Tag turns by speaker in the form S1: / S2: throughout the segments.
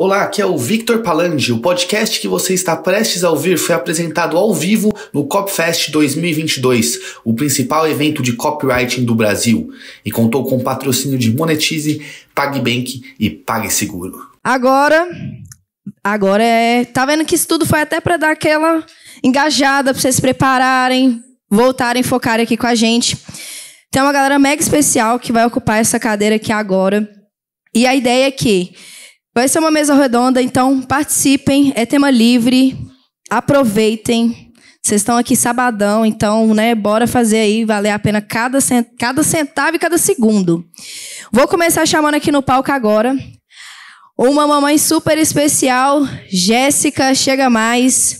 S1: Olá, aqui é o Victor Palange. O podcast que você está prestes a ouvir foi apresentado ao vivo no CopFest 2022, o principal evento de copywriting do Brasil, e contou com o patrocínio de Monetize, PagBank e PagSeguro.
S2: Agora, agora é, tá vendo que isso tudo foi até para dar aquela engajada para vocês se prepararem, voltarem, focarem aqui com a gente. Tem uma galera mega especial que vai ocupar essa cadeira aqui agora. E a ideia é que Vai ser uma mesa redonda, então participem, é tema livre, aproveitem. Vocês estão aqui sabadão, então, né, bora fazer aí valer a pena cada, cent... cada centavo e cada segundo. Vou começar chamando aqui no palco agora uma mamãe super especial, Jéssica, chega mais.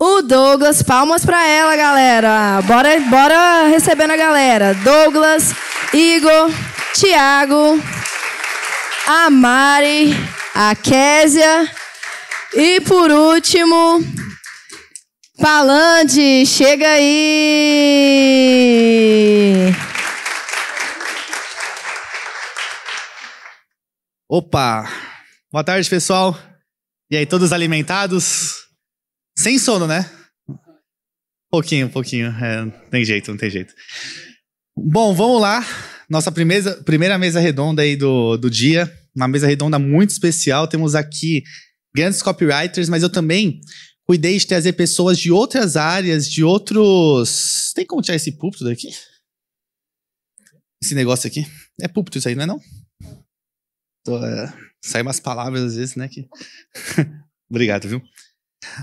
S2: O Douglas, palmas para ela, galera. Bora, bora recebendo a galera. Douglas, Igor, Tiago, a Mari, a Késia. E por último, Palande, chega aí!
S1: Opa! Boa tarde, pessoal. E aí, todos alimentados? Sem sono, né? Pouquinho, pouquinho. É, não tem jeito, não tem jeito. Bom, vamos lá. Nossa primeira, primeira mesa redonda aí do, do dia, uma mesa redonda muito especial. Temos aqui grandes copywriters, mas eu também cuidei de trazer pessoas de outras áreas, de outros. Tem como tirar esse púlpito daqui? Esse negócio aqui? É púlpito isso aí, não é? Não? Tô, é... Sai umas palavras às vezes, né? Que... Obrigado, viu?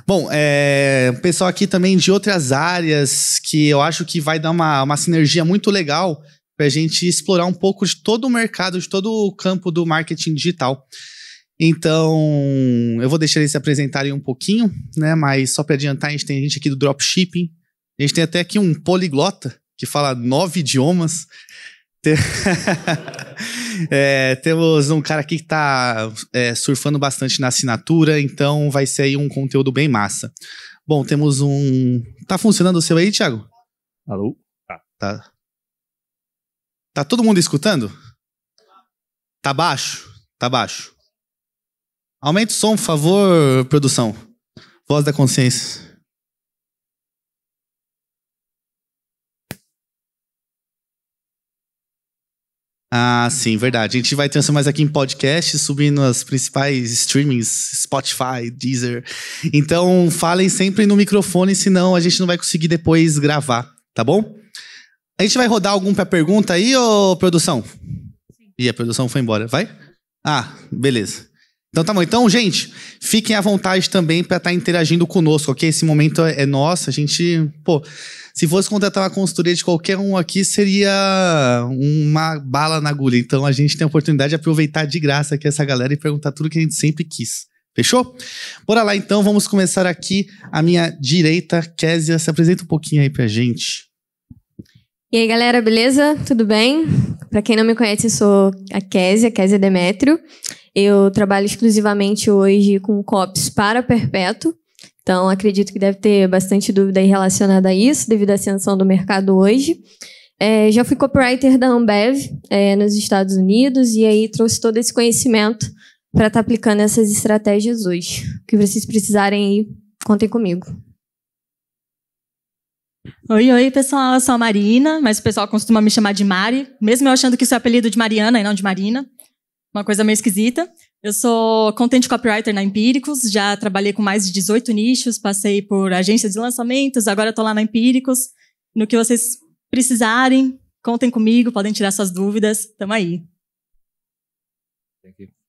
S1: Bom, é, pessoal aqui também de outras áreas que eu acho que vai dar uma, uma sinergia muito legal para a gente explorar um pouco de todo o mercado, de todo o campo do marketing digital. Então, eu vou deixar eles se apresentarem um pouquinho, né? Mas só para adiantar, a gente tem gente aqui do dropshipping, a gente tem até aqui um poliglota que fala nove idiomas. é, temos um cara aqui que está é, surfando bastante na assinatura, então vai ser aí um conteúdo bem massa. Bom, temos um. Tá funcionando o seu aí, Thiago? Alô? Tá. tá. Tá todo mundo escutando? Tá baixo? Tá baixo. Aumente o som, por favor, produção. Voz da consciência. Ah, sim, verdade. A gente vai transformar mais aqui em podcast, subindo as principais streamings, Spotify, Deezer. Então, falem sempre no microfone, senão a gente não vai conseguir depois gravar, tá bom? A gente vai rodar algum para pergunta aí, ô produção? E a produção foi embora. Vai? Ah, beleza. Então tá bom. Então, gente, fiquem à vontade também para estar tá interagindo conosco, ok? Esse momento é, é nosso. A gente, pô, se fosse contratar uma consultoria de qualquer um aqui, seria uma bala na agulha. Então a gente tem a oportunidade de aproveitar de graça aqui essa galera e perguntar tudo que a gente sempre quis. Fechou? Bora lá então, vamos começar aqui. A minha direita, Késia, se apresenta um pouquinho aí pra gente.
S3: E aí, galera, beleza? Tudo bem? Para quem não me conhece, eu sou a Késia, Késia Demétrio. Eu trabalho exclusivamente hoje com COPS para perpétuo. Então, acredito que deve ter bastante dúvida aí relacionada a isso, devido à ascensão do mercado hoje. É, já fui copywriter da Ambev é, nos Estados Unidos e aí trouxe todo esse conhecimento para estar tá aplicando essas estratégias hoje. O que vocês precisarem aí, contem comigo.
S4: Oi, oi, pessoal. Eu sou a Marina, mas o pessoal costuma me chamar de Mari, mesmo eu achando que isso é apelido de Mariana e não de Marina. Uma coisa meio esquisita. Eu sou content copywriter na Empíricos, já trabalhei com mais de 18 nichos, passei por agências de lançamentos, agora estou lá na Empíricos. No que vocês precisarem, contem comigo, podem tirar suas dúvidas. Tamo aí.
S5: Thank you.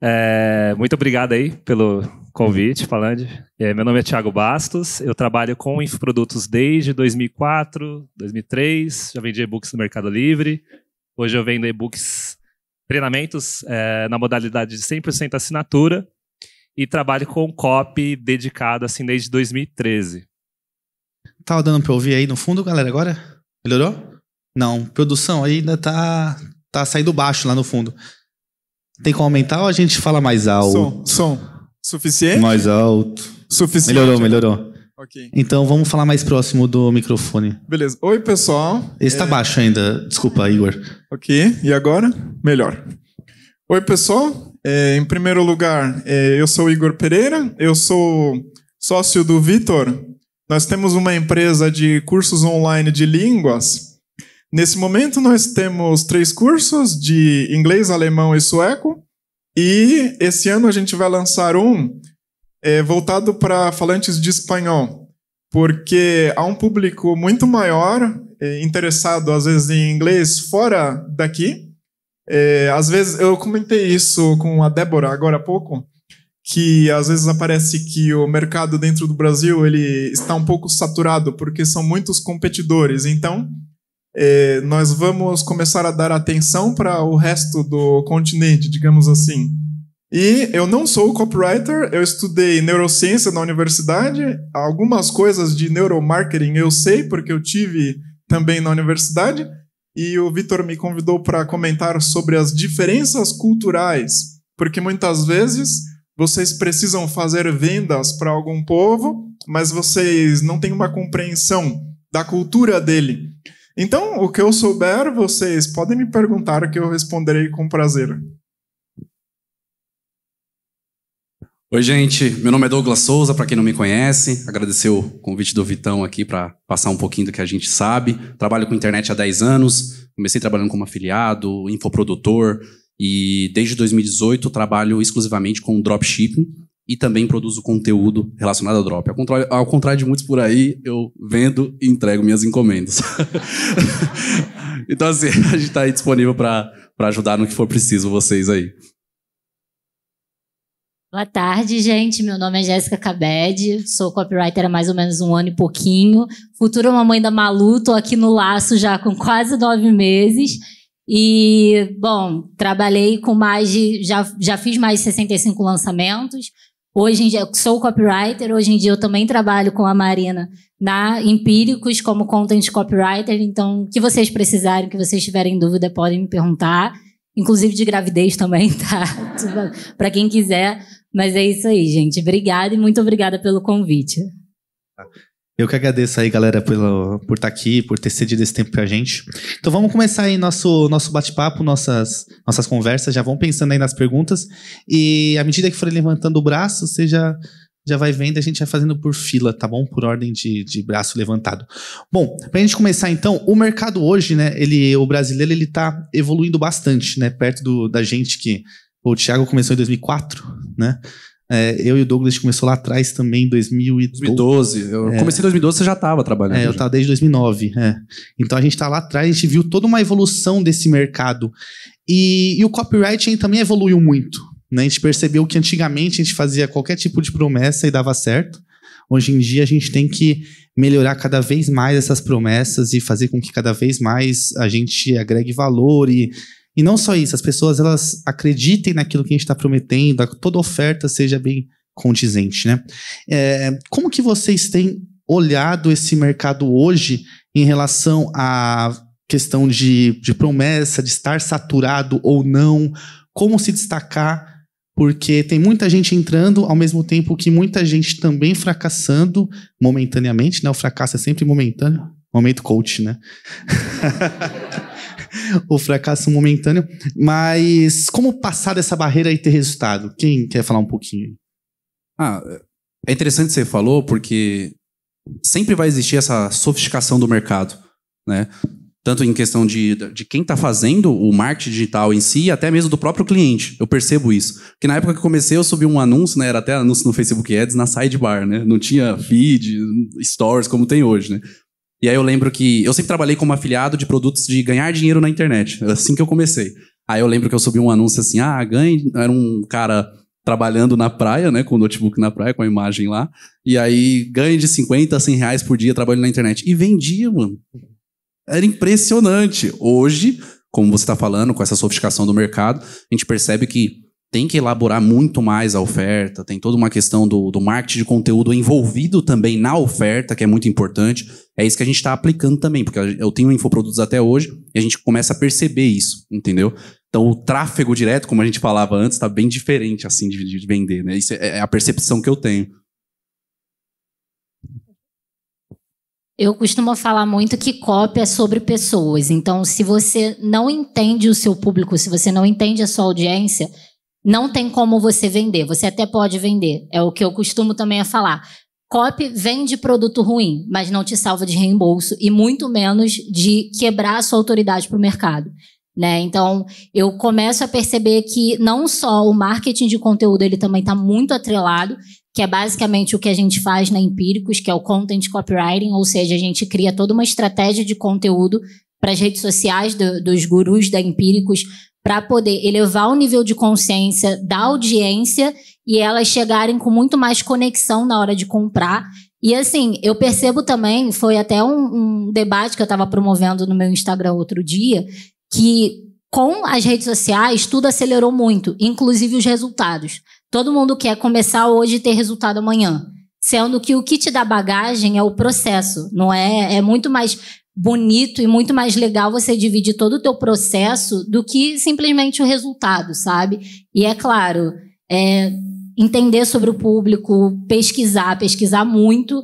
S6: É, muito obrigado aí pelo convite, falando. É, meu nome é Thiago Bastos, eu trabalho com infoprodutos desde 2004, 2003, já vendi e-books no Mercado Livre. Hoje eu vendo e-books, treinamentos é, na modalidade de 100% assinatura e trabalho com copy dedicado assim desde 2013.
S1: Tava dando para ouvir aí no fundo, galera, agora?
S6: Melhorou? Não,
S1: produção ainda tá tá saindo baixo lá no fundo. Tem como aumentar ou a gente fala mais alto? Som,
S7: som. Suficiente? Mais alto. Suficiente. Melhorou, melhorou. Ok.
S1: Então vamos falar mais próximo do microfone.
S7: Beleza. Oi, pessoal.
S1: Esse tá é... baixo ainda.
S7: Desculpa, Igor. Ok. E agora? Melhor. Oi, pessoal. É, em primeiro lugar, é, eu sou Igor Pereira. Eu sou sócio do Vitor. Nós temos uma empresa de cursos online de línguas. Nesse momento, nós temos três cursos de inglês, alemão e sueco. E esse ano a gente vai lançar um é, voltado para falantes de espanhol, porque há um público muito maior é, interessado, às vezes, em inglês fora daqui. É, às vezes, eu comentei isso com a Débora agora há pouco, que às vezes aparece que o mercado dentro do Brasil ele está um pouco saturado, porque são muitos competidores. Então, é, nós vamos começar a dar atenção para o resto do continente, digamos assim. E eu não sou copywriter, eu estudei neurociência na universidade, algumas coisas de neuromarketing eu sei, porque eu tive também na universidade, e o Vitor me convidou para comentar sobre as diferenças culturais, porque muitas vezes vocês precisam fazer vendas para algum povo, mas vocês não têm uma compreensão da cultura dele. Então, o que eu souber, vocês podem me perguntar que eu responderei com prazer.
S8: Oi, gente. Meu nome é Douglas Souza, para quem não me conhece. Agradecer o convite do Vitão aqui para passar um pouquinho do que a gente sabe. Trabalho com internet há 10 anos. Comecei trabalhando como afiliado, infoprodutor e desde 2018 trabalho exclusivamente com dropshipping e também produzo conteúdo relacionado a drop. Ao contrário, ao contrário de muitos por aí, eu vendo e entrego minhas encomendas. então, assim, a gente está aí disponível para ajudar no que for preciso vocês aí.
S9: Boa tarde, gente. Meu nome é Jéssica Cabed, sou copywriter há mais ou menos um ano e pouquinho. Futura mamãe da Malu, tô aqui no laço já com quase nove meses. E, bom, trabalhei com mais de. Já, já fiz mais de 65 lançamentos, Hoje em dia sou copywriter, hoje em dia eu também trabalho com a Marina na Empíricos como content copywriter, então o que vocês precisarem, que vocês tiverem dúvida, podem me perguntar, inclusive de gravidez também, tá? Para quem quiser, mas é isso aí, gente. Obrigada e muito obrigada pelo convite.
S1: Tá. Eu que agradeço aí, galera, pelo, por estar tá aqui, por ter cedido esse tempo pra gente. Então vamos começar aí nosso, nosso bate-papo, nossas, nossas conversas. Já vão pensando aí nas perguntas. E à medida que forem levantando o braço, você já, já vai vendo, a gente vai fazendo por fila, tá bom? Por ordem de, de braço levantado. Bom, pra gente começar então, o mercado hoje, né? Ele, o brasileiro, ele tá evoluindo bastante, né? Perto do, da gente que. O Thiago começou em 2004, né? É, eu e o Douglas começou lá atrás também, em 2012. 2012. Eu é. comecei em 2012, você já estava trabalhando. É, eu estava desde 2009. É. Então a gente está lá atrás, a gente viu toda uma evolução desse mercado. E, e o copyright também evoluiu muito. Né? A gente percebeu que antigamente a gente fazia qualquer tipo de promessa e dava certo. Hoje em dia a gente tem que melhorar cada vez mais essas promessas e fazer com que cada vez mais a gente agregue valor e e não só isso, as pessoas elas acreditem naquilo que a gente está prometendo, toda oferta seja bem condizente, né? É, como que vocês têm olhado esse mercado hoje em relação à questão de, de promessa, de estar saturado ou não? Como se destacar? Porque tem muita gente entrando, ao mesmo tempo que muita gente também fracassando momentaneamente, né? O fracasso é sempre momentâneo. Momento coach, né? o fracasso momentâneo. Mas como passar dessa barreira e ter resultado? Quem quer falar um pouquinho? Ah,
S8: é interessante que você falou, porque sempre vai existir essa sofisticação do mercado, né? Tanto em questão de, de quem está fazendo o marketing digital em si, e até mesmo do próprio cliente. Eu percebo isso. Porque na época que comecei, eu subi um anúncio, né? Era até anúncio no Facebook Ads na sidebar, né? Não tinha feed, stories como tem hoje, né? E aí eu lembro que eu sempre trabalhei como afiliado de produtos de ganhar dinheiro na internet. Era assim que eu comecei. Aí eu lembro que eu subi um anúncio assim: ah, ganhe. Era um cara trabalhando na praia, né? Com o notebook na praia, com a imagem lá. E aí ganhe de 50 a 100 reais por dia trabalhando na internet. E vendia, mano. Era impressionante. Hoje, como você está falando, com essa sofisticação do mercado, a gente percebe que tem que elaborar muito mais a oferta, tem toda uma questão do, do marketing de conteúdo envolvido também na oferta, que é muito importante. É isso que a gente está aplicando também, porque eu tenho infoprodutos até hoje e a gente começa a perceber isso, entendeu? Então o tráfego direto, como a gente falava antes, está bem diferente assim de, de vender, né? Isso é, é a percepção que eu tenho.
S9: Eu costumo falar muito que cópia é sobre pessoas. Então, se você não entende o seu público, se você não entende a sua audiência, não tem como você vender. Você até pode vender. É o que eu costumo também a falar. Copy vende produto ruim, mas não te salva de reembolso e muito menos de quebrar a sua autoridade para o mercado. Né? Então, eu começo a perceber que não só o marketing de conteúdo ele também está muito atrelado, que é basicamente o que a gente faz na Empíricos, que é o content copywriting, ou seja, a gente cria toda uma estratégia de conteúdo para as redes sociais do, dos gurus da Empíricos, para poder elevar o nível de consciência da audiência e elas chegarem com muito mais conexão na hora de comprar. E assim, eu percebo também, foi até um, um debate que eu estava promovendo no meu Instagram outro dia, que com as redes sociais tudo acelerou muito, inclusive os resultados. Todo mundo quer começar hoje e ter resultado amanhã. Sendo que o que te dá bagagem é o processo, não é? É muito mais bonito e muito mais legal você dividir todo o teu processo do que simplesmente o resultado, sabe? E é claro, é, entender sobre o público, pesquisar, pesquisar muito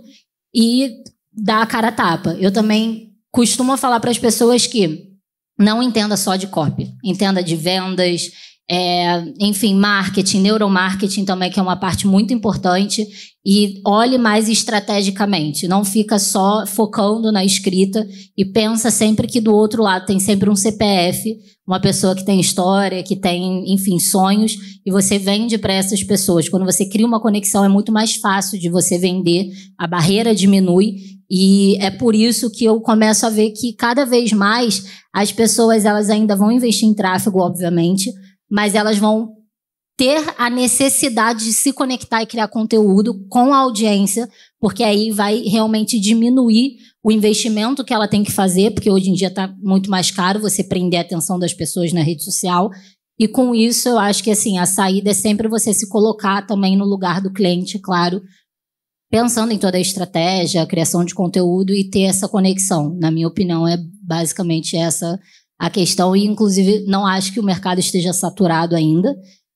S9: e dar a cara a tapa. Eu também costumo falar para as pessoas que não entenda só de copy, entenda de vendas, é, enfim, marketing, neuromarketing também, que é uma parte muito importante e olhe mais estrategicamente, não fica só focando na escrita e pensa sempre que do outro lado tem sempre um CPF, uma pessoa que tem história, que tem, enfim, sonhos e você vende para essas pessoas. Quando você cria uma conexão é muito mais fácil de você vender, a barreira diminui e é por isso que eu começo a ver que cada vez mais as pessoas elas ainda vão investir em tráfego, obviamente, mas elas vão ter a necessidade de se conectar e criar conteúdo com a audiência, porque aí vai realmente diminuir o investimento que ela tem que fazer, porque hoje em dia está muito mais caro você prender a atenção das pessoas na rede social. E com isso, eu acho que assim, a saída é sempre você se colocar também no lugar do cliente, claro, pensando em toda a estratégia, a criação de conteúdo e ter essa conexão. Na minha opinião, é basicamente essa a questão. E, inclusive, não acho que o mercado esteja saturado ainda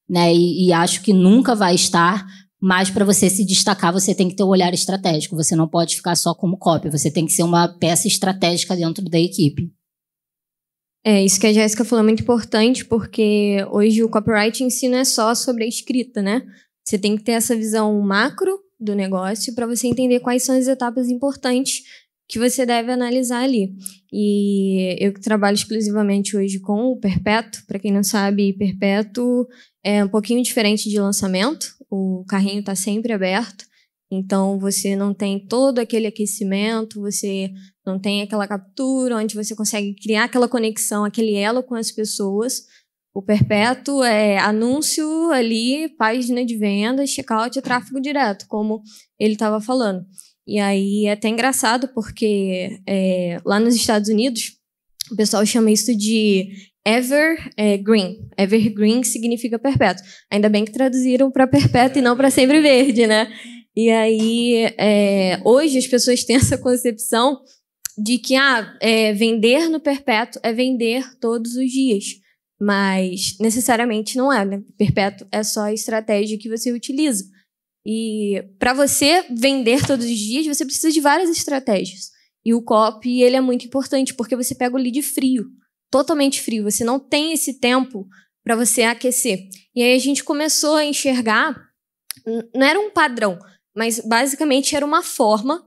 S9: né? E, e acho que nunca vai estar. Mas para você se destacar, você tem que ter um olhar estratégico. Você não pode ficar só como cópia. Você tem que ser uma peça estratégica dentro da equipe.
S3: É, isso que a Jéssica falou é muito importante, porque hoje o copyright em si não é só sobre a escrita, né? Você tem que ter essa visão macro do negócio para você entender quais são as etapas importantes que você deve analisar ali. E eu que trabalho exclusivamente hoje com o Perpétuo, para quem não sabe, Perpétuo é um pouquinho diferente de lançamento, o carrinho está sempre aberto, então você não tem todo aquele aquecimento, você não tem aquela captura onde você consegue criar aquela conexão, aquele elo com as pessoas. O perpétuo é anúncio ali, página de venda, checkout e tráfego direto, como ele estava falando. E aí é até engraçado porque é, lá nos Estados Unidos o pessoal chama isso de Ever é, Green. significa perpétuo. Ainda bem que traduziram para perpétuo e não para sempre verde, né? E aí, é, hoje as pessoas têm essa concepção de que ah, é, vender no perpétuo é vender todos os dias. Mas necessariamente não é, né? Perpétuo é só a estratégia que você utiliza. E para você vender todos os dias, você precisa de várias estratégias. E o copy, ele é muito importante, porque você pega o lead frio totalmente frio, você não tem esse tempo para você aquecer. E aí a gente começou a enxergar, não era um padrão, mas basicamente era uma forma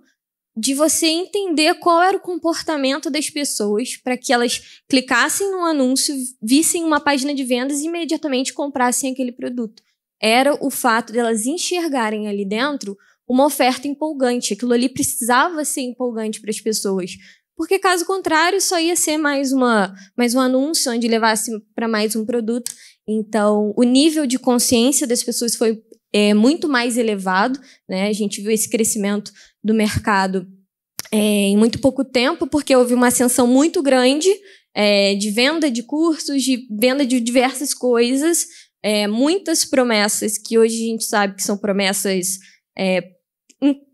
S3: de você entender qual era o comportamento das pessoas para que elas clicassem no anúncio, vissem uma página de vendas e imediatamente comprassem aquele produto. Era o fato delas de enxergarem ali dentro uma oferta empolgante. Aquilo ali precisava ser empolgante para as pessoas porque caso contrário só ia ser mais, uma, mais um anúncio onde levasse para mais um produto. Então, o nível de consciência das pessoas foi é, muito mais elevado, né? A gente viu esse crescimento do mercado é, em muito pouco tempo, porque houve uma ascensão muito grande é, de venda de cursos, de venda de diversas coisas, é, muitas promessas que hoje a gente sabe que são promessas é,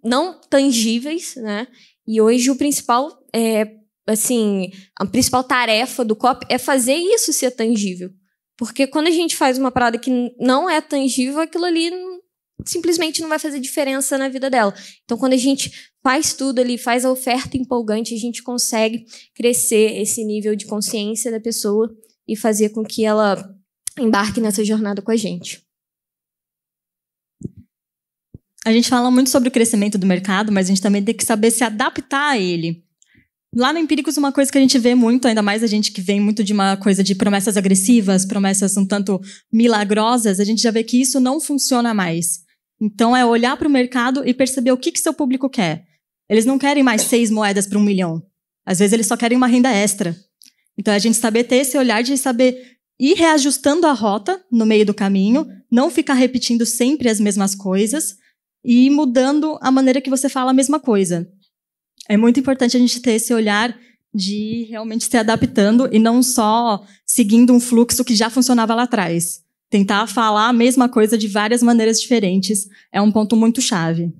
S3: não tangíveis, né? E hoje o principal, é, assim, a principal tarefa do COP é fazer isso ser tangível. Porque quando a gente faz uma parada que não é tangível, aquilo ali não, simplesmente não vai fazer diferença na vida dela. Então, quando a gente faz tudo ali, faz a oferta empolgante, a gente consegue crescer esse nível de consciência da pessoa e fazer com que ela embarque nessa jornada com a gente
S4: a gente fala muito sobre o crescimento do mercado, mas a gente também tem que saber se adaptar a ele. Lá no Empíricos, uma coisa que a gente vê muito, ainda mais a gente que vem muito de uma coisa de promessas agressivas, promessas um tanto milagrosas, a gente já vê que isso não funciona mais. Então, é olhar para o mercado e perceber o que, que seu público quer. Eles não querem mais seis moedas para um milhão. Às vezes, eles só querem uma renda extra. Então, a gente saber ter esse olhar de saber ir reajustando a rota no meio do caminho, não ficar repetindo sempre as mesmas coisas e mudando a maneira que você fala a mesma coisa. É muito importante a gente ter esse olhar de realmente se adaptando e não só seguindo um fluxo que já funcionava lá atrás. Tentar falar a mesma coisa de várias maneiras diferentes é um ponto muito chave.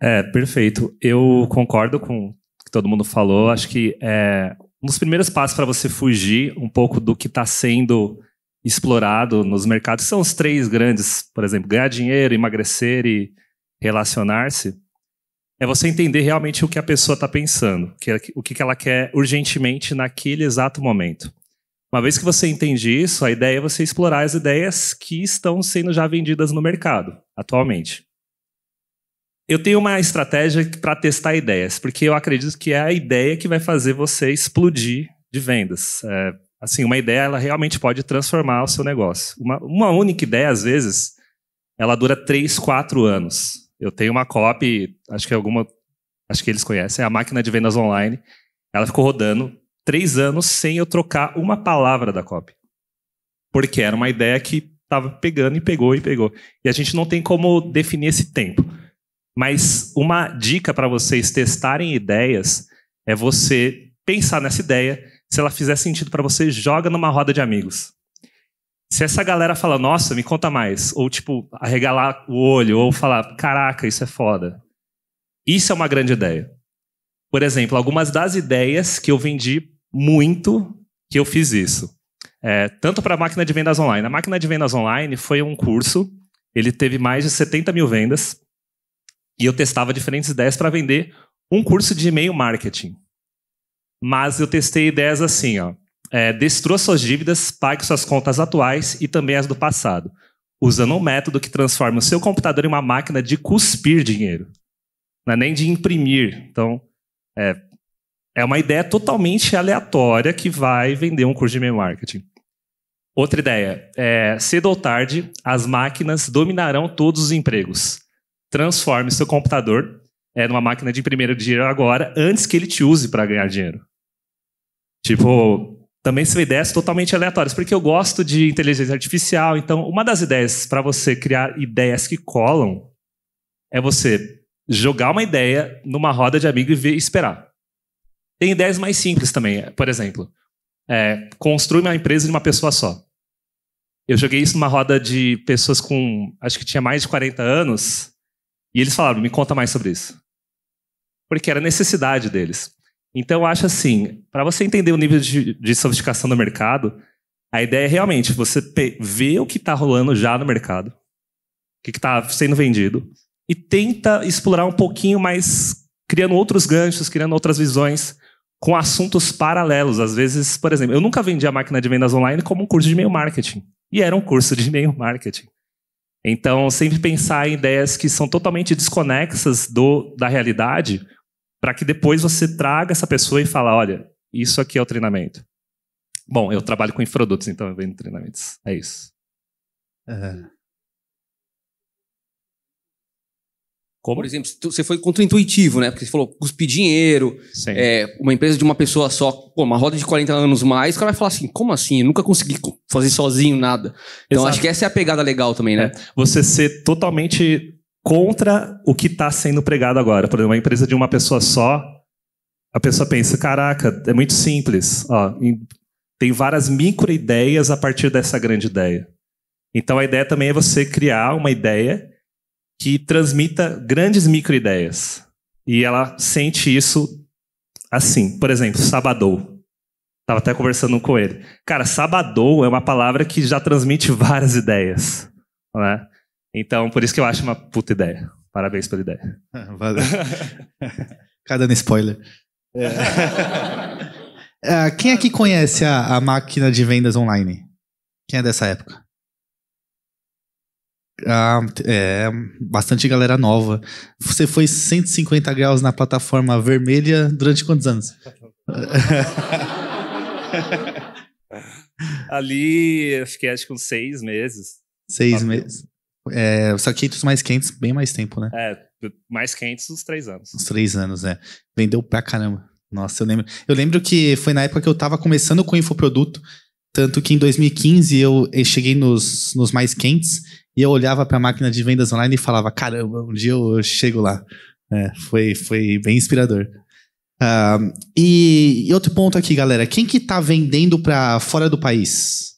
S6: É, perfeito. Eu concordo com o que todo mundo falou. Acho que é, um dos primeiros passos para você fugir um pouco do que está sendo explorado nos mercados, são os três grandes, por exemplo, ganhar dinheiro, emagrecer e relacionar-se, é você entender realmente o que a pessoa está pensando, o que ela quer urgentemente naquele exato momento. Uma vez que você entende isso, a ideia é você explorar as ideias que estão sendo já vendidas no mercado atualmente. Eu tenho uma estratégia para testar ideias, porque eu acredito que é a ideia que vai fazer você explodir de vendas. É, Assim, uma ideia ela realmente pode transformar o seu negócio. Uma, uma única ideia, às vezes, ela dura três, quatro anos. Eu tenho uma copy, acho que é alguma, acho que eles conhecem, é a máquina de vendas online. Ela ficou rodando três anos sem eu trocar uma palavra da copy, porque era uma ideia que estava pegando e pegou e pegou. E a gente não tem como definir esse tempo. Mas uma dica para vocês testarem ideias é você pensar nessa ideia se ela fizer sentido para você, joga numa roda de amigos. Se essa galera fala, nossa, me conta mais, ou tipo, arregalar o olho, ou falar, caraca, isso é foda. Isso é uma grande ideia. Por exemplo, algumas das ideias que eu vendi muito que eu fiz isso. É, tanto para a máquina de vendas online. A máquina de vendas online foi um curso, ele teve mais de 70 mil vendas, e eu testava diferentes ideias para vender um curso de e-mail marketing. Mas eu testei ideias assim, ó. É, destrua suas dívidas, pague suas contas atuais e também as do passado, usando um método que transforma o seu computador em uma máquina de cuspir dinheiro, não é nem de imprimir. Então, é, é uma ideia totalmente aleatória que vai vender um curso de e-mail marketing. Outra ideia, é, cedo ou tarde, as máquinas dominarão todos os empregos. Transforme seu computador é, numa máquina de imprimir dinheiro agora, antes que ele te use para ganhar dinheiro. Tipo, também são ideias totalmente aleatórias, porque eu gosto de inteligência artificial, então uma das ideias para você criar ideias que colam é você jogar uma ideia numa roda de amigo e ver, esperar. Tem ideias mais simples também, por exemplo, é, construir uma empresa de uma pessoa só. Eu joguei isso numa roda de pessoas com, acho que tinha mais de 40 anos, e eles falaram, me conta mais sobre isso porque era necessidade deles. Então, eu acho assim, para você entender o nível de, de, sofisticação do mercado, a ideia é realmente você ver o que está rolando já no mercado, o que está sendo vendido, e tenta explorar um pouquinho mais, criando outros ganchos, criando outras visões, com assuntos paralelos. Às vezes, por exemplo, eu nunca vendi a máquina de vendas online como um curso de e-mail marketing. E era um curso de e-mail marketing. Então, sempre pensar em ideias que são totalmente desconexas do, da realidade, para que depois você traga essa pessoa e fala, olha, isso aqui é o treinamento. Bom, eu trabalho com infrodutos, então eu vendo treinamentos. É isso. Uhum. Como? Por exemplo, você foi contra-intuitivo,
S10: né? Porque você falou, cuspir dinheiro, é, uma empresa de uma pessoa só, pô, uma roda de 40 anos mais,
S6: o cara vai falar assim, como assim? Eu nunca consegui fazer sozinho nada. Então Exato. acho que essa é a pegada legal também, né? É. Você ser totalmente contra o que está sendo pregado agora. Por exemplo, uma empresa de uma pessoa só, a pessoa pensa: caraca, é muito simples. Ó, tem várias micro ideias a partir dessa grande ideia. Então a ideia também é você criar uma ideia que transmita grandes micro ideias. E ela sente isso assim. Por exemplo, Sabadou. Estava até conversando com ele. Cara, Sabadou é uma palavra que já transmite várias ideias. Né? Então, por isso que eu acho uma puta ideia. Parabéns pela ideia. Valeu. Cada no spoiler. É.
S1: é. Quem aqui conhece a, a, máquina de vendas online? Quem é dessa época? Ah, é, bastante galera nova. Você foi 150 graus na plataforma vermelha durante quantos anos?
S6: Ali, eu fiquei é, acho que uns seis meses.
S1: Seis meses. É, só que entre os mais quentes, bem mais tempo, né?
S6: É, mais quentes os três anos. Os
S1: três anos, é. Vendeu pra caramba. Nossa, eu lembro. Eu lembro que foi na época que eu tava começando com o infoproduto. Tanto que em 2015 eu cheguei nos, nos mais quentes e eu olhava para a máquina de vendas online e falava: caramba, um dia eu chego lá. É, foi, foi bem inspirador. Uh, e, e, outro ponto aqui, galera: quem que tá vendendo para fora do país?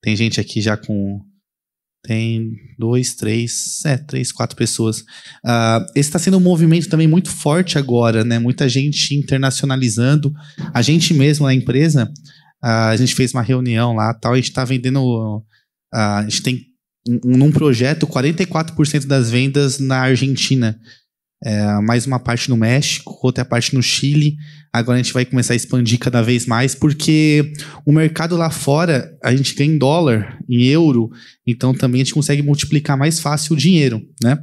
S1: Tem gente aqui já com tem dois, três, é, três, quatro pessoas. Uh, esse está sendo um movimento também muito forte agora, né? Muita gente internacionalizando. A gente mesmo, a empresa, uh, a gente fez uma reunião lá, tal, a gente está vendendo, uh, a gente tem num projeto 44% das vendas na Argentina, é, mais uma parte no México, outra parte no Chile, Agora a gente vai começar a expandir cada vez mais, porque o mercado lá fora, a gente ganha em dólar, em euro, então também a gente consegue multiplicar mais fácil o dinheiro, né?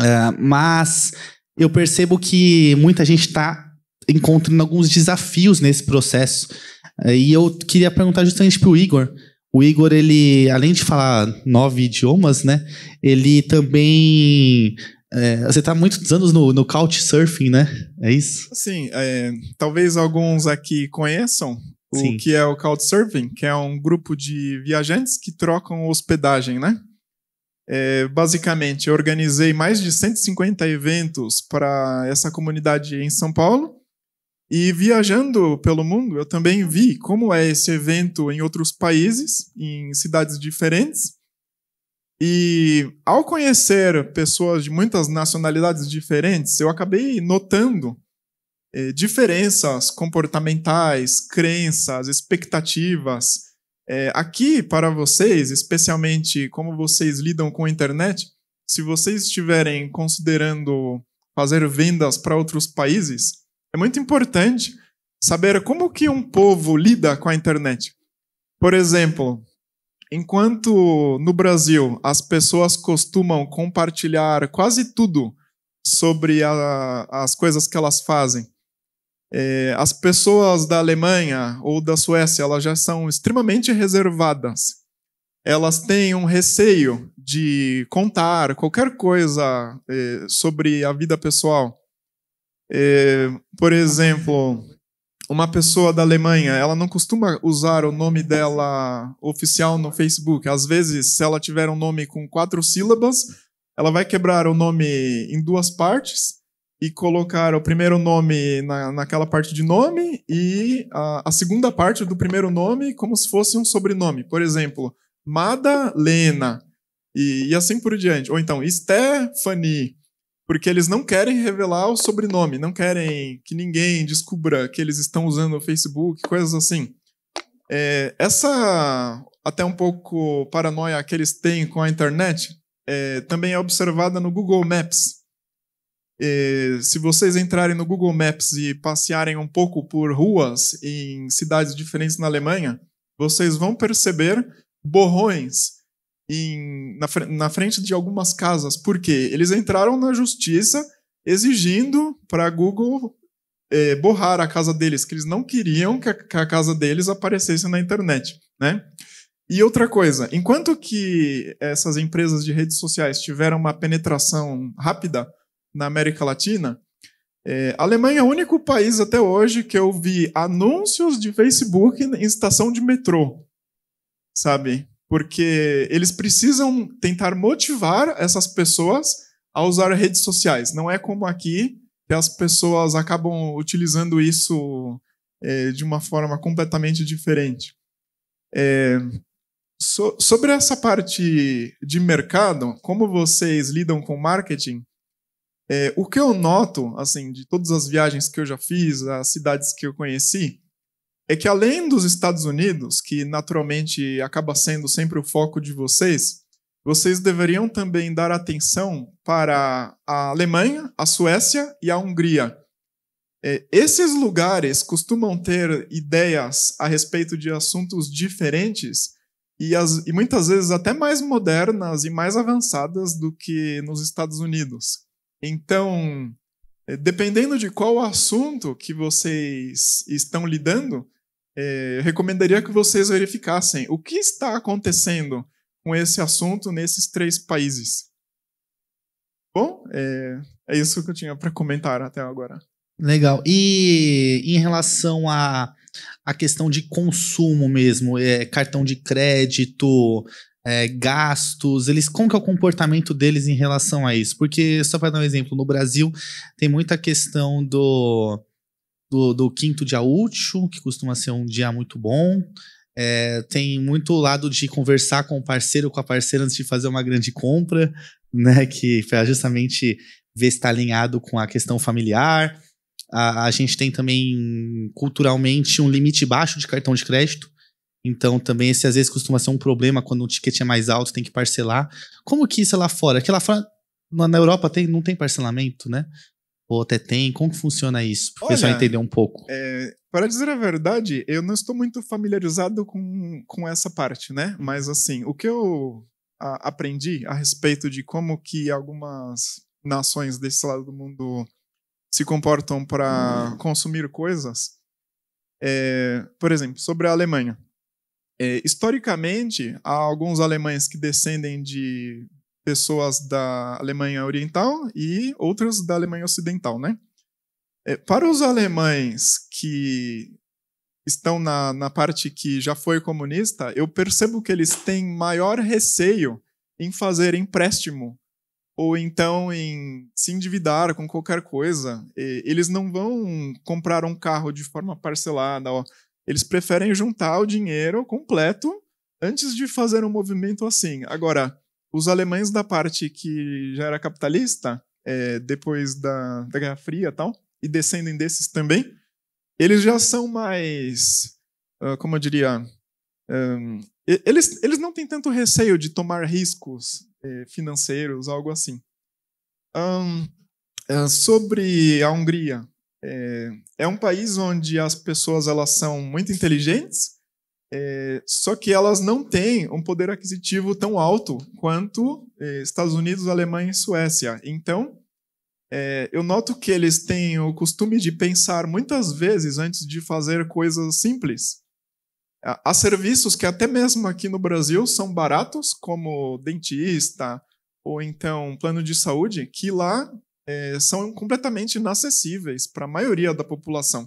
S1: Uh, mas eu percebo que muita gente está encontrando alguns desafios nesse processo. Uh, e eu queria perguntar justamente para o Igor. O Igor, ele, além de falar nove idiomas, né? Ele também é, você está muitos anos no, no Couchsurfing, né? É isso?
S7: Sim, é, talvez alguns aqui conheçam o Sim. que é o Couchsurfing, que é um grupo de viajantes que trocam hospedagem, né? É, basicamente, eu organizei mais de 150 eventos para essa comunidade em São Paulo. E viajando pelo mundo, eu também vi como é esse evento em outros países, em cidades diferentes. E ao conhecer pessoas de muitas nacionalidades diferentes, eu acabei notando eh, diferenças comportamentais, crenças, expectativas. Eh, aqui, para vocês, especialmente como vocês lidam com a internet, se vocês estiverem considerando fazer vendas para outros países, é muito importante saber como que um povo lida com a internet. Por exemplo, Enquanto no Brasil as pessoas costumam compartilhar quase tudo sobre a, as coisas que elas fazem, é, as pessoas da Alemanha ou da Suécia elas já são extremamente reservadas. Elas têm um receio de contar qualquer coisa é, sobre a vida pessoal. É, por exemplo, uma pessoa da Alemanha, ela não costuma usar o nome dela oficial no Facebook. Às vezes, se ela tiver um nome com quatro sílabas, ela vai quebrar o nome em duas partes e colocar o primeiro nome na, naquela parte de nome e a, a, segunda parte do primeiro nome como se fosse um sobrenome. Por exemplo, Madalena e, e assim por diante. Ou então, Stephanie porque eles não querem revelar o sobrenome, não querem que ninguém descubra que eles estão usando o Facebook, coisas assim. É, essa até um pouco paranoia que eles têm com a internet é, também é observada no Google Maps. É, se vocês entrarem no Google Maps e passearem um pouco por ruas em cidades diferentes na Alemanha, vocês vão perceber borrões em, na, na frente de algumas casas. Por quê? Eles entraram na justiça exigindo para a Google é, borrar a casa deles, que eles não queriam que a, que a, casa deles aparecesse na internet, né? E outra coisa, enquanto que essas empresas de redes sociais tiveram uma penetração rápida na América Latina, é, a Alemanha é o único país até hoje que eu vi anúncios de Facebook em estação de metrô, sabe? porque eles precisam tentar motivar essas pessoas a usar redes sociais. Não é como aqui que as pessoas acabam utilizando isso é, de uma forma completamente diferente. É, so, sobre essa parte de mercado, como vocês lidam com marketing? É, o que eu noto, assim, de todas as viagens que eu já fiz, as cidades que eu conheci, é que além dos Estados Unidos, que naturalmente acaba sendo sempre o foco de vocês, vocês deveriam também dar atenção para a Alemanha, a Suécia e a Hungria. É, esses lugares costumam ter ideias a respeito de assuntos diferentes e, as, e muitas vezes até mais modernas e mais avançadas do que nos Estados Unidos. Então, é, dependendo de qual assunto que vocês estão lidando, é, recomendaria que vocês verificassem o que está acontecendo com esse assunto nesses três países. Bom, é, é isso que eu tinha para comentar até agora.
S1: Legal. E em relação a a questão de consumo mesmo, é, cartão de crédito, é, gastos, eles como que é o comportamento deles em relação a isso? Porque só para dar um exemplo, no Brasil tem muita questão do do, do quinto dia útil, que costuma ser um dia muito bom. É, tem muito lado de conversar com o parceiro, com a parceira antes de fazer uma grande compra, né? Que é justamente ver se está alinhado com a questão familiar. A, a, gente tem também culturalmente um limite baixo de cartão de crédito. Então, também esse às vezes costuma ser um problema quando o ticket é mais alto, tem que parcelar. Como que isso é lá fora? Aqui é lá fora, na Europa, tem, não tem parcelamento, né? Ou até tem? Como que funciona isso? Para o pessoal entender um pouco.
S7: É, para dizer a verdade, eu não estou muito familiarizado com, com essa parte, né? Mas assim, o que eu a, aprendi a respeito de como que algumas nações desse lado do mundo se comportam para hum. consumir coisas, é, por exemplo, sobre a Alemanha. É, historicamente, há alguns alemães que descendem de pessoas da Alemanha Oriental e outras da Alemanha Ocidental, né? É, para os alemães que estão na, na parte que já foi comunista, eu percebo que eles têm maior receio em fazer empréstimo ou então em se endividar com qualquer coisa. E eles não vão comprar um carro de forma parcelada. Ó. Eles preferem juntar o dinheiro completo antes de fazer um movimento assim. Agora, os alemães da parte que já era capitalista, é, depois da, da Guerra Fria e tal, e descendem desses também, eles já são mais, uh, como eu diria, um, eles, eles não têm tanto receio de tomar riscos é, financeiros, algo assim. Um, é, sobre a Hungria, é, é, um país onde as pessoas elas são muito inteligentes é, só que elas não têm um poder aquisitivo tão alto quanto é, Estados Unidos, Alemanha e Suécia. Então, é, eu noto que eles têm o costume de pensar muitas vezes antes de fazer coisas simples. Há serviços que até mesmo aqui no Brasil são baratos, como dentista ou então plano de saúde, que lá é, são completamente inacessíveis para a maioria da população.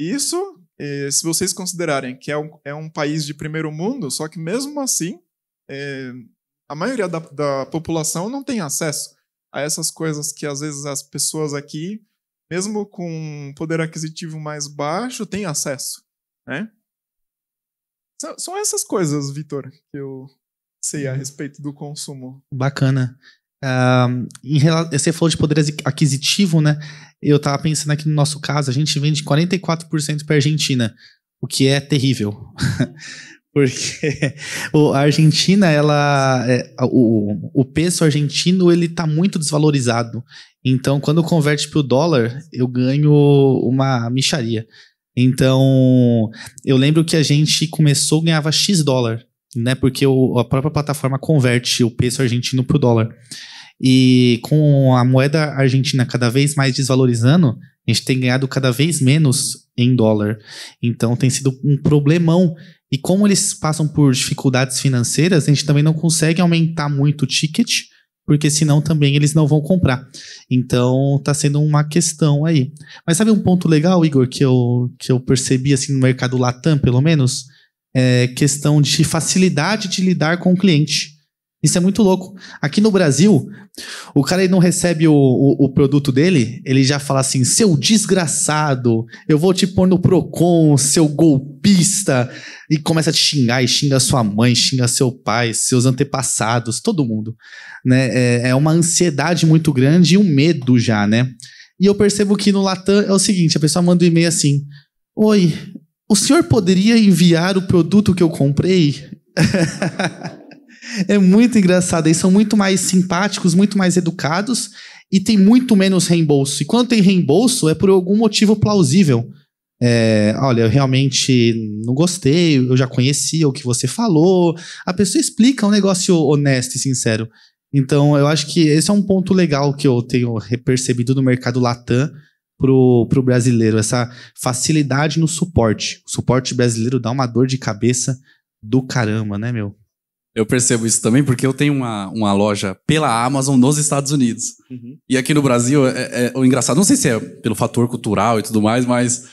S7: Isso é, se vocês considerarem que é um, é um país de primeiro mundo, só que mesmo assim, é, a maioria da, da população não tem acesso a essas coisas que às vezes as pessoas aqui, mesmo com um poder aquisitivo mais baixo, têm acesso, né? São essas coisas, Vitor, que eu sei a uhum. respeito do consumo.
S1: Bacana. Uh, em, você falou de poder aquisitivo, né? Eu tava pensando aqui no nosso caso, a gente vende 44% para Argentina, o que é terrível. Porque a Argentina, ela. É, o, o peso argentino, ele tá muito desvalorizado. Então, quando converte para o dólar, eu ganho uma micharia. Então, eu lembro que a gente começou, ganhava X dólar né? Porque o, a própria plataforma converte o peso argentino para o dólar. E com a moeda argentina cada vez mais desvalorizando, a gente tem ganhado cada vez menos em dólar. Então tem sido um problemão. E como eles passam por dificuldades financeiras, a gente também não consegue aumentar muito o ticket, porque senão também eles não vão comprar. Então tá sendo uma questão aí. Mas sabe um ponto legal, Igor, que eu, que eu percebi assim no mercado Latam, pelo menos? é, questão de facilidade de lidar com o cliente. Isso é muito louco. Aqui no Brasil, o cara não recebe o, o, o, produto dele, ele já fala assim: seu desgraçado, eu vou te pôr no Procon, seu golpista. E começa a te xingar, e xinga sua mãe, xinga seu pai, seus antepassados, todo mundo. Né? É, é uma ansiedade muito grande e um medo já, né? E eu percebo que no Latam é o seguinte: a pessoa manda um e-mail assim: Oi, o senhor poderia enviar o produto que eu comprei? é muito engraçado. Eles são muito mais simpáticos, muito mais educados e tem muito menos reembolso. E quando tem reembolso, é por algum motivo plausível. É, olha, eu realmente não gostei, eu já conhecia o que você falou. A pessoa explica um negócio honesto e sincero. Então, eu acho que esse é um ponto legal que eu tenho percebido no mercado Latam pro, pro brasileiro, essa facilidade no suporte. O suporte brasileiro dá uma dor de cabeça do caramba, né, meu?
S8: Eu percebo isso também porque eu tenho uma, uma loja pela Amazon nos Estados Unidos. Uhum. E aqui no Brasil, é, é, é, o engraçado, não sei se é pelo fator cultural e tudo mais, mas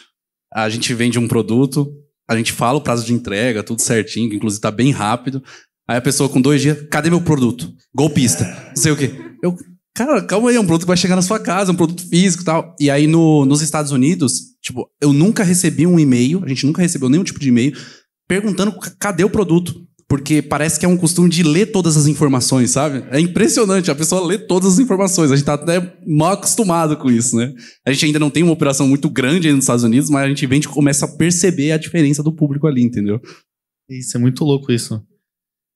S8: a gente vende um produto, a gente fala o prazo de entrega, tudo certinho, que inclusive tá bem rápido. Aí a pessoa com dois dias, cadê meu produto? Golpista, não sei o quê. Eu, Cara, calma aí, é um produto que vai chegar na sua casa, é um produto físico e tal. E aí no, nos Estados Unidos, tipo, eu nunca recebi um e-mail, a gente nunca recebeu nenhum tipo de e-mail, perguntando cadê o produto. Porque parece que é um costume de ler todas as informações, sabe? É impressionante, a pessoa lê todas as informações. A gente tá até mal acostumado com isso, né? A gente ainda não tem uma operação muito grande aí nos Estados Unidos, mas a gente vem e começa a perceber a diferença do público ali, entendeu?
S1: Isso, é muito louco isso.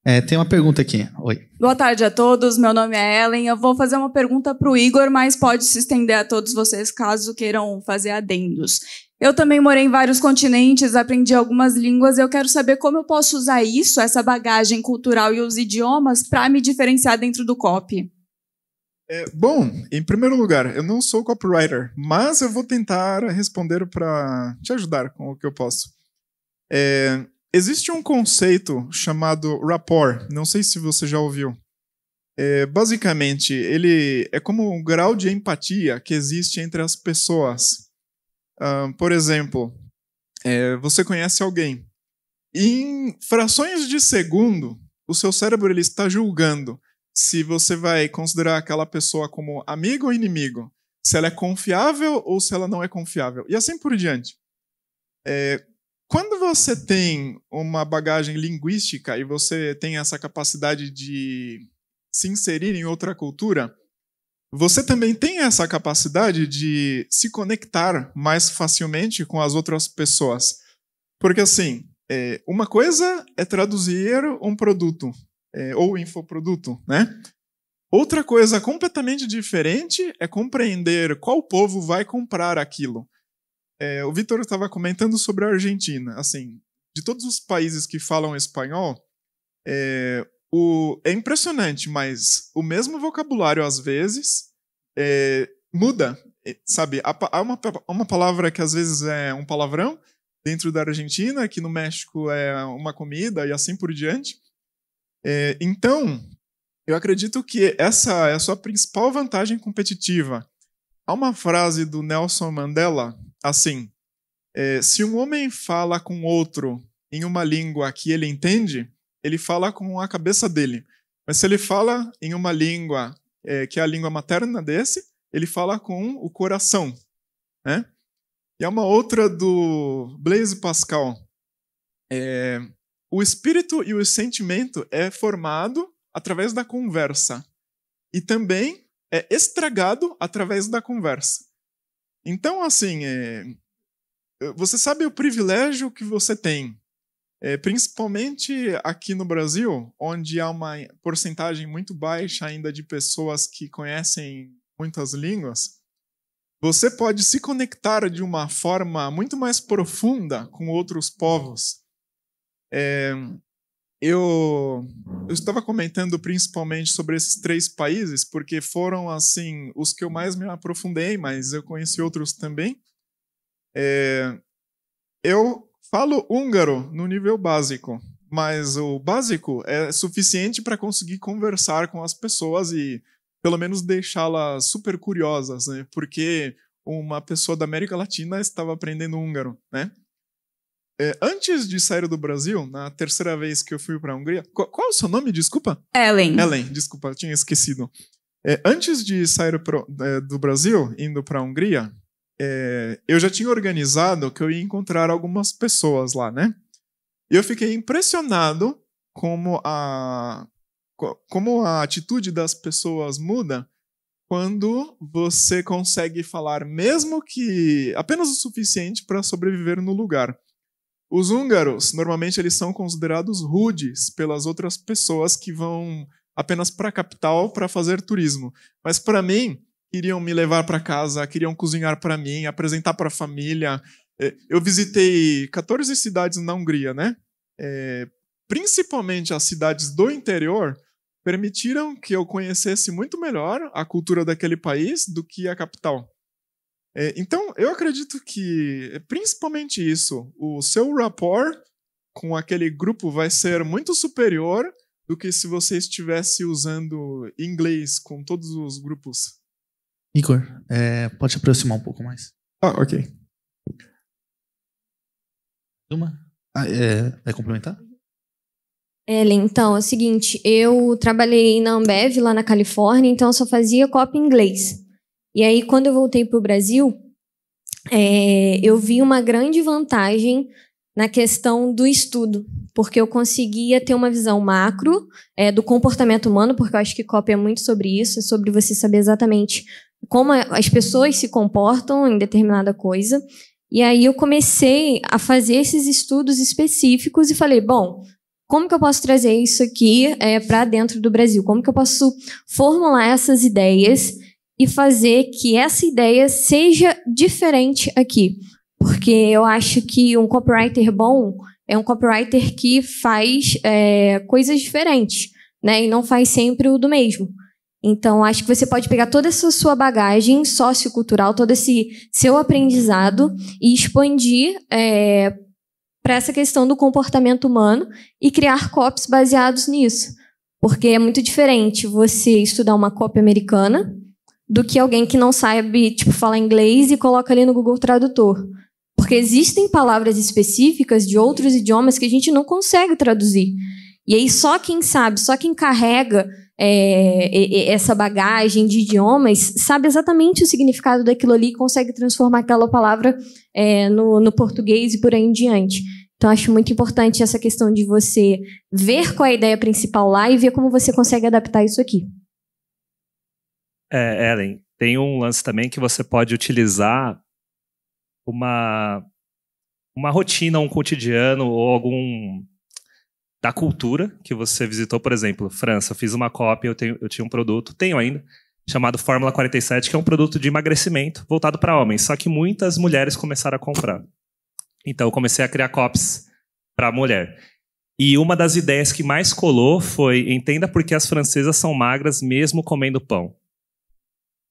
S1: É, tem uma pergunta aqui. Oi.
S2: Boa tarde a todos. Meu nome é Ellen. Eu vou fazer uma pergunta para o Igor, mas pode se estender a todos vocês caso queiram fazer adendos. Eu também morei em vários continentes, aprendi algumas línguas. Eu quero saber como eu posso usar isso, essa bagagem cultural e os idiomas, para me diferenciar dentro do COP.
S7: É, bom, em primeiro lugar, eu não sou copywriter, mas eu vou tentar responder para te ajudar com o que eu posso. É, Existe um conceito chamado rapport, não sei se você já ouviu. É, basicamente, ele é como um grau de empatia que existe entre as pessoas. Ah, por exemplo, é, você conhece alguém. Em frações de segundo, o seu cérebro ele está julgando se você vai considerar aquela pessoa como amigo ou inimigo, se ela é confiável ou se ela não é confiável, e assim por diante. É, quando você tem uma bagagem linguística e você tem essa capacidade de se inserir em outra cultura, você também tem essa capacidade de se conectar mais facilmente com as outras pessoas. Porque, assim, é, uma coisa é traduzir um produto é, ou infoproduto, né? Outra coisa completamente diferente é compreender qual povo vai comprar aquilo. É, o Vitor estava comentando sobre a Argentina. Assim, de todos os países que falam espanhol, é, o, é impressionante, mas o mesmo vocabulário, às vezes, é, muda. Sabe, há uma, uma palavra que às vezes é um palavrão dentro da Argentina, que no México é uma comida e assim por diante. É, então, eu acredito que essa é a sua principal vantagem competitiva. Há uma frase do Nelson Mandela assim: é, se um homem fala com outro em uma língua que ele entende, ele fala com a cabeça dele. Mas se ele fala em uma língua é, que é a língua materna desse, ele fala com o coração. Né? E há é uma outra do Blaise Pascal. É, o espírito e o sentimento é formado através da conversa e também é estragado através da conversa. Então, assim, é, você sabe o privilégio que você tem, é, principalmente aqui no Brasil, onde há uma porcentagem muito baixa ainda de pessoas que conhecem muitas línguas. Você pode se conectar de uma forma muito mais profunda com outros povos. É, eu, eu estava comentando principalmente sobre esses três países, porque foram, assim, os que eu mais me aprofundei, mas eu conheci outros também. É, eu falo húngaro no nível básico, mas o básico é suficiente para conseguir conversar com as pessoas e pelo menos deixá-las super curiosas, né? Porque uma pessoa da América Latina estava aprendendo húngaro, né? É, antes de sair do Brasil, na terceira vez que eu fui para a Hungria. Qual, qual, é o seu nome? Desculpa? Ellen. Ellen, desculpa, tinha esquecido. É, antes de sair pro, é, do Brasil, indo para a Hungria, é, eu já tinha organizado que eu ia encontrar algumas pessoas lá, né? E eu fiquei impressionado como a, como a atitude das pessoas muda quando você consegue falar mesmo que apenas o suficiente para sobreviver no lugar. Os húngaros, normalmente, eles são considerados rudes pelas outras pessoas que vão apenas para a capital para fazer turismo. Mas para mim, queriam me levar para casa, queriam cozinhar para mim, apresentar para a família. É, eu visitei 14 cidades na Hungria, né? É, principalmente as cidades do interior permitiram que eu conhecesse muito melhor a cultura daquele país do que a capital. É, então, eu acredito que, principalmente isso, o seu rapport com aquele grupo vai ser muito superior do que se você estivesse usando inglês com todos os grupos.
S1: Igor, é, pode aproximar um pouco mais. Ah, ok.
S7: Uma? Ah, é, vai
S1: complementar?
S3: Ellen, então, é o seguinte, eu trabalhei na Ambev lá na Califórnia, então eu só fazia copy em inglês. E aí, quando eu voltei para o Brasil, é, eu vi uma grande vantagem na questão do estudo, porque eu conseguia ter uma visão macro é, do comportamento humano, porque eu acho que COP é muito sobre isso, é sobre você saber exatamente como as pessoas se comportam em determinada coisa. E aí eu comecei a fazer esses estudos específicos e falei, bom, como que eu posso trazer isso aqui é, para dentro do Brasil? Como que eu posso formular essas ideias e fazer que essa ideia seja diferente aqui. Porque eu acho que um copywriter bom é um copywriter que faz é, coisas diferentes, né? E não faz sempre o do mesmo. Então, acho que você pode pegar toda essa sua bagagem sociocultural, todo esse seu aprendizado e expandir é, para essa questão do comportamento humano e criar copies baseados nisso. Porque é muito diferente você estudar uma cópia americana do que alguém que não sabe, tipo, falar inglês e coloca ali no Google Tradutor. Porque existem palavras específicas de outros idiomas que a gente não consegue traduzir. E aí só quem sabe, só quem carrega é, essa bagagem de idiomas sabe exatamente o significado daquilo ali e consegue transformar aquela palavra é, no, no português e por aí em diante. Então, acho muito importante essa questão de você ver qual é a ideia principal lá e ver como você consegue adaptar isso aqui.
S6: É, Ellen, tem um lance também que você pode utilizar uma, uma rotina, um cotidiano ou algum da cultura que você visitou, por exemplo, França, Eu fiz uma cópia, eu, tenho, eu tinha um produto, tenho ainda, chamado Fórmula 47, que é um produto de emagrecimento voltado para homens, só que muitas mulheres começaram a comprar. Então eu comecei a criar copies para mulher. E uma das ideias que mais colou foi entenda por que as francesas são magras mesmo comendo pão.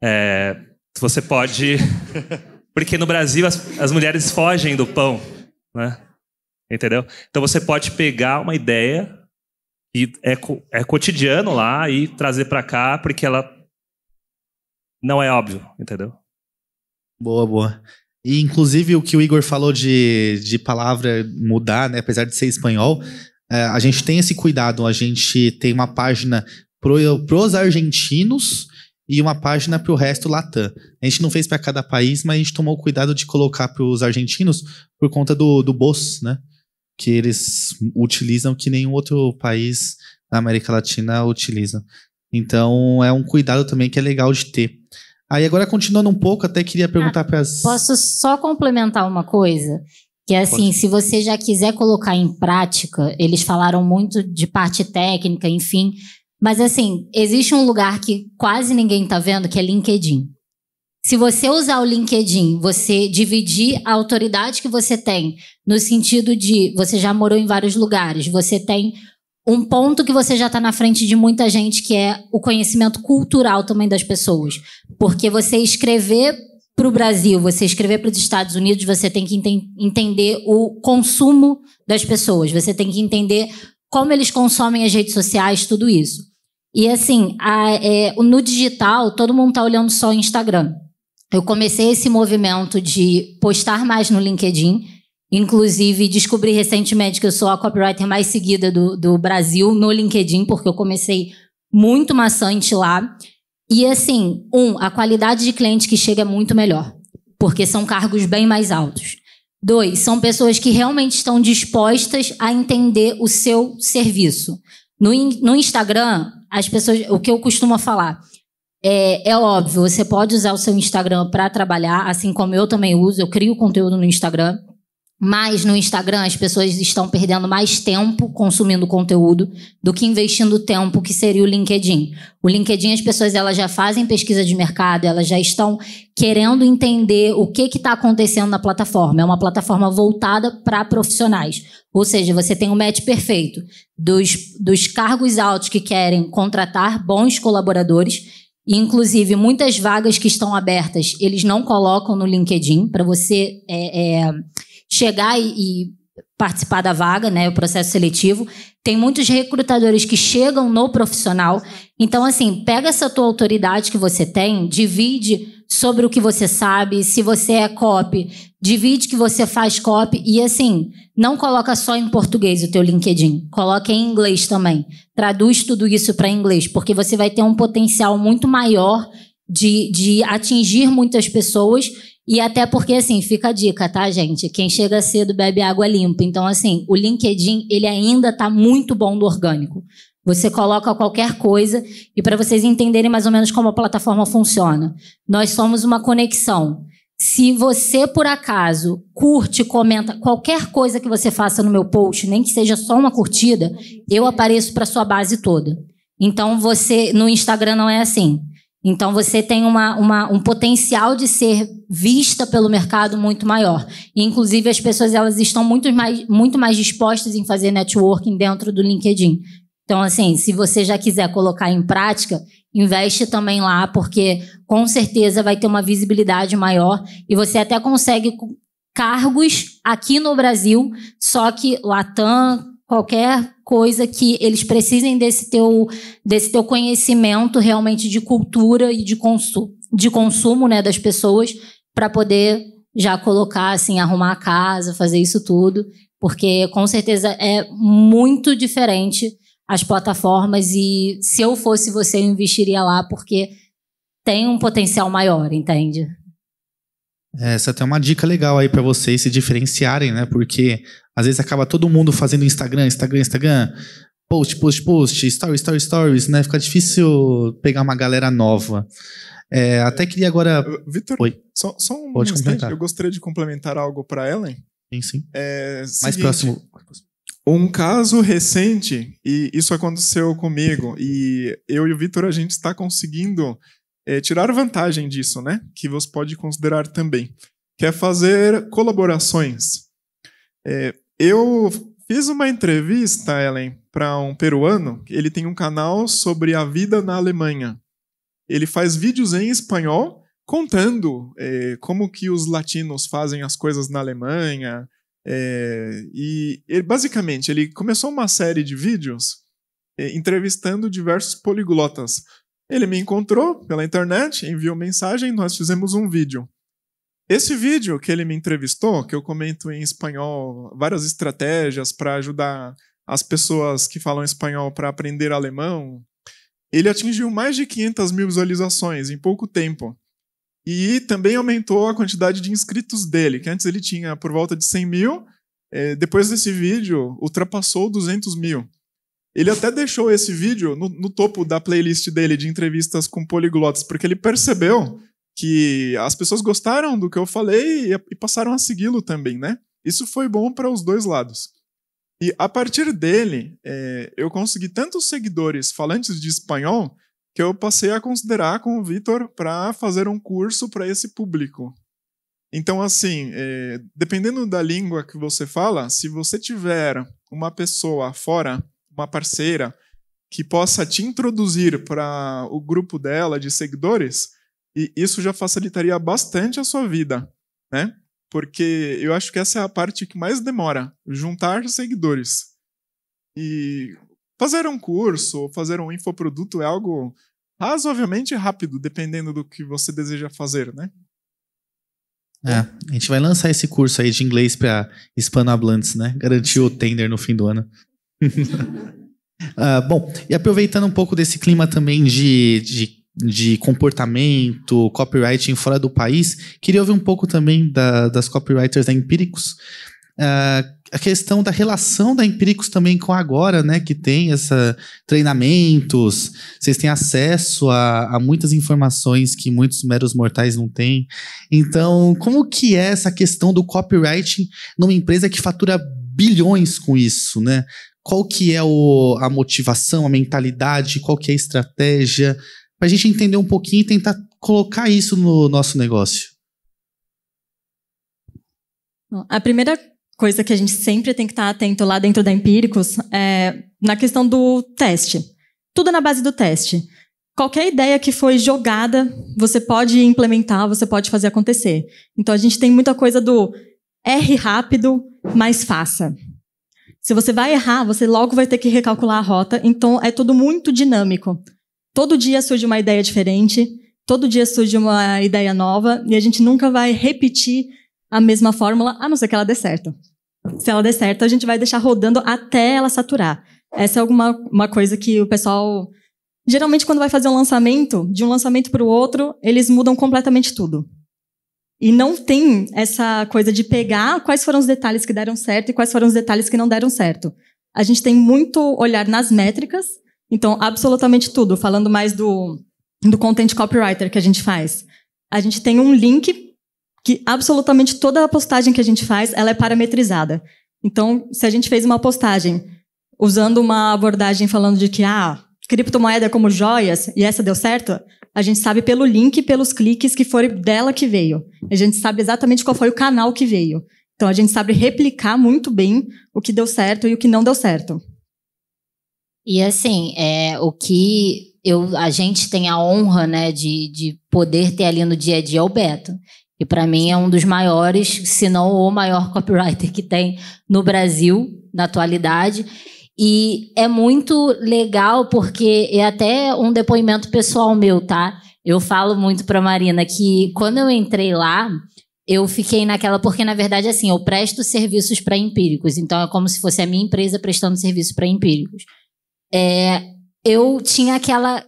S6: É, você pode. Porque no Brasil as, as mulheres fogem do pão, né? Entendeu? Então você pode pegar uma ideia e é, é cotidiano lá e trazer para cá porque ela não é óbvio, entendeu? Boa, boa.
S1: E inclusive o que o Igor falou de, de palavra mudar, né? Apesar de ser espanhol, é, a gente tem esse cuidado. A gente tem uma página pro, pros argentinos e uma página para o resto Latam. A gente não fez para cada país, mas a gente tomou cuidado de colocar para os argentinos por conta do, do BOS, né? Que eles utilizam que nenhum outro país da América Latina utiliza. Então é um cuidado também que é legal de ter. Aí agora continuando um pouco, até queria ah, perguntar ah, para as.
S9: Posso só complementar uma coisa? Que é assim, Pode. se você já quiser colocar em prática, eles falaram muito de parte técnica, enfim, mas assim, existe um lugar que quase ninguém tá vendo, que é LinkedIn. Se você usar o LinkedIn, você dividir a autoridade que você tem, no sentido de você já morou em vários lugares, você tem um ponto que você já está na frente de muita gente, que é o conhecimento cultural também das pessoas. Porque você escrever para o Brasil, você escrever para os Estados Unidos, você tem que entender o consumo das pessoas, você tem que entender como eles consomem as redes sociais, tudo isso. E assim, a, é, no digital, todo mundo está olhando só o Instagram. Eu comecei esse movimento de postar mais no LinkedIn. Inclusive, descobri recentemente que eu sou a copywriter mais seguida do, do Brasil no LinkedIn, porque eu comecei muito maçante lá. E assim, um, a qualidade de cliente que chega é muito melhor, porque são cargos bem mais altos. Dois, são pessoas que realmente estão dispostas a entender o seu serviço. No, no Instagram, as pessoas, o que eu costumo falar, é, é óbvio, você pode usar o seu Instagram para trabalhar, assim como eu também uso, eu crio conteúdo no Instagram mais no Instagram, as pessoas estão perdendo mais tempo consumindo conteúdo do que investindo tempo, que seria o LinkedIn. O LinkedIn, as pessoas elas já fazem pesquisa de mercado, elas já estão querendo entender o que está acontecendo na plataforma. É uma plataforma voltada para profissionais. Ou seja, você tem o um match perfeito dos, dos cargos altos que querem contratar bons colaboradores Inclusive, muitas vagas que estão abertas, eles não colocam no LinkedIn para você é, é, chegar e, e participar da vaga, né, o processo seletivo. Tem muitos recrutadores que chegam no profissional. Então, assim, pega essa tua autoridade que você tem, divide sobre o que você sabe, se você é copy, divide que você faz copy e assim, não coloca só em português o teu LinkedIn, coloca em inglês também. Traduz tudo isso para inglês, porque você vai ter um potencial muito maior de, de atingir muitas pessoas e até porque, assim, fica a dica, tá, gente? Quem chega cedo bebe água limpa. Então, assim, o LinkedIn, ele ainda tá muito bom do orgânico. Você coloca qualquer coisa e para vocês entenderem mais ou menos como a plataforma funciona. Nós somos uma conexão. Se você, por acaso, curte, comenta qualquer coisa que você faça no meu post, nem que seja só uma curtida, eu apareço para sua base toda. Então, você no Instagram não é assim. Então você tem uma, uma, um potencial de ser vista pelo mercado muito maior. E, inclusive as pessoas elas estão muito mais, muito mais dispostas em fazer networking dentro do LinkedIn. Então assim, se você já quiser colocar em prática, investe também lá porque com certeza vai ter uma visibilidade maior e você até consegue cargos aqui no Brasil, só que Latam, qualquer coisa que eles precisem desse teu, desse teu conhecimento realmente de cultura e de, consu de consumo né, das pessoas para poder já colocar, assim, arrumar a casa, fazer isso tudo, porque com certeza é muito diferente as plataformas e se eu fosse você, eu investiria lá porque tem um potencial maior, entende?
S1: É, essa até uma dica legal aí para vocês se diferenciarem, né? Porque às vezes acaba todo mundo fazendo Instagram, Instagram, Instagram, post, post, post, story, story, stories, né? Fica difícil pegar uma galera nova. É, até queria agora. Eh, Vitor,
S7: só, só um Pode complementar. Eu gostaria de complementar algo para Ellen. Sim, sim. É, seguinte, Mais próximo. Um caso recente, e isso aconteceu comigo, e eu e o Vitor, a gente está conseguindo é, tirar vantagem disso, né? Que você pode considerar também. Quer é fazer colaborações. É, eu fiz uma entrevista, Ellen, para um peruano. Ele tem um canal sobre a vida na Alemanha. Ele faz vídeos em espanhol contando é, como que os latinos fazem as coisas na Alemanha, é, e ele, basicamente ele começou uma série de vídeos é, entrevistando diversos poliglotas. Ele me encontrou pela internet, enviou mensagem, nós fizemos um vídeo. Esse vídeo que ele me entrevistou, que eu comento em espanhol várias estratégias para ajudar as pessoas que falam espanhol para aprender alemão, ele atingiu mais de 500 mil visualizações em pouco tempo. E também aumentou a quantidade de inscritos dele, que antes ele tinha por volta de 100 mil, eh, depois desse vídeo ultrapassou 200 mil. Ele até deixou esse vídeo no, no topo da playlist dele de entrevistas com poliglotas, porque ele percebeu que as pessoas gostaram do que eu falei e, e passaram a segui-lo também, né? Isso foi bom para os dois lados. E a partir dele, é, eu consegui tantos seguidores falantes de espanhol que eu passei a considerar com o Vitor para fazer um curso para esse público. Então, assim, é, dependendo da língua que você fala, se você tiver uma pessoa fora uma parceira que possa te introduzir para o grupo dela de seguidores, e isso já facilitaria bastante a sua vida, né? Porque eu acho que essa é a parte que mais demora, juntar seguidores. E fazer um curso, fazer um infoproduto é algo razoavelmente rápido, dependendo do que você deseja fazer, né?
S1: É, a gente vai lançar esse curso aí de inglês para hispanohablantes, né? Garantir o tender no fim do ano
S9: uh,
S1: bom, e aproveitando um pouco desse clima também de, de de comportamento, copywriting fora do país. Queria ouvir um pouco também da, das copywriters da Empíricos. Uh, a questão da relação da Empíricos também com agora, né? Que tem essa treinamentos, vocês têm acesso a, a muitas informações que muitos meros mortais não têm. Então, como que é essa questão do copywriting numa empresa que fatura bilhões com isso, né? qual que é o, a motivação, a mentalidade, qual que é a estratégia, para a gente entender um pouquinho e tentar colocar isso no nosso negócio?
S4: A primeira coisa que a gente sempre tem que estar atento lá dentro da Empíricos é na questão do teste. Tudo na base do teste. Qualquer ideia que foi jogada, você pode implementar, você pode fazer acontecer. Então a gente tem muita coisa do erre rápido, mas faça. Se você vai errar, você logo vai ter que recalcular a rota. Então, é tudo muito dinâmico. Todo dia surge uma ideia diferente, todo dia surge uma ideia nova, e a gente nunca vai repetir a mesma fórmula, a não ser que ela dê certo. Se ela der certo, a gente vai deixar rodando até ela saturar. Essa é alguma, uma coisa que o pessoal. Geralmente, quando vai fazer um lançamento, de um lançamento para o outro, eles mudam completamente tudo. E não tem essa coisa de pegar quais foram os detalhes que deram certo e quais foram os detalhes que não deram certo. A gente tem muito olhar nas métricas, então, absolutamente tudo. Falando mais do, do content copywriter que a gente faz. A gente tem um link que absolutamente toda a postagem que a gente faz ela é parametrizada. Então, se a gente fez uma postagem usando uma abordagem falando de que ah, criptomoeda é como joias e essa deu certo, a gente sabe pelo link, pelos cliques que foi dela que veio. A gente sabe exatamente qual foi o canal que veio. Então a gente sabe replicar muito bem o que deu certo e o que não deu certo.
S9: E assim, é, o que eu, a gente tem a honra né, de, de poder ter ali no dia a dia é o Beto. E para mim é um dos maiores, se não o maior copywriter que tem no Brasil na atualidade. E é muito legal porque é até um depoimento pessoal meu, tá? Eu falo muito pra Marina que quando eu entrei lá, eu fiquei naquela porque na verdade assim, eu presto serviços para empíricos, então é como se fosse a minha empresa prestando serviço para empíricos. É, eu tinha aquela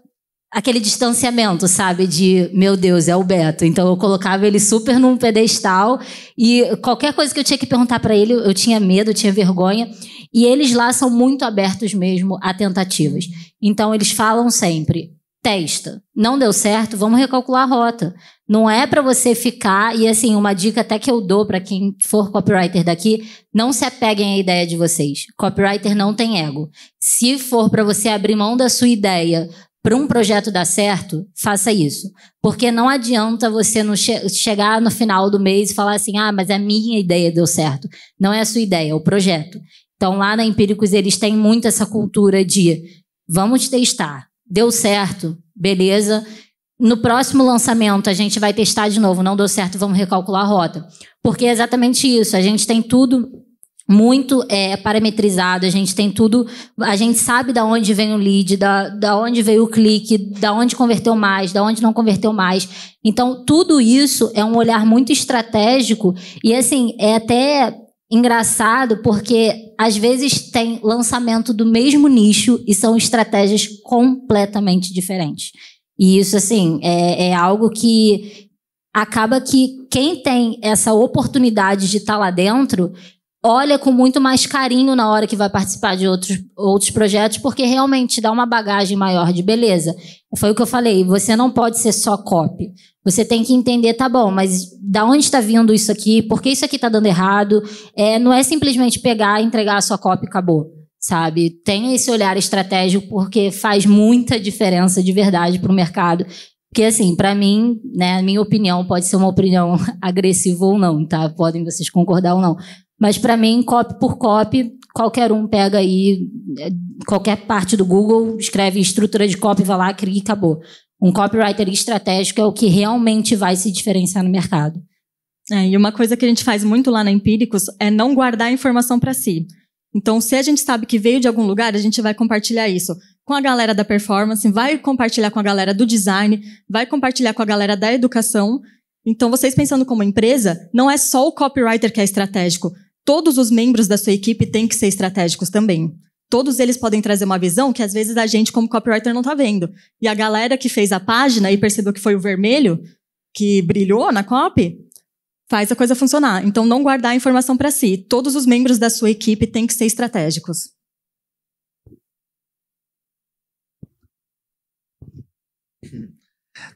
S9: aquele distanciamento, sabe? De, meu Deus, é o Beto. Então eu colocava ele super num pedestal e qualquer coisa que eu tinha que perguntar para ele, eu tinha medo, eu tinha vergonha. E eles lá são muito abertos mesmo a tentativas. Então eles falam sempre: testa. Não deu certo, vamos recalcular a rota. Não é para você ficar e assim, uma dica até que eu dou para quem for copywriter daqui, não se apeguem à ideia de vocês. Copywriter não tem ego. Se for para você abrir mão da sua ideia para um projeto dar certo, faça isso. Porque não adianta você não che chegar no final do mês e falar assim: ah, mas a é minha ideia deu certo. Não é a sua ideia, é o projeto. Então, lá na Empíricos, eles têm muito essa cultura de vamos testar. Deu certo, beleza. No próximo lançamento, a gente vai testar de novo. Não deu certo, vamos recalcular a rota. Porque é exatamente isso. A gente tem tudo muito é, parametrizado, a gente tem tudo, a gente sabe da onde vem o lead, da, da onde veio o clique, da onde converteu mais, da onde não converteu mais. Então, tudo isso é um olhar muito estratégico e, assim, é até engraçado porque às vezes tem lançamento do mesmo nicho e são estratégias completamente diferentes. E isso, assim, é, é algo que acaba que quem tem essa oportunidade de estar tá lá dentro olha com muito mais carinho na hora que vai participar de outros, outros projetos, porque realmente dá uma bagagem maior de beleza. Foi o que eu falei, você não pode ser só copy. Você tem que entender, tá bom, mas da onde está vindo isso aqui? Por que isso aqui está dando errado? É, não é simplesmente pegar, entregar a sua copy e acabou. Sabe? Tenha esse olhar estratégico porque faz muita diferença de verdade para o mercado. Porque, assim, para mim, né, minha opinião pode ser uma opinião agressiva ou não, tá? Podem vocês concordar ou não. Mas para mim, copy por copy, qualquer um pega aí é, qualquer parte do Google, escreve estrutura de copy, vai lá, cria e acabou. Um copywriter estratégico é o que realmente vai se diferenciar no mercado. É, e uma coisa que a gente
S4: faz muito lá na Empíricos é não guardar a informação para si. Então, se a gente sabe que veio de algum lugar, a gente vai compartilhar isso com a galera da performance, vai compartilhar com a galera do design, vai compartilhar com a galera da educação. Então, vocês pensando como empresa, não é só o copywriter que é estratégico, todos os membros da sua equipe têm que ser estratégicos também. Todos eles podem trazer uma visão que às vezes a gente, como copywriter, não está vendo. E a galera que fez a página e percebeu que foi o vermelho que brilhou na copy, faz a coisa funcionar. Então, não guardar a informação para si. Todos os membros da sua equipe têm que ser estratégicos.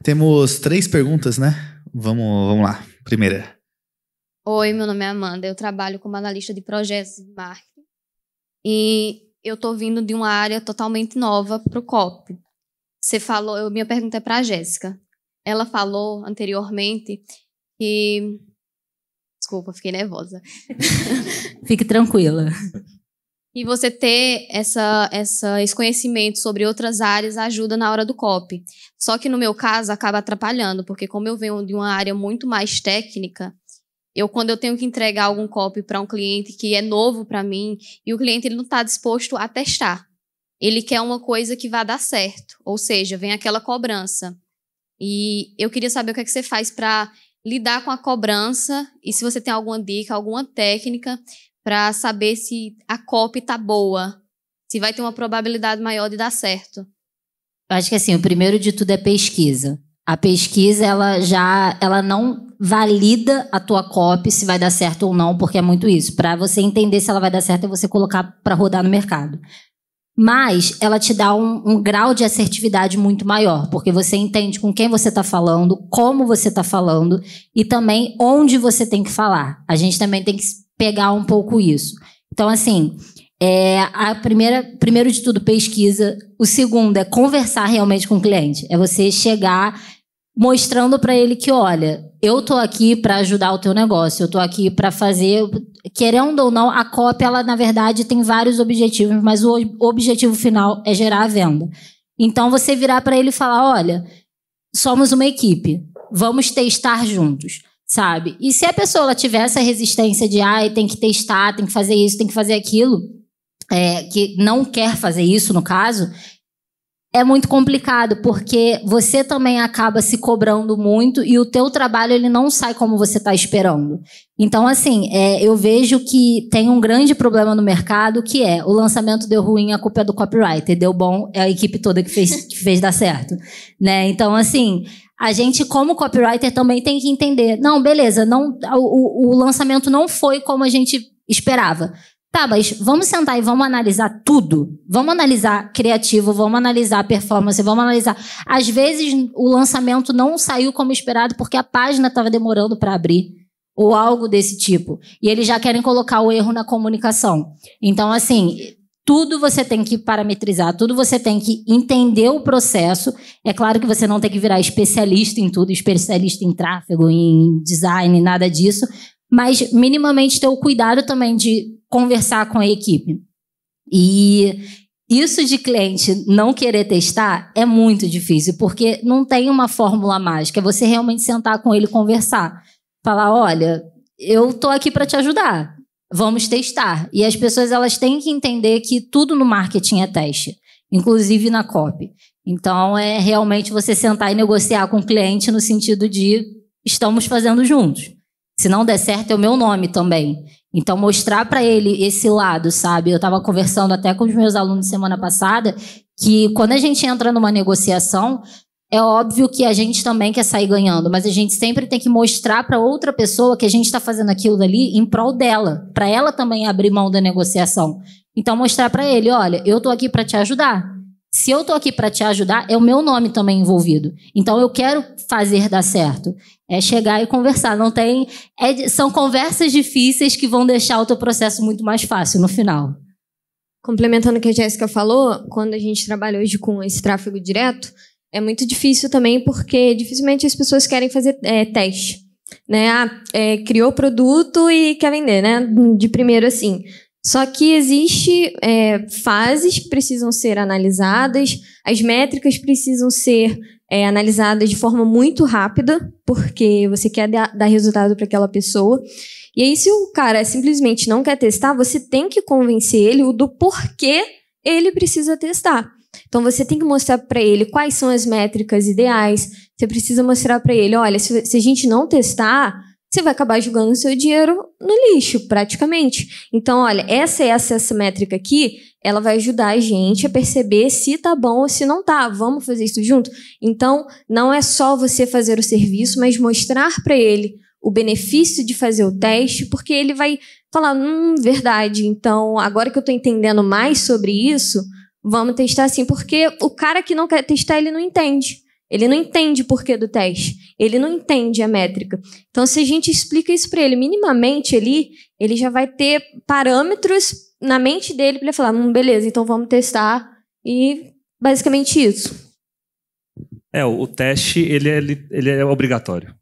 S1: Temos três perguntas, né? Vamos, vamos lá. Primeira.
S11: Oi, meu nome é Amanda. Eu trabalho como analista de projetos de marketing e eu estou vindo de uma área totalmente nova para o COP. Você falou, eu, minha pergunta é para a Jéssica. Ela falou anteriormente que. Desculpa, fiquei nervosa.
S9: Fique tranquila.
S11: E você ter essa, essa, esse conhecimento sobre outras áreas ajuda na hora do COP. Só que no meu caso acaba atrapalhando, porque como eu venho de uma área muito mais técnica, eu quando eu tenho que entregar algum copy para um cliente que é novo para mim e o cliente ele não está disposto a testar, ele quer uma coisa que vá dar certo, ou seja, vem aquela cobrança. E eu queria saber o que, é que você faz para lidar com a cobrança e se você tem alguma dica, alguma técnica para saber se a copy tá boa, se vai ter uma probabilidade maior de dar certo.
S9: Eu acho que assim, o primeiro de tudo é pesquisa. A pesquisa ela já ela não valida a tua copy se vai dar certo ou não, porque é muito isso. Para você entender se ela vai dar certo é você colocar para rodar no mercado. Mas ela te dá um, um, grau de assertividade muito maior, porque você entende com quem você está falando, como você está falando e também onde você tem que falar. A gente também tem que pegar um pouco isso. Então, assim, é, a primeira, primeiro de tudo, pesquisa. O segundo é conversar realmente com o cliente. É você chegar mostrando para ele que, olha, eu tô aqui para ajudar o teu negócio, eu tô aqui para fazer, querendo ou não, a cópia, ela na verdade tem vários objetivos, mas o objetivo final é gerar a venda. Então você virar para ele e falar, olha, somos uma equipe, vamos testar juntos, sabe? E se a pessoa ela tiver essa resistência de, ai, ah, tem que testar, tem que fazer isso, tem que fazer aquilo, é, que não quer fazer isso no caso, é muito complicado porque você também acaba se cobrando muito e o teu trabalho ele não sai como você está esperando. Então assim, é, eu vejo que tem um grande problema no mercado que é o lançamento deu ruim, a culpa é do copywriter, deu bom, é a equipe toda que fez, que fez dar certo, né? Então assim, a gente, como copywriter, também tem que entender. Não, beleza, não, o, o lançamento não foi como a gente esperava. Tá, mas vamos sentar e vamos analisar tudo? Vamos analisar criativo, vamos analisar performance, vamos analisar. Às vezes o lançamento não saiu como esperado porque a página estava demorando para abrir ou algo desse tipo. E eles já querem colocar o erro na comunicação. Então, assim, tudo você tem que parametrizar, tudo você tem que entender o processo. É claro que você não tem que virar especialista em tudo, especialista em tráfego, em design, nada disso, mas minimamente ter o cuidado também de conversar com a equipe. E isso de cliente não querer testar é muito difícil, porque não tem uma fórmula mágica. É você realmente sentar com ele e conversar. Falar: olha, eu estou aqui para te ajudar. Vamos testar. E as pessoas elas têm que entender que tudo no marketing é teste, inclusive na copy. Então é realmente você sentar e negociar com o cliente no sentido de estamos fazendo juntos se não der certo, é o meu nome também. Então, mostrar para ele esse lado, sabe? Eu estava conversando até com os meus alunos semana passada que quando a gente entra numa negociação, é óbvio que a gente também quer sair ganhando, mas a gente sempre tem que mostrar para outra pessoa que a gente está fazendo aquilo dali em prol dela, para ela também abrir mão da negociação. Então, mostrar para ele: olha, eu estou aqui para te ajudar. Se eu estou aqui para te ajudar, é o meu nome também envolvido. Então eu quero fazer dar certo. É chegar e conversar. Não tem. É, são conversas difíceis que vão deixar o teu processo muito mais fácil no final. Complementando o que a
S3: Jéssica falou, quando a gente trabalha hoje com esse tráfego direto, é muito difícil também porque dificilmente as pessoas querem fazer é, teste. Né? Ah, é, criou produto e quer vender, né? De primeiro assim. Só que existem é, fases que precisam ser analisadas, as métricas precisam ser é, analisadas de forma muito rápida, porque você quer dar resultado para aquela pessoa. E aí, se o cara simplesmente não quer testar, você tem que convencer ele do porquê ele precisa testar. Então, você tem que mostrar para ele quais são as métricas ideais. Você precisa mostrar para ele: olha, se, se a gente não testar, você vai acabar jogando o seu dinheiro no lixo, praticamente. Então, olha, essa é essa métrica aqui, ela vai ajudar a gente a perceber se tá bom ou se não tá. Vamos fazer isso junto? Então, não é só você fazer o serviço, mas mostrar para ele o benefício de fazer o teste, porque ele vai falar, hum, verdade, então agora que eu tô entendendo mais sobre isso, vamos testar assim, porque o cara que não quer testar, ele não entende. Ele não entende o porquê do teste. Ele não entende a métrica. Então, se a gente explica isso para ele minimamente ali, ele já vai ter parâmetros na mente dele para ele falar: hum, beleza, então vamos testar. E basicamente isso.
S6: É, o teste ele é, ele é obrigatório.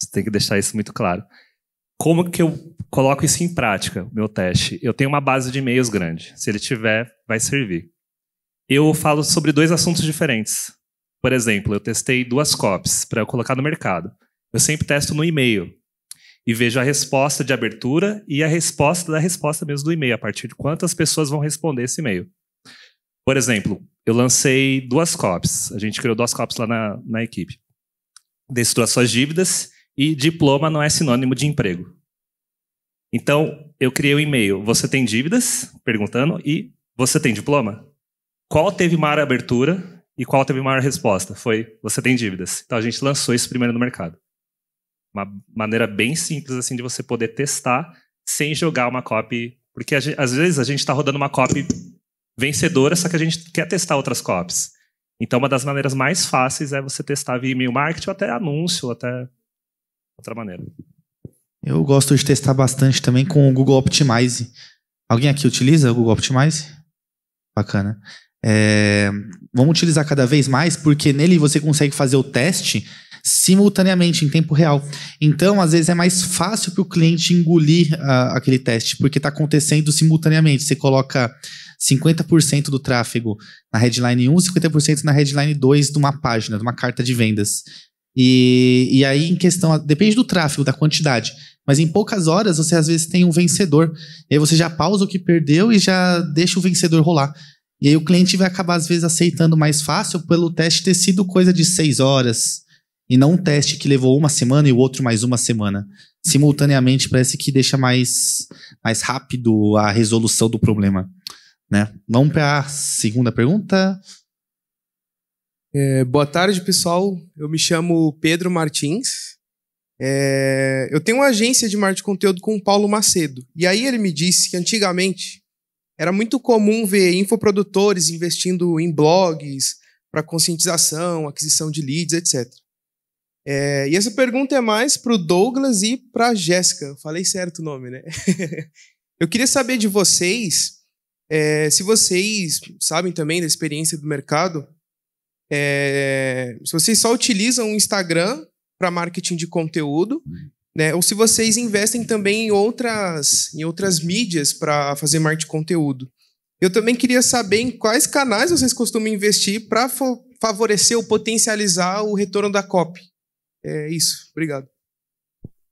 S6: Você tem que deixar isso muito claro. Como que eu coloco isso em prática, meu teste? Eu tenho uma base de e-mails grande. Se ele tiver, vai servir. Eu falo sobre dois assuntos diferentes por exemplo, eu testei duas copies para eu colocar no mercado. Eu sempre testo no e-mail e vejo a resposta de abertura e a resposta da resposta mesmo do e-mail, a partir de quantas pessoas vão responder esse e-mail. Por exemplo, eu lancei duas copies. A gente criou duas copies lá na, na equipe. Destrua suas dívidas e diploma não é sinônimo de emprego. Então, eu criei o um e-mail. Você tem dívidas? Perguntando. E você tem diploma? Qual teve maior abertura e qual teve maior resposta? Foi: você tem dívidas. Então a gente lançou isso primeiro no mercado. Uma maneira bem simples assim de você poder testar sem jogar uma copy, porque gente, às vezes a gente está rodando uma copy vencedora, só que a gente quer testar outras copies. Então uma das maneiras mais fáceis é você testar via e-mail marketing ou até anúncio, ou até outra maneira.
S1: Eu gosto de testar bastante também com o Google Optimize. Alguém aqui utiliza o Google Optimize? Bacana. É, vamos utilizar cada vez mais, porque nele você consegue fazer o teste simultaneamente, em tempo real. Então, às vezes, é mais fácil para o cliente engolir a, ah, aquele teste, porque está acontecendo simultaneamente. Você coloca 50% do tráfego na headline 1, 50% na headline 2 de uma página, de uma carta de vendas. E, e aí, em questão, depende do tráfego, da quantidade. Mas em poucas horas, você às vezes tem um vencedor. E aí você já pausa o que perdeu e já deixa o vencedor rolar. E aí o cliente vai acabar, às vezes, aceitando mais fácil pelo teste ter sido coisa de seis horas. E não um teste que levou uma semana e o outro mais uma semana. Simultaneamente, parece que deixa mais, mais rápido a resolução do problema. Né? Vamos para a segunda pergunta. É, boa tarde, pessoal. Eu me chamo Pedro Martins. É, eu tenho uma agência de marketing de conteúdo com o Paulo Macedo. E aí ele me disse que antigamente era muito comum ver infoprodutores investindo em blogs para conscientização, aquisição de leads, etc.
S7: É, e essa pergunta é mais para o Douglas e para a Jéssica. Falei certo o nome, né? Eu queria saber de vocês, é, se vocês sabem também da experiência do mercado, é, se vocês só utilizam o Instagram para marketing de conteúdo uhum. Né? Ou se vocês investem também em
S1: outras, em outras mídias para fazer marketing de conteúdo. Eu também queria saber em quais canais vocês costumam investir para favorecer ou potencializar o retorno da
S7: COP. É isso. Obrigado.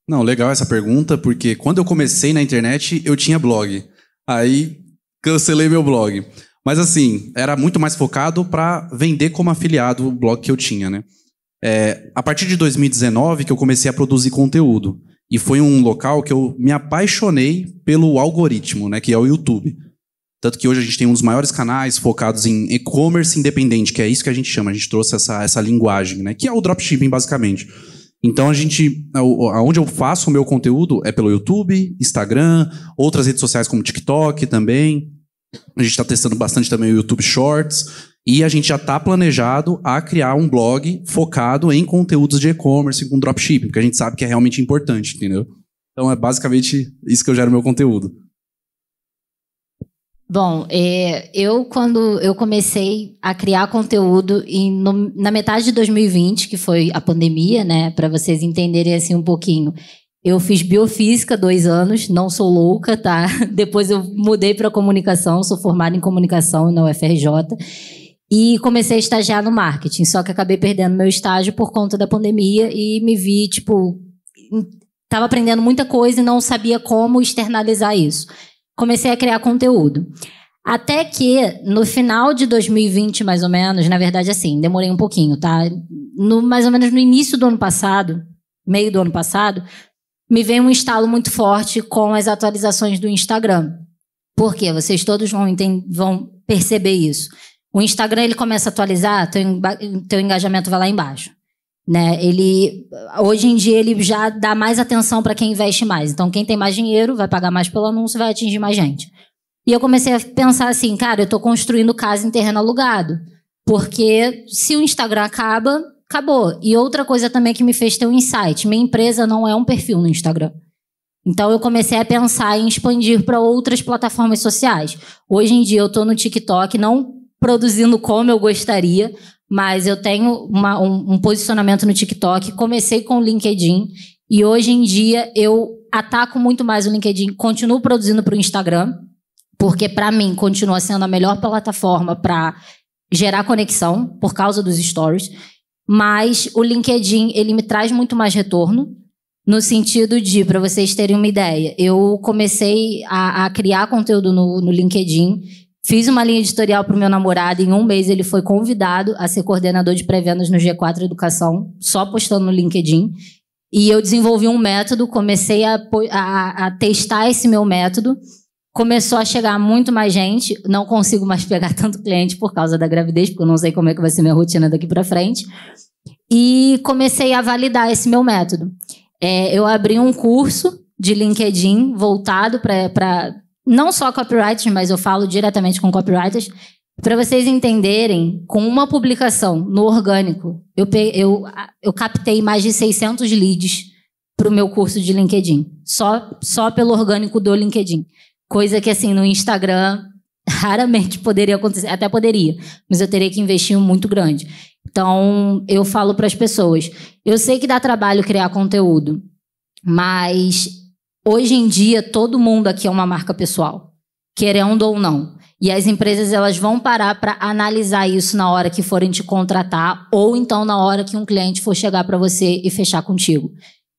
S8: Não, legal essa pergunta, porque quando eu comecei na internet, eu tinha blog. Aí cancelei meu blog. Mas assim, era muito mais focado para vender como afiliado o blog que eu tinha, né? É, a partir de 2019 que eu comecei a produzir conteúdo. E foi um local que eu me apaixonei pelo algoritmo, né, que é o YouTube. Tanto que hoje a gente tem um dos maiores canais focados em e-commerce independente, que é isso que a gente chama, a gente trouxe essa, essa linguagem, né, que é o dropshipping basicamente. Então a gente, aonde eu faço o meu conteúdo é pelo YouTube, Instagram, outras redes sociais como TikTok também. A gente está testando bastante também o YouTube Shorts. E a gente já está planejado a criar um blog focado em conteúdos de e-commerce com dropshipping, porque a gente sabe que é realmente importante, entendeu? Então é basicamente isso que eu gero meu conteúdo.
S9: Bom, é, eu quando eu comecei a criar conteúdo em, no, na metade de 2020, que foi a pandemia, né, para vocês entenderem assim um pouquinho, eu fiz biofísica dois anos, não sou louca, tá? Depois eu mudei para comunicação, sou formada em comunicação na UFRJ e comecei a estagiar no marketing, só que acabei perdendo meu estágio por conta da pandemia e me vi, tipo, estava aprendendo muita coisa e não sabia como externalizar isso. Comecei a criar conteúdo. Até que no final de 2020, mais ou menos, na verdade, assim, demorei um pouquinho, tá? No, mais ou menos no início do ano passado, meio do ano passado, me veio um estalo muito forte com as atualizações do Instagram. Por quê? Vocês todos vão, vão perceber isso. O Instagram ele começa a atualizar, teu, teu engajamento vai lá embaixo. Né? Ele hoje em dia ele já dá mais atenção para quem investe mais. Então quem tem mais dinheiro vai pagar mais pelo anúncio, vai atingir mais gente. E eu comecei a pensar assim, cara, eu estou construindo casa em terreno alugado, porque se o Instagram acaba, acabou. E outra coisa também que me fez ter um insight, minha empresa não é um perfil no Instagram. Então eu comecei a pensar em expandir para outras plataformas sociais. Hoje em dia eu estou no TikTok, não produzindo como eu gostaria, mas eu tenho uma, um, um, posicionamento no TikTok. Comecei com o LinkedIn e hoje em dia eu ataco muito mais o LinkedIn. Continuo produzindo para o Instagram, porque para mim continua sendo a melhor plataforma para gerar conexão por causa dos stories. Mas o LinkedIn ele me traz muito mais retorno. No sentido de, para vocês terem uma ideia, eu comecei a, a criar conteúdo no, no LinkedIn Fiz uma linha editorial para o meu namorado. Em um mês, ele foi convidado a ser coordenador de pré-vendas no G4 Educação, só postando no LinkedIn. E eu desenvolvi um método, comecei a, a, a testar esse meu método começou a chegar muito mais gente. Não consigo mais pegar tanto cliente por causa da gravidez, porque eu não sei como é que vai ser minha rotina daqui para frente. E comecei a validar esse meu método. É, eu abri um curso de LinkedIn voltado para não só copywriters, mas eu falo diretamente com copywriters, para vocês entenderem, com uma publicação no orgânico, eu, eu, eu captei mais de 600 leads para o meu curso de LinkedIn, só, só pelo orgânico do LinkedIn. Coisa que, assim, no Instagram raramente poderia acontecer, até poderia, mas eu teria que investir muito grande. Então, eu falo para as pessoas: eu sei que dá trabalho criar conteúdo, mas Hoje em dia, todo mundo aqui é uma marca pessoal, querendo ou não. E as empresas elas vão parar para analisar isso na hora que forem te contratar ou então na hora que um cliente for chegar para você e fechar contigo.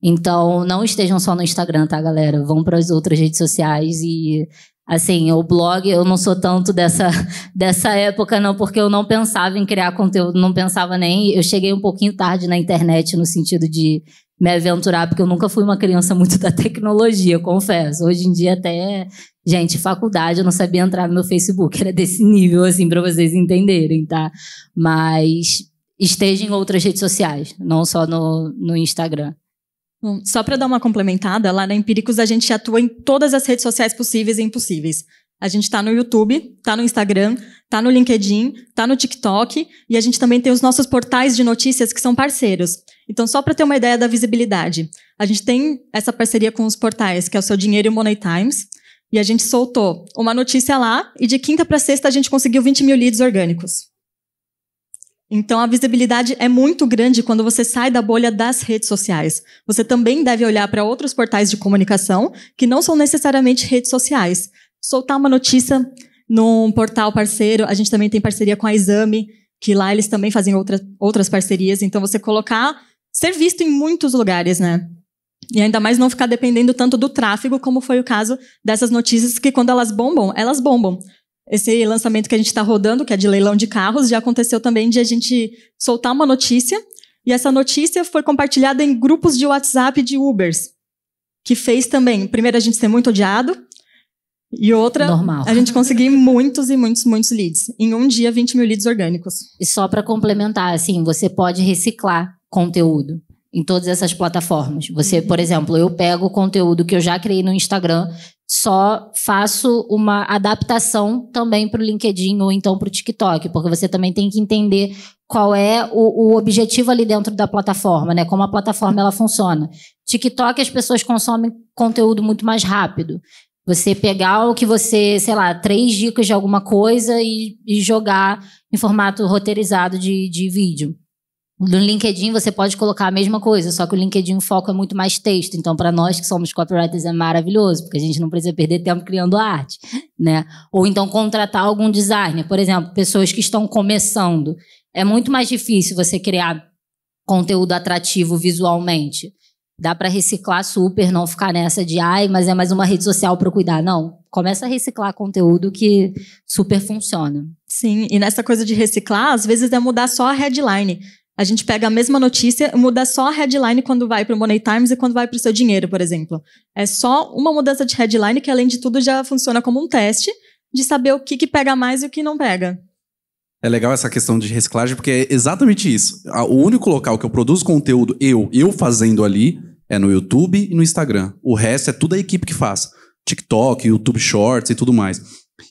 S9: Então, não estejam só no Instagram, tá, galera? Vão para as outras redes sociais e assim, o blog, eu não sou tanto dessa dessa época não, porque eu não pensava em criar conteúdo, não pensava nem, eu cheguei um pouquinho tarde na internet no sentido de me aventurar, porque eu nunca fui uma criança muito da tecnologia, confesso. Hoje em dia até, gente, faculdade, eu não sabia entrar no meu Facebook, era desse nível assim para vocês entenderem, tá? Mas esteja em outras redes sociais, não só no, no Instagram.
S4: Bom, só para dar
S9: uma complementada, lá na Empíricos a gente atua em
S4: todas as redes sociais possíveis e impossíveis. A gente está no YouTube, está no Instagram, está no LinkedIn, está no TikTok e a gente também tem os nossos portais de notícias que são parceiros. Então, só para ter uma ideia da visibilidade, a gente tem essa parceria com os portais, que é o Seu Dinheiro e o Money Times, e a gente soltou uma notícia lá e de quinta para sexta a gente conseguiu 20 mil leads orgânicos. Então, a visibilidade é muito grande quando você sai da bolha das redes sociais. Você também deve olhar para outros portais de comunicação que não são necessariamente redes sociais soltar uma notícia num portal parceiro. A gente também tem parceria com a Exame, que lá eles também fazem outra, outras parcerias. Então, você colocar, ser visto em muitos lugares, né? E ainda mais não ficar dependendo tanto do tráfego, como foi o caso dessas notícias, que quando elas bombam, elas bombam. Esse lançamento que a gente está rodando, que é de leilão de carros, já aconteceu também de a gente soltar uma notícia. E essa notícia foi compartilhada em grupos de WhatsApp de Ubers, que fez também, primeiro, a gente ser muito odiado, e outra, Normal. a gente conseguiu muitos e muitos, muitos leads. Em um
S9: dia, 20 mil leads orgânicos. E só para complementar, assim, você pode reciclar conteúdo em todas essas plataformas. Você, uhum. por exemplo, eu pego o conteúdo que eu já criei no Instagram, só faço uma adaptação também para o LinkedIn ou então para o TikTok, porque você também tem que entender qual é o, o, objetivo ali dentro da plataforma, né? Como a plataforma ela funciona. TikTok as pessoas consomem conteúdo muito mais rápido. Você pegar o que você, sei lá, três dicas de alguma coisa e, e jogar em formato roteirizado de, de vídeo. No LinkedIn você pode colocar a mesma coisa, só que o LinkedIn o foco é muito mais texto. Então, para nós que somos copywriters é maravilhoso, porque a gente não precisa perder tempo criando arte, né? Ou então contratar algum designer, por exemplo, pessoas que estão começando. É muito mais difícil você criar conteúdo atrativo visualmente. Dá para reciclar super, não ficar nessa de ai, mas é mais uma rede social para cuidar. Não, começa a reciclar conteúdo que super funciona. Sim,
S4: e nessa coisa de reciclar, às vezes é mudar só a headline. A gente pega a mesma notícia, muda só a headline quando vai para o Money Times e quando vai para o seu dinheiro, por exemplo. É só uma mudança de headline que, além de tudo, já funciona como um teste de saber o que, que pega mais e o que não pega.
S8: É legal essa questão de reciclagem, porque é exatamente isso. O único local que eu produzo conteúdo, eu, eu fazendo ali, é no YouTube e no Instagram. O resto é tudo a equipe que faz. TikTok, YouTube Shorts e tudo mais.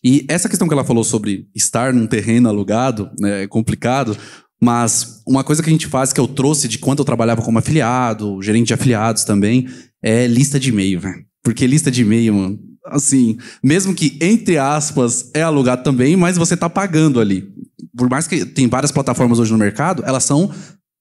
S8: E essa questão que ela falou sobre estar num terreno alugado né, é complicado, mas uma coisa que a gente faz, que eu trouxe de quando eu trabalhava como afiliado, gerente de afiliados também, é lista de e-mail, velho. Porque lista de e-mail, mano, assim, mesmo que, entre aspas, é alugado também, mas você tá pagando ali. Por mais que tem várias plataformas hoje no mercado, elas são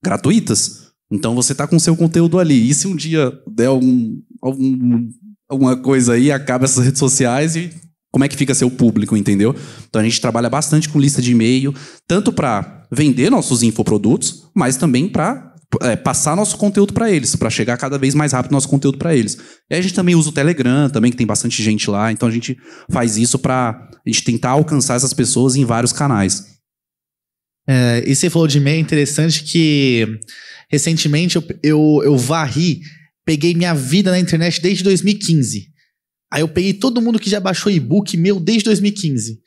S8: gratuitas. Então você está com seu conteúdo ali. E se um dia der algum, algum, alguma coisa aí, acaba essas redes sociais e como é que fica seu público, entendeu? Então a gente trabalha bastante com lista de e-mail, tanto para vender nossos infoprodutos, mas também para é, passar nosso conteúdo para eles, para chegar cada vez mais rápido nosso conteúdo para eles. E a gente também usa o Telegram, também que tem bastante gente lá, então a gente faz isso para a gente tentar alcançar essas pessoas em vários canais.
S1: É, e você falou de e-mail, interessante que Recentemente eu, eu, eu varri, peguei minha vida na internet desde 2015. Aí eu peguei todo mundo que já baixou e-book meu desde 2015.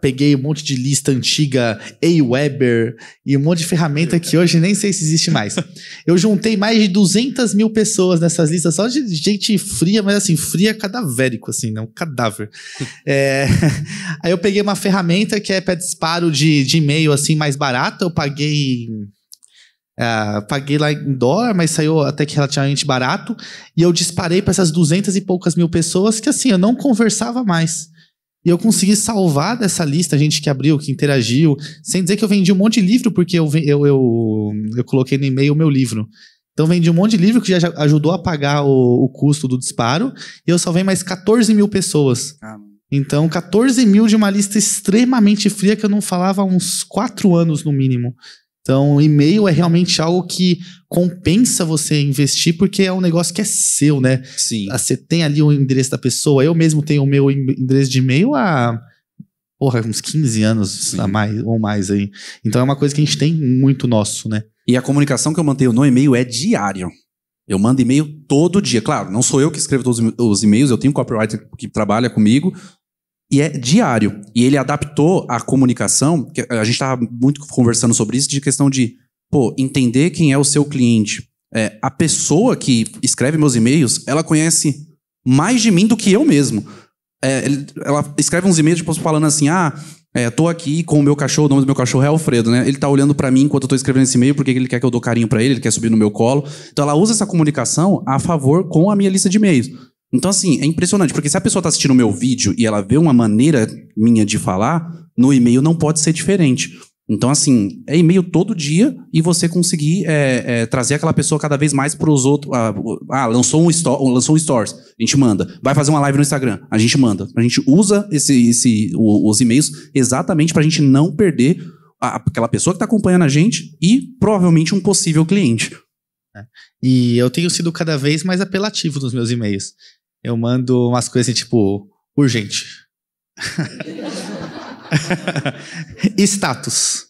S1: Peguei um monte de lista antiga, Aweber e um monte de ferramenta que hoje nem sei se existe mais. Eu juntei mais de 200 mil pessoas nessas listas, só de gente fria, mas assim, fria é cadavérico, assim, não né? cadáver. É... Aí eu peguei uma ferramenta que é para disparo de, de e-mail, assim, mais barata. Eu paguei é, paguei lá em dólar, mas saiu até que relativamente barato. E eu disparei para essas duzentas e poucas mil pessoas que, assim, eu não conversava mais. E eu consegui salvar dessa lista a gente que abriu, que interagiu, sem dizer que eu vendi um monte de livro, porque eu, eu, eu, eu coloquei no e-mail o meu livro. Então vendi um monte de livro que já ajudou a pagar o, o custo do disparo, e eu salvei mais 14 mil pessoas. Ah. Então, 14 mil de uma lista extremamente fria que eu não falava há uns quatro anos no mínimo. Então, e-mail é realmente algo que compensa você investir, porque é um negócio que é seu, né? Sim. Ah, você tem ali o endereço da pessoa. Eu mesmo tenho o meu endereço de e-mail há, porra, uns 15 anos a mais, ou mais aí. Então, é uma coisa que a gente tem muito nosso, né? E a comunicação que eu mantenho no
S8: e-mail é diária. Eu mando e-mail todo dia. Claro, não sou eu que escrevo todos os e-mails, eu tenho um copywriter que trabalha comigo, e é diário. E ele adaptou a comunicação, que a gente estava muito conversando sobre isso, de questão de, pô, entender quem é o seu cliente. É, a pessoa que escreve meus e-mails, ela conhece mais de mim do que eu mesmo. É, ela escreve uns e-mails tipo, falando assim, ah, é, tô aqui com o meu cachorro, o nome do meu cachorro é Alfredo, né? Ele tá olhando para mim enquanto eu tô escrevendo esse e-mail porque ele quer que eu dou carinho para ele, ele quer subir no meu colo. Então ela usa essa comunicação a favor com a minha lista de e-mails. Então, assim, é impressionante, porque se a pessoa está assistindo o meu vídeo e ela vê uma maneira minha de falar, no e-mail não pode ser diferente. Então, assim, é e-mail todo dia e você conseguir é, é, trazer aquela pessoa cada vez mais para os outros. Ah, ah, lançou um, lançou um Stories, a gente manda. Vai fazer uma live no Instagram, a gente manda. A gente usa esse, esse, o, os e-mails exatamente para a gente não
S1: perder a, aquela pessoa que está acompanhando a gente e provavelmente um possível cliente. É. E eu tenho sido cada vez mais apelativo nos meus e-mails eu mando umas coisas assim, tipo, urgente. Status.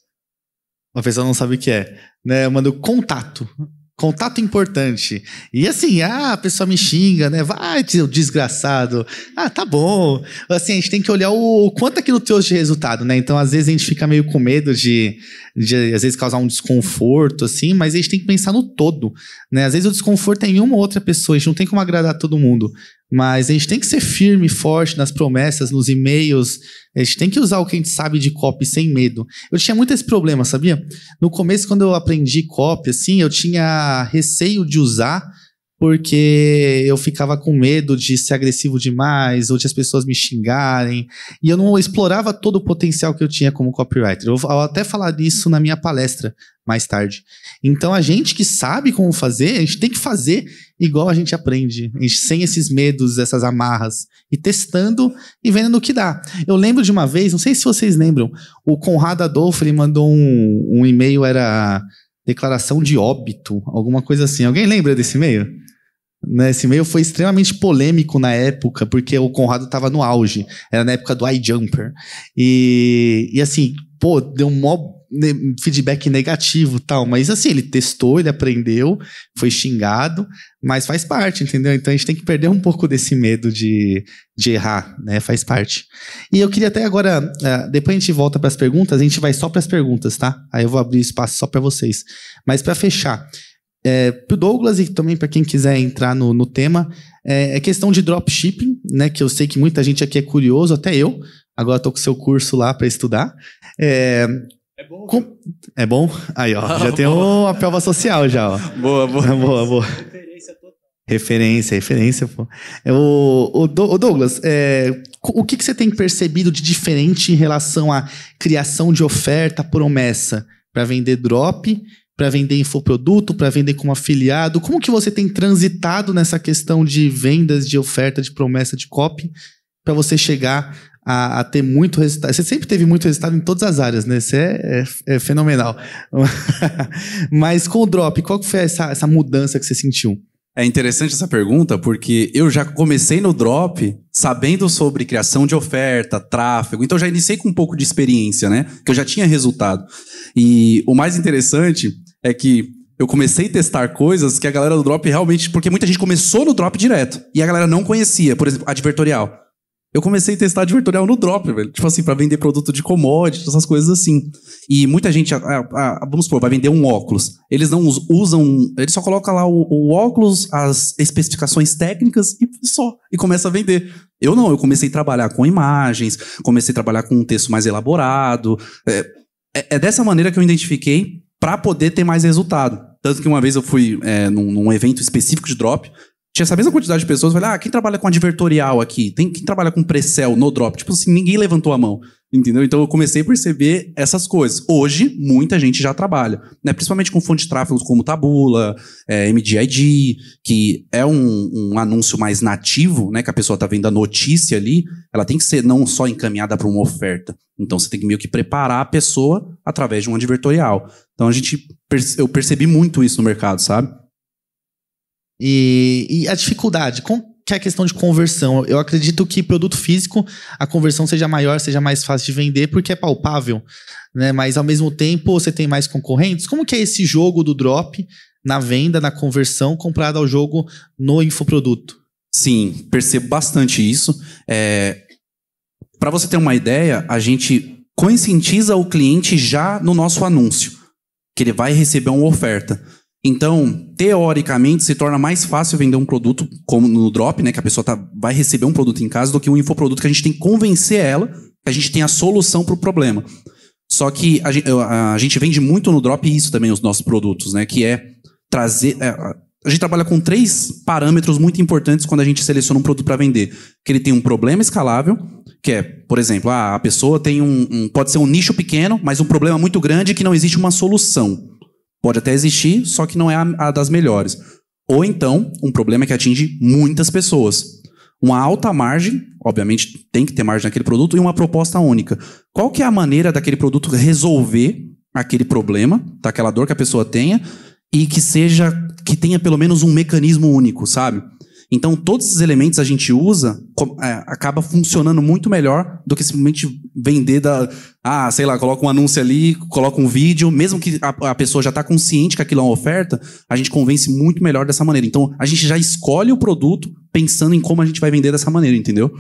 S1: Uma pessoa não sabe o que é. Né? Eu mando contato. Contato importante. E assim, ah, a pessoa me xinga, né? Vai, desgraçado. Ah, tá bom. Assim, a gente tem que olhar o, o quanto aquilo trouxe de resultado, né? Então, às vezes, a gente fica meio com medo de, de, às vezes, causar um desconforto, assim, mas a gente tem que pensar no todo, né? Às vezes, o desconforto é em uma ou outra pessoa, a gente não tem como agradar todo mundo. Mas a gente tem que ser firme e forte nas promessas, nos e-mails. A gente tem que usar o que a gente sabe de copy sem medo. Eu tinha muito esse problema, sabia? No começo, quando eu aprendi copy, assim, eu tinha receio de usar, porque eu ficava com medo de ser agressivo demais, ou de as pessoas me xingarem. E eu não explorava todo o potencial que eu tinha como copywriter. Eu vou até falar disso na minha palestra mais tarde. Então a gente que sabe como fazer, a gente tem que fazer igual a gente aprende, a gente, sem esses medos, essas amarras, e testando e vendo no que dá. Eu lembro de uma vez, não sei se vocês lembram, o Conrado Adolfo ele mandou um, um e-mail, era declaração de óbito, alguma coisa assim. Alguém lembra desse e-mail? Né, esse e-mail foi extremamente polêmico na época, porque o Conrado estava no auge. Era na época do iJumper. E, e assim, pô, deu um mó ne feedback negativo tal, mas assim, ele testou, ele aprendeu, foi xingado, mas faz parte, entendeu? Então a gente tem que perder um pouco desse medo de, de errar, né? Faz parte. E eu queria até agora, uh, depois a gente volta para as perguntas, a gente vai só para as perguntas, tá? Aí eu vou abrir espaço só para vocês. Mas para fechar, é, para o Douglas e também para quem quiser entrar no, no tema, é, é, questão de dropshipping, né? Que eu sei que muita gente aqui é curioso, até eu. Agora estou com o seu curso lá para estudar. É, é bom. Com... É bom? Aí, ó. Já tem uma prova social já, ó. Boa, boa. boa, boa. Referência Referência, referência, pô. É, o, o, o Douglas, é, o que, que você tem percebido de diferente em relação à criação de oferta promessa para vender drop, para vender infoproduto, para vender como afiliado? Como que você tem transitado nessa questão de vendas, de oferta, de promessa, de copy, para você chegar a, a, ter muito resultado. Você sempre teve muito resultado em todas as áreas, né? Você é, é, é fenomenal. Mas com o drop, qual foi essa, essa mudança que você sentiu?
S8: É interessante essa pergunta porque eu já comecei no drop sabendo sobre criação de oferta, tráfego, então já iniciei com um pouco de experiência, né? Que eu já tinha resultado. E o mais interessante é que eu comecei a testar coisas que a galera do drop realmente. Porque muita gente começou no drop direto e a galera não conhecia, por exemplo, advertorial. Eu comecei a testar advertorial no drop, velho. Tipo assim, para vender produto de commodities, essas coisas assim. E muita gente, a, a, a, vamos supor, vai vender um óculos. Eles não usam. Eles só colocam lá o, o, óculos, as especificações técnicas e só. E começa a vender. Eu não, eu comecei a trabalhar com imagens, comecei a trabalhar com um texto mais elaborado. É, é, é dessa maneira que eu identifiquei para poder ter mais resultado. Tanto que uma vez eu fui é, num, num evento específico de drop tinha essa mesma quantidade de pessoas, falei, ah, quem trabalha com advertorial aqui? Tem quem trabalha com pré-sell, no drop? Tipo assim, ninguém levantou a mão, entendeu? Então eu comecei a perceber essas coisas. Hoje, muita gente já trabalha, né? Principalmente com fontes de tráfego como Tabula, é, MDID, que é um, um, anúncio mais nativo, né? Que a pessoa tá vendo a notícia ali, ela tem que ser não só encaminhada para uma oferta. Então você tem que meio que preparar a pessoa através de um advertorial. Então a gente, eu percebi muito isso no mercado, sabe?
S1: E, e a dificuldade, com que é a questão de conversão. Eu acredito que produto físico, a conversão seja maior, seja mais fácil de vender, porque é palpável, né? Mas ao mesmo tempo você tem mais concorrentes. Como que é esse jogo do drop na venda, na conversão, comparado ao jogo no infoproduto? Sim, percebo bastante
S8: isso. É... Para você ter uma ideia, a gente conscientiza o cliente já no nosso anúncio, que ele vai receber uma oferta. Então, teoricamente, se torna mais fácil vender um produto como no drop, né, que a pessoa tá, vai receber um produto em casa, do que um infoproduto que a gente tem que convencer ela que a gente tem a solução para o problema. Só que a gente, a gente, vende muito no drop isso também, os nossos produtos, né, que é trazer. É, a gente trabalha com três parâmetros muito importantes quando a gente seleciona um produto para vender. Que ele tem um problema escalável, que é, por exemplo, ah, a pessoa tem um, um. Pode ser um nicho pequeno, mas um problema muito grande que não existe uma solução. Pode até existir, só que não é a, a das melhores. Ou então, um problema que atinge muitas pessoas uma alta margem, obviamente tem que ter margem naquele produto, e uma proposta única. Qual que é a maneira daquele produto resolver aquele problema, daquela dor que a pessoa tenha, e que seja, que tenha pelo menos um mecanismo único, sabe? Então todos esses elementos a gente usa, é, acaba funcionando muito melhor do que simplesmente vender da. Ah, sei lá, coloca um anúncio ali, coloca um vídeo, mesmo que a, a pessoa já está consciente que aquilo é uma oferta, a gente convence muito melhor dessa maneira. Então, a gente já escolhe o produto pensando em como a gente vai vender dessa maneira, entendeu?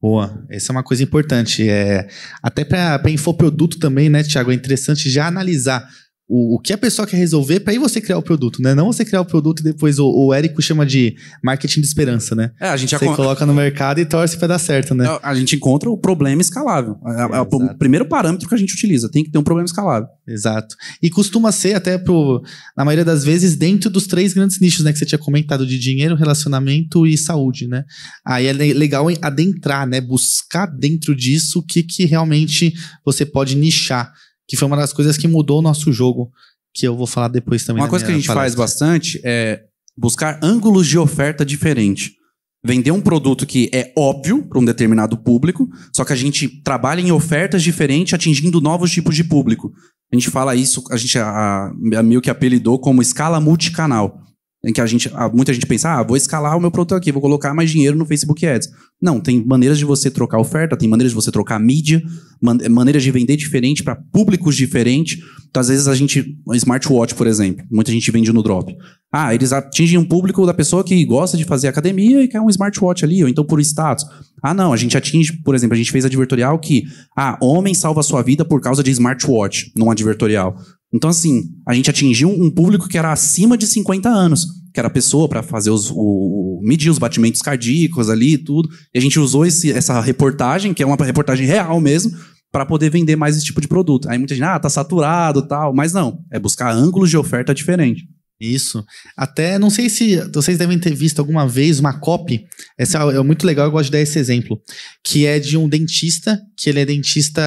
S1: Boa, essa é uma coisa importante. É, até para infoproduto também, né, Tiago? É interessante já analisar o, o que a pessoa quer resolver para aí você criar o produto, né? Não você criar o produto e depois o, o Érico chama de marketing de esperança, né? É,
S8: a gente você coloca
S1: no mercado e torce para dar certo, né? A, gente encontra o problema escalável. É, é o primeiro parâmetro que a gente utiliza. Tem que ter um problema escalável. Exato. E costuma ser até pro, na maioria das vezes dentro dos três grandes nichos, né, que você tinha comentado de dinheiro, relacionamento e saúde, né? Aí é legal adentrar, né? Buscar dentro disso o que que realmente você pode nichar que foi uma das coisas que mudou o nosso jogo, que eu vou falar depois também. Uma coisa que a gente palestra. faz
S8: bastante é buscar ângulos de oferta diferente. Vender um produto que é óbvio para um determinado público, só que a gente trabalha em ofertas diferentes, atingindo novos tipos de público. A gente fala isso, a gente a, a, a meio que apelidou como escala multicanal em que a gente, muita gente pensa, ah, vou escalar o meu produto aqui, vou colocar mais dinheiro no Facebook Ads. Não, tem maneiras de você trocar oferta, tem maneiras de você trocar mídia, man maneiras de vender diferente para públicos diferentes. Então, às vezes a gente, smartwatch, por exemplo, muita gente vende no drop. Ah, eles atingem um público da pessoa que gosta de fazer academia e quer um smartwatch ali, ou então por status. Ah, não, a gente atinge, por exemplo, a gente fez advertorial que, ah, homem salva sua vida por causa de smartwatch, num advertorial. Então, assim, a gente atingiu um público que era acima de 50 anos, que era a pessoa para fazer os. O, medir os batimentos cardíacos ali e tudo. E a gente usou esse, essa reportagem, que é uma reportagem real mesmo, para poder vender mais esse tipo
S1: de produto. Aí muita gente, ah, tá saturado tal. Mas não, é buscar ângulos de oferta diferente. Isso. Até, não sei se vocês devem ter visto alguma vez uma copy. Essa é, é muito legal, eu gosto de dar esse exemplo. Que é de um dentista, que ele é dentista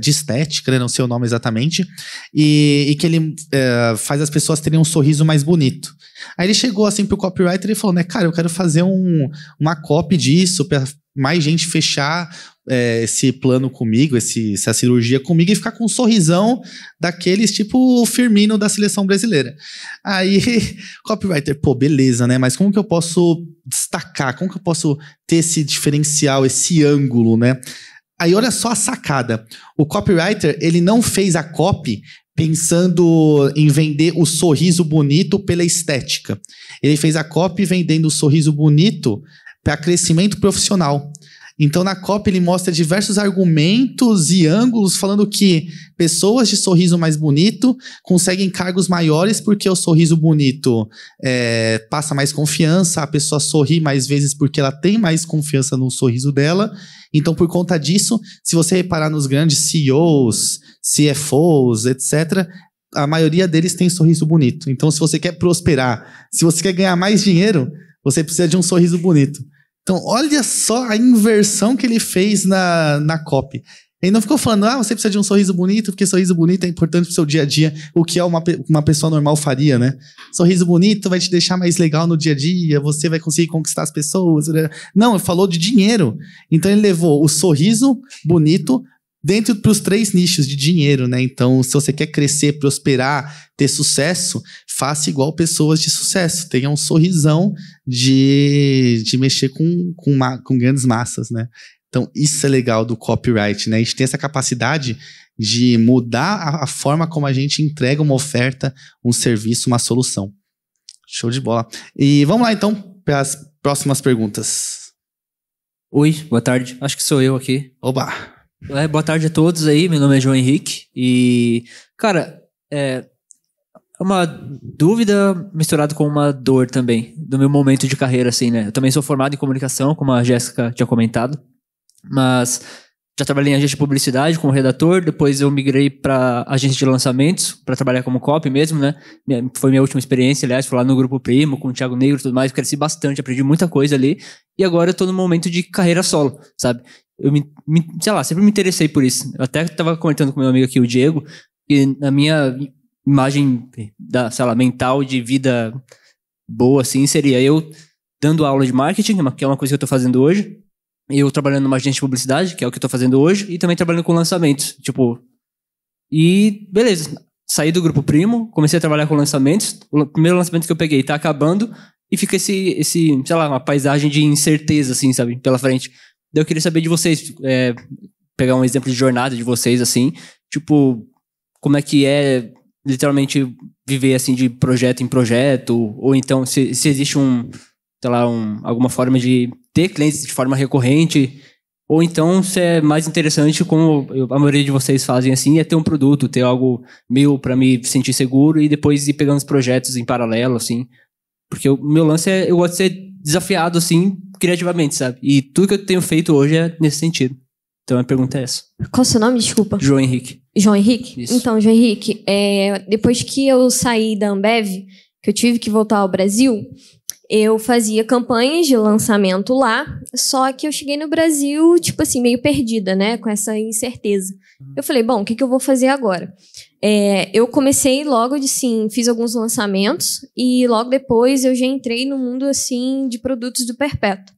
S1: de estética, né? não sei o nome exatamente. E, e que ele é, faz as pessoas terem um sorriso mais bonito. Aí ele chegou assim pro copywriter e falou, né, cara, eu quero fazer um, uma copy disso, para mais gente fechar é, esse plano comigo, esse, essa cirurgia comigo e ficar com um sorrisão daqueles tipo Firmino da seleção brasileira. Aí, copywriter, pô, beleza, né? Mas como que eu posso destacar? Como que eu posso ter esse diferencial, esse ângulo, né? Aí olha só a sacada. O copywriter, ele não fez a copy pensando em vender o sorriso bonito pela estética. Ele fez a copy vendendo o sorriso bonito para crescimento profissional. Então, na COP, ele mostra diversos argumentos e ângulos falando que pessoas de sorriso mais bonito conseguem cargos maiores porque o sorriso bonito é, passa mais confiança, a pessoa sorri mais vezes porque ela tem mais confiança no sorriso dela. Então, por conta disso, se você reparar nos grandes CEOs, CFOs, etc., a maioria deles tem sorriso bonito. Então, se você quer prosperar, se você quer ganhar mais dinheiro, você precisa de um sorriso bonito. Então, olha só a inversão que ele fez na, na copy. Ele não ficou falando, ah, você precisa de um sorriso bonito, porque sorriso bonito é importante pro seu dia a dia, o que é uma, uma pessoa normal faria, né? Sorriso bonito vai te deixar mais legal no dia a dia, você vai conseguir conquistar as pessoas. Né? Não, ele falou de dinheiro. Então ele levou o sorriso bonito dentro para os três nichos de dinheiro, né? Então, se você quer crescer, prosperar, ter sucesso, faça igual pessoas de sucesso. Tenha um sorrisão de, de mexer com, com, com grandes massas, né? Então, isso é legal do copyright, né? A gente tem essa capacidade de mudar a, a forma como a gente entrega uma oferta, um serviço, uma solução. Show de bola. E vamos lá, então, para as próximas perguntas.
S10: Oi, boa tarde. Acho que sou eu aqui. Oba! É, boa tarde a todos aí, meu nome é João Henrique e, cara, é, é uma dúvida misturada com uma dor também, do meu momento de carreira, assim, né? Eu também sou formado em comunicação, como a Jéssica tinha comentado, mas já trabalhei em agência de publicidade como redator, depois eu migrei para agência de lançamentos, para trabalhar como copy mesmo, né? Foi minha última experiência, aliás, foi lá no Grupo Primo, com o Thiago Negro e tudo mais, cresci bastante, aprendi muita coisa ali, e agora eu tô no momento de carreira solo, sabe? eu me, me, sei lá, sempre me interessei por isso. Eu até estava comentando com meu amigo aqui, o Diego, que na minha imagem da, sei lá, mental de vida boa, assim, seria eu dando aula de marketing, que é uma coisa que eu estou fazendo hoje, eu trabalhando numa agência de publicidade, que é o que eu estou fazendo hoje, e também trabalhando com lançamentos, tipo... E, beleza, saí do grupo primo, comecei a trabalhar com lançamentos, o primeiro lançamento que eu peguei está acabando, e fica esse, esse, sei lá, uma paisagem de incerteza, assim, sabe, pela frente. Eu queria saber de vocês, é, pegar um exemplo de jornada de vocês, assim, tipo, como é que é literalmente viver, assim, de projeto em projeto, ou então se, se existe um, sei lá, um, alguma forma de ter clientes de forma recorrente, ou então se é mais interessante, como a maioria de vocês fazem assim, é ter um produto, ter algo meu para me sentir seguro e depois ir pegando os projetos em paralelo, assim. Porque o meu lance é, eu gosto de ser desafiado, assim, criativamente, sabe? E tudo que eu tenho feito hoje é nesse sentido. Então a pergunta é essa. Qual o seu nome? Desculpa. João Henrique.
S3: João Henrique? Isso. Então, João Henrique, é, depois que eu saí da Ambev, que eu tive que voltar ao Brasil, eu fazia campanhas de lançamento lá, só que eu cheguei no Brasil, tipo assim, meio perdida, né? Com essa incerteza. Eu falei, bom, o que, que eu vou fazer agora? É, eu comecei logo de sim, fiz alguns lançamentos e logo depois eu já entrei no mundo assim de produtos do perpétuo.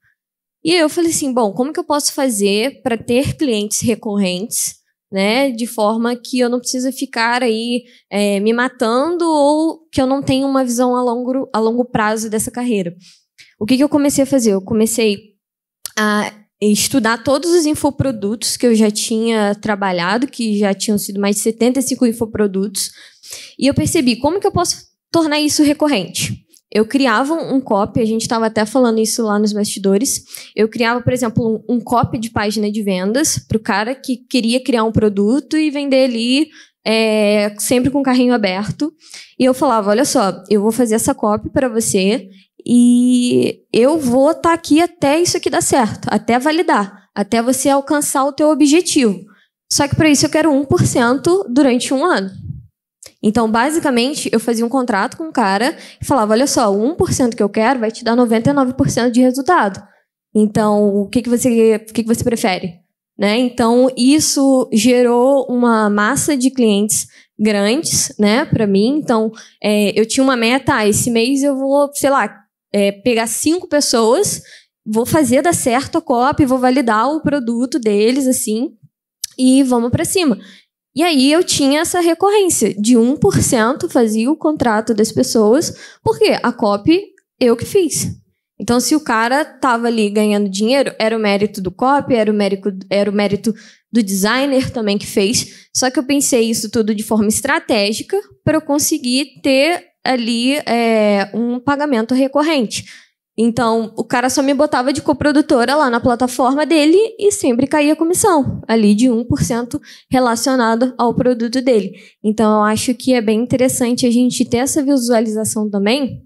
S3: E eu falei assim, bom, como que eu posso fazer para ter clientes recorrentes, né, de forma que eu não precisa ficar aí é, me matando ou que eu não tenha uma visão a longo, a longo prazo dessa carreira. O que, que eu comecei a fazer? Eu comecei a estudar todos os infoprodutos que eu já tinha trabalhado, que já tinham sido mais de 75 infoprodutos, e eu percebi como que eu posso tornar isso recorrente. Eu criava um copy, a gente estava até falando isso lá nos bastidores. Eu criava, por exemplo, um, um copy de página de vendas para o cara que queria criar um produto e vender ali é, sempre com o carrinho aberto. E eu falava: olha só, eu vou fazer essa copy para você e eu vou estar tá aqui até isso aqui dar certo, até validar, até você alcançar o teu objetivo. Só que para isso eu quero 1% durante um ano. Então, basicamente, eu fazia um contrato com um cara e falava: olha só, 1% que eu quero vai te dar 99% de resultado. Então, o que, que, você, o que, que você prefere? Né? Então, isso gerou uma massa de clientes grandes né, para mim. Então, é, eu tinha uma meta: ah, esse mês eu vou, sei lá, é, pegar cinco pessoas, vou fazer dar certo a copy, vou validar o produto deles, assim, e vamos para cima. E aí eu tinha essa recorrência de 1% fazia o contrato das pessoas, porque a copy eu que fiz. Então, se o cara tava ali ganhando dinheiro, era o mérito do copy, era o mérito, era o mérito do designer também que fez. Só que eu pensei isso tudo de forma estratégica para eu conseguir ter ali é, um pagamento recorrente. Então, o cara só me botava de coprodutora lá na plataforma dele e sempre caía comissão, ali de 1% relacionado ao produto dele. Então, eu acho que é bem interessante a gente ter essa visualização também,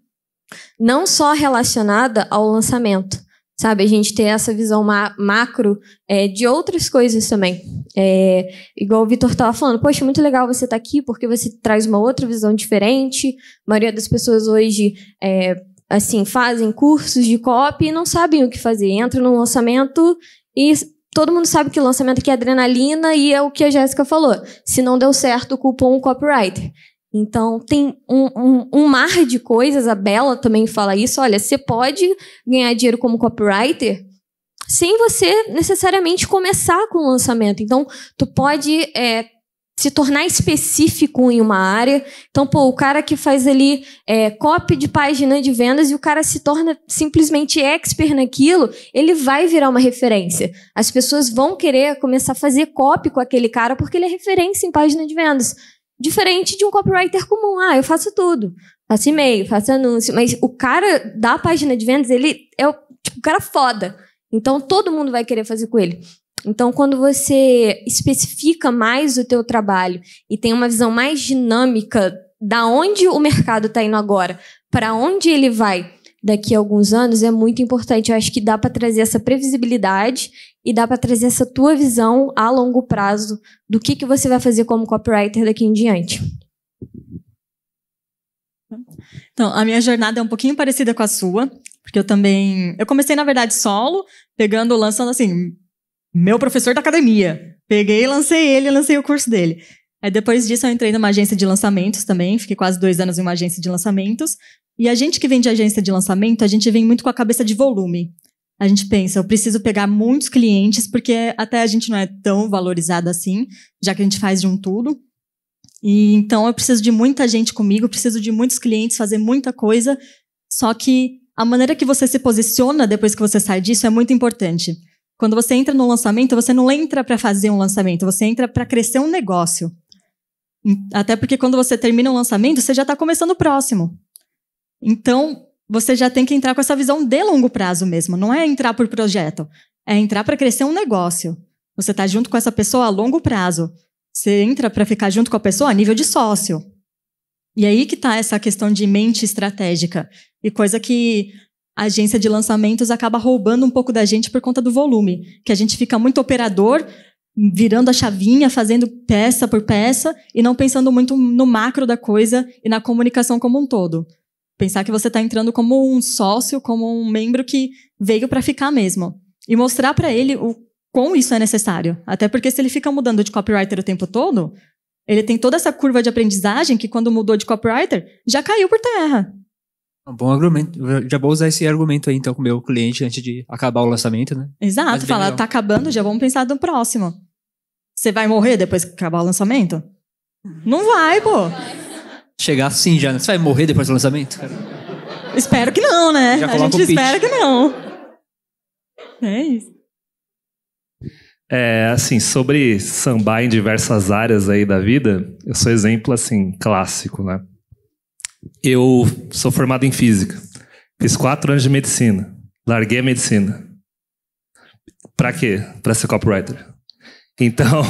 S3: não só relacionada ao lançamento, sabe? A gente ter essa visão ma macro é, de outras coisas também. É, igual o Vitor estava falando, poxa, muito legal você estar tá aqui porque você traz uma outra visão diferente. A maioria das pessoas hoje é, assim fazem cursos de copy e não sabem o que fazer. Entra no lançamento e todo mundo sabe que o lançamento aqui é adrenalina e é o que a Jéssica falou. Se não deu certo, culpam um copywriter. Então, tem um, um, um, mar de coisas. A Bela também fala isso. Olha, você pode ganhar dinheiro como copywriter sem você necessariamente começar com o lançamento. Então, tu pode é, se tornar específico em uma área. Então, pô, o cara que faz ali é, copy de página de vendas e o cara se torna simplesmente expert naquilo, ele vai virar uma referência. As pessoas vão querer começar a fazer copy com aquele cara porque ele é referência em página de vendas. Diferente de um copywriter comum. Ah, eu faço tudo. Faço e-mail, faço anúncio. Mas o cara da página de vendas, ele é o tipo, cara foda. Então, todo mundo vai querer fazer com ele. Então, quando você especifica mais o teu trabalho e tem uma visão mais dinâmica da onde o mercado está indo agora, para onde ele vai daqui a alguns anos, é muito importante. Eu acho que dá para trazer essa previsibilidade e dá para trazer essa tua visão a longo prazo do que, que você vai fazer como copywriter daqui em diante.
S4: Então, a minha jornada é um pouquinho parecida com a sua, porque eu também. Eu comecei, na verdade, solo, pegando, lançando assim, meu professor da academia. Peguei, lancei ele, lancei o curso dele. depois disso eu entrei numa agência de lançamentos também, fiquei quase dois anos em uma agência de lançamentos. E a gente que vem de agência de lançamento, a gente vem muito com a cabeça de volume a gente pensa, eu preciso pegar muitos clientes, porque até a gente não é tão valorizado assim, já que a gente faz de um tudo. E então eu preciso de muita gente comigo, preciso de muitos clientes, fazer muita coisa. Só que a maneira que você se posiciona depois que você sai disso é muito importante. Quando você entra no lançamento, você não entra para fazer um lançamento, você entra para crescer um negócio. Até porque quando você termina um lançamento, você já está começando o próximo. Então, você já tem que entrar com essa visão de longo prazo mesmo. Não é entrar por projeto, é entrar para crescer um negócio. Você está junto com essa pessoa a longo prazo. Você entra para ficar junto com a pessoa a nível de sócio. E aí que está essa questão de mente estratégica. E coisa que a agência de lançamentos acaba roubando um pouco da gente por conta do volume. Que a gente fica muito operador, virando a chavinha, fazendo peça por peça, e não pensando muito no macro da coisa e na comunicação como um todo. Pensar que você está entrando como um sócio, como um membro que veio para ficar mesmo. E mostrar para ele o quão isso é necessário. Até porque se ele fica mudando de copywriter o tempo todo, ele tem toda essa curva de aprendizagem que quando mudou de copywriter, já caiu por terra.
S10: É bom argumento. já vou usar esse argumento aí, então, com o meu cliente antes de acabar o lançamento, né?
S4: Exato, falar, tá acabando, já vamos pensar no próximo. Você vai morrer depois que acabar o lançamento? Não vai, pô. Não vai
S10: chegar assim já. Você vai morrer depois do lançamento?
S4: Espero que não, né? Já a gente espera que não. É isso.
S6: É, assim, sobre sambar em diversas áreas aí da vida, eu sou exemplo, assim, clássico, né? Eu sou formado em física. Fiz quatro anos de medicina. Larguei a medicina. Pra quê? Pra ser copywriter. Então,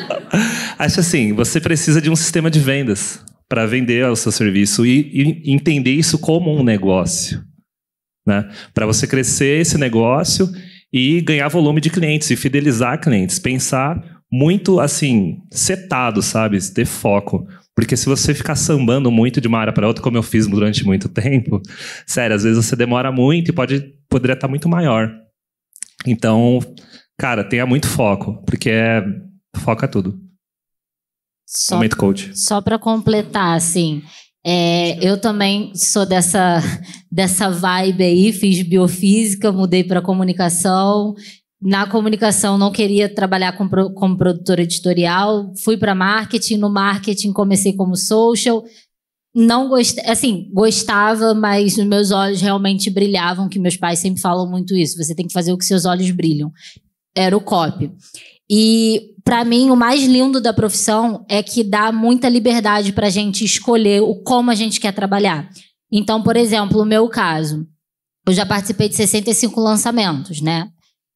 S6: acho assim, você precisa de um sistema de vendas para vender o seu serviço e, e entender isso como um negócio. Né? Para você crescer esse negócio e ganhar volume de clientes e fidelizar clientes. Pensar muito assim, setado, sabe? Ter foco. Porque se você ficar sambando muito de uma área para outra, como eu fiz durante muito tempo, sério, às vezes você demora muito e pode poderia estar muito maior. Então, cara, tenha muito foco, porque é, foca tudo. Só, Momento coach.
S9: Só para completar, assim, é, eu também sou dessa, dessa vibe aí, fiz biofísica, mudei para comunicação. Na comunicação não queria trabalhar com, como produtora editorial, fui para marketing, no marketing comecei como social. Não gostava, assim, gostava, mas os meus olhos realmente brilhavam, que meus pais sempre falam muito isso, você tem que fazer o que seus olhos brilham. Era o copy. E para mim, o mais lindo da profissão é que dá muita liberdade para a gente escolher o como a gente quer trabalhar. Então, por exemplo, o meu caso, eu já participei de 65 lançamentos, né?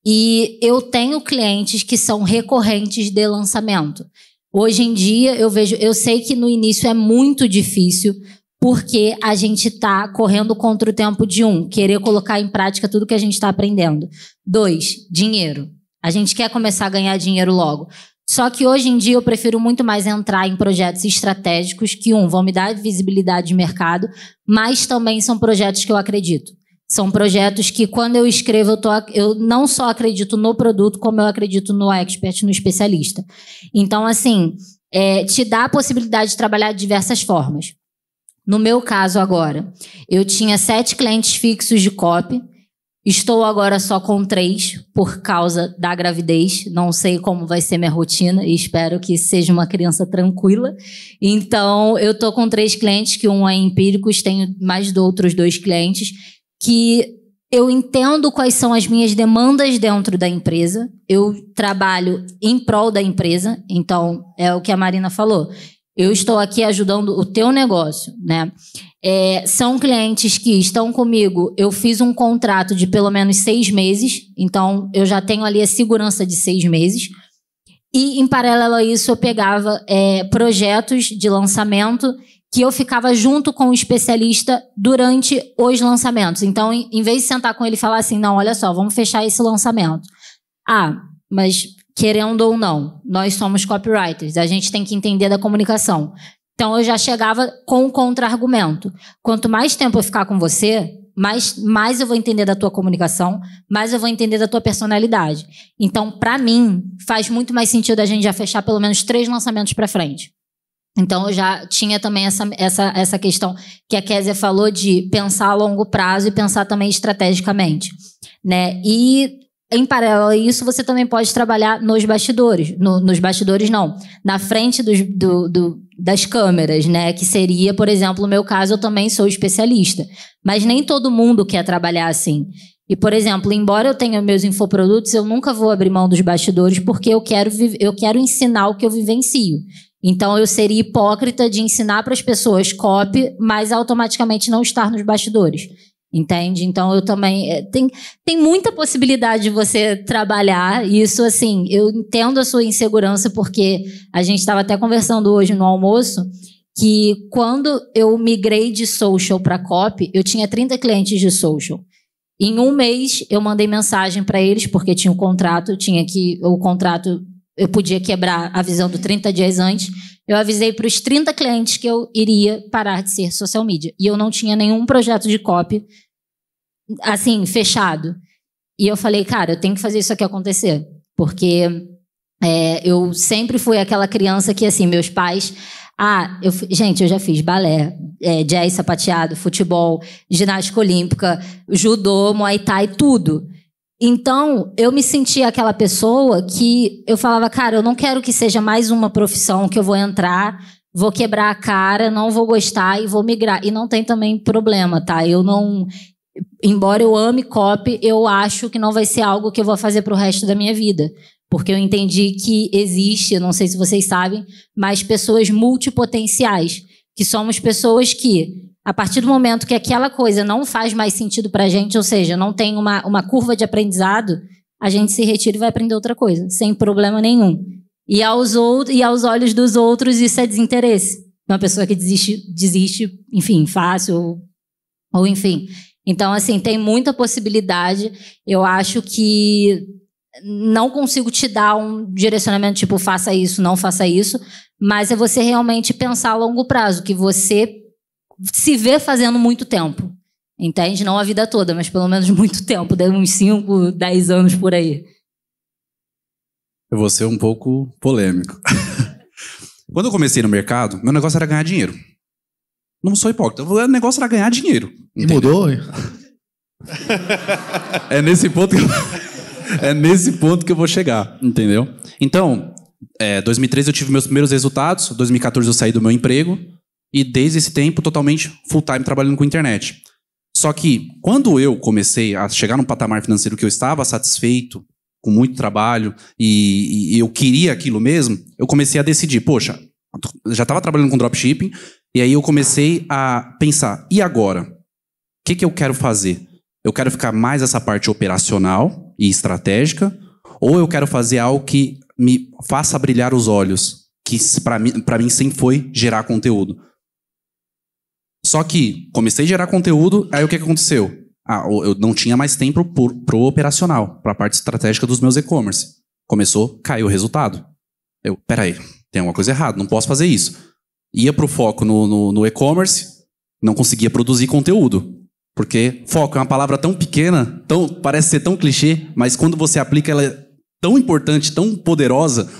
S9: E eu tenho clientes que são recorrentes de lançamento. Hoje em dia, eu vejo, eu sei que no início é muito difícil, porque a gente está correndo contra o tempo de um, querer colocar em prática tudo que a gente está aprendendo. Dois, dinheiro. A gente quer começar a ganhar dinheiro logo. Só que hoje em dia eu prefiro muito mais entrar em projetos estratégicos que, um, vão me dar visibilidade de mercado, mas também são projetos que eu acredito. São projetos que, quando eu escrevo, eu, tô, eu não só acredito no produto, como eu acredito no expert, no especialista. Então, assim, é, te dá a possibilidade de trabalhar de diversas formas. No meu caso agora, eu tinha sete clientes fixos de copy, Estou agora só com três por causa da gravidez. Não sei como vai ser minha rotina e espero que seja uma criança tranquila. Então, eu estou com três clientes, que um é empíricos, tenho mais de outros dois clientes que eu entendo quais são as minhas demandas dentro da empresa. Eu trabalho em prol da empresa, então é o que a Marina falou eu estou aqui ajudando o teu negócio, né? É, são clientes que estão comigo. Eu fiz um contrato de pelo menos seis meses, então eu já tenho ali a segurança de seis meses. E em paralelo a isso, eu pegava é, projetos de lançamento que eu ficava junto com o especialista durante os lançamentos. Então, em, em vez de sentar com ele e falar assim, não, olha só, vamos fechar esse lançamento. Ah, mas Querendo ou não, nós somos copywriters, a gente tem que entender da comunicação. Então eu já chegava com o contra-argumento. Quanto mais tempo eu ficar com você, mais, mais eu vou entender da tua comunicação, mais eu vou entender da tua personalidade. Então, para mim, faz muito mais sentido a gente já fechar pelo menos três lançamentos para frente. Então, eu já tinha também essa, essa, essa questão que a Kézia falou de pensar a longo prazo e pensar também estrategicamente. Né? E em paralelo a isso, você também pode trabalhar nos bastidores. No, nos bastidores, não. Na frente dos, do, do, das câmeras, né? Que seria, por exemplo, no meu caso, eu também sou especialista. Mas nem todo mundo quer trabalhar assim. E, por exemplo, embora eu tenha meus infoprodutos, eu nunca vou abrir mão dos bastidores porque eu quero, eu quero ensinar o que eu vivencio. Então, eu seria hipócrita de ensinar para as pessoas copy, mas automaticamente não estar nos bastidores. Entende? Então eu também. Eh, tem, tem muita possibilidade de você trabalhar. Isso, assim, eu entendo a sua insegurança, porque a gente estava até conversando hoje no almoço que quando eu migrei de social para copy, eu tinha 30 clientes de social. Em um mês eu mandei mensagem para eles, porque tinha um contrato, tinha que. O contrato eu podia quebrar avisando 30 dias antes. Eu avisei para os 30 clientes que eu iria parar de ser social media. E eu não tinha nenhum projeto de copy, assim, fechado. E eu falei, cara, eu tenho que fazer isso aqui acontecer. Porque é, eu sempre fui aquela criança que, assim, meus pais. Ah, eu, gente, eu já fiz balé, é, jazz sapateado, futebol, ginástica olímpica, judô, muay thai, tudo. Então, eu me sentia aquela pessoa que eu falava, cara, eu não quero que seja mais uma profissão que eu vou entrar, vou quebrar a cara, não vou gostar e vou migrar. E não tem também problema, tá? Eu não. Embora eu ame copy, eu acho que não vai ser algo que eu vou fazer pro resto da minha vida. Porque eu entendi que existe, não sei se vocês sabem, mas pessoas multipotenciais, que somos pessoas que a partir do momento que aquela coisa não faz mais sentido para a gente, ou seja, não tem uma, uma curva de aprendizado, a gente se retira e vai aprender outra coisa, sem problema nenhum. E aos, outros, e aos olhos dos outros, isso é desinteresse. Uma pessoa que desiste, desiste enfim, fácil, ou, ou enfim. Então, assim, tem muita possibilidade. Eu acho que não consigo te dar um direcionamento tipo faça isso, não faça isso, mas é você realmente pensar a longo prazo, que você se vê fazendo muito tempo. Entende? Não a vida toda, mas pelo menos muito tempo, uns 5, 10 anos por aí.
S8: Eu vou ser um pouco polêmico. Quando eu comecei no mercado, meu negócio era ganhar dinheiro. Não sou hipócrita, o negócio era ganhar dinheiro. Entendeu? E mudou? é nesse ponto que eu, é nesse ponto que eu vou chegar, entendeu? Então, é, 2013 eu tive meus primeiros resultados, 2014 eu saí do meu emprego, e desde esse tempo totalmente full time trabalhando com internet. Só que quando eu comecei a chegar num patamar financeiro que eu estava satisfeito com muito trabalho e, e eu queria aquilo mesmo, eu comecei a decidir, poxa, já estava trabalhando com dropshipping e aí eu comecei a pensar, e agora? O que, que eu quero fazer? Eu quero ficar mais essa parte operacional e estratégica ou eu quero fazer algo que me faça brilhar os olhos, que para mim, mim sempre foi gerar conteúdo. Só que comecei a gerar conteúdo, aí o que, que aconteceu? Ah, eu não tinha mais tempo para pro operacional, pra parte estratégica dos meus e-commerce. Começou, caiu o resultado. Eu, peraí, tem alguma coisa errada, não posso fazer isso. Ia pro foco no, no, no e-commerce, não conseguia produzir conteúdo. Porque foco é uma palavra tão pequena, tão parece ser tão clichê, mas quando você aplica ela é tão importante, tão poderosa.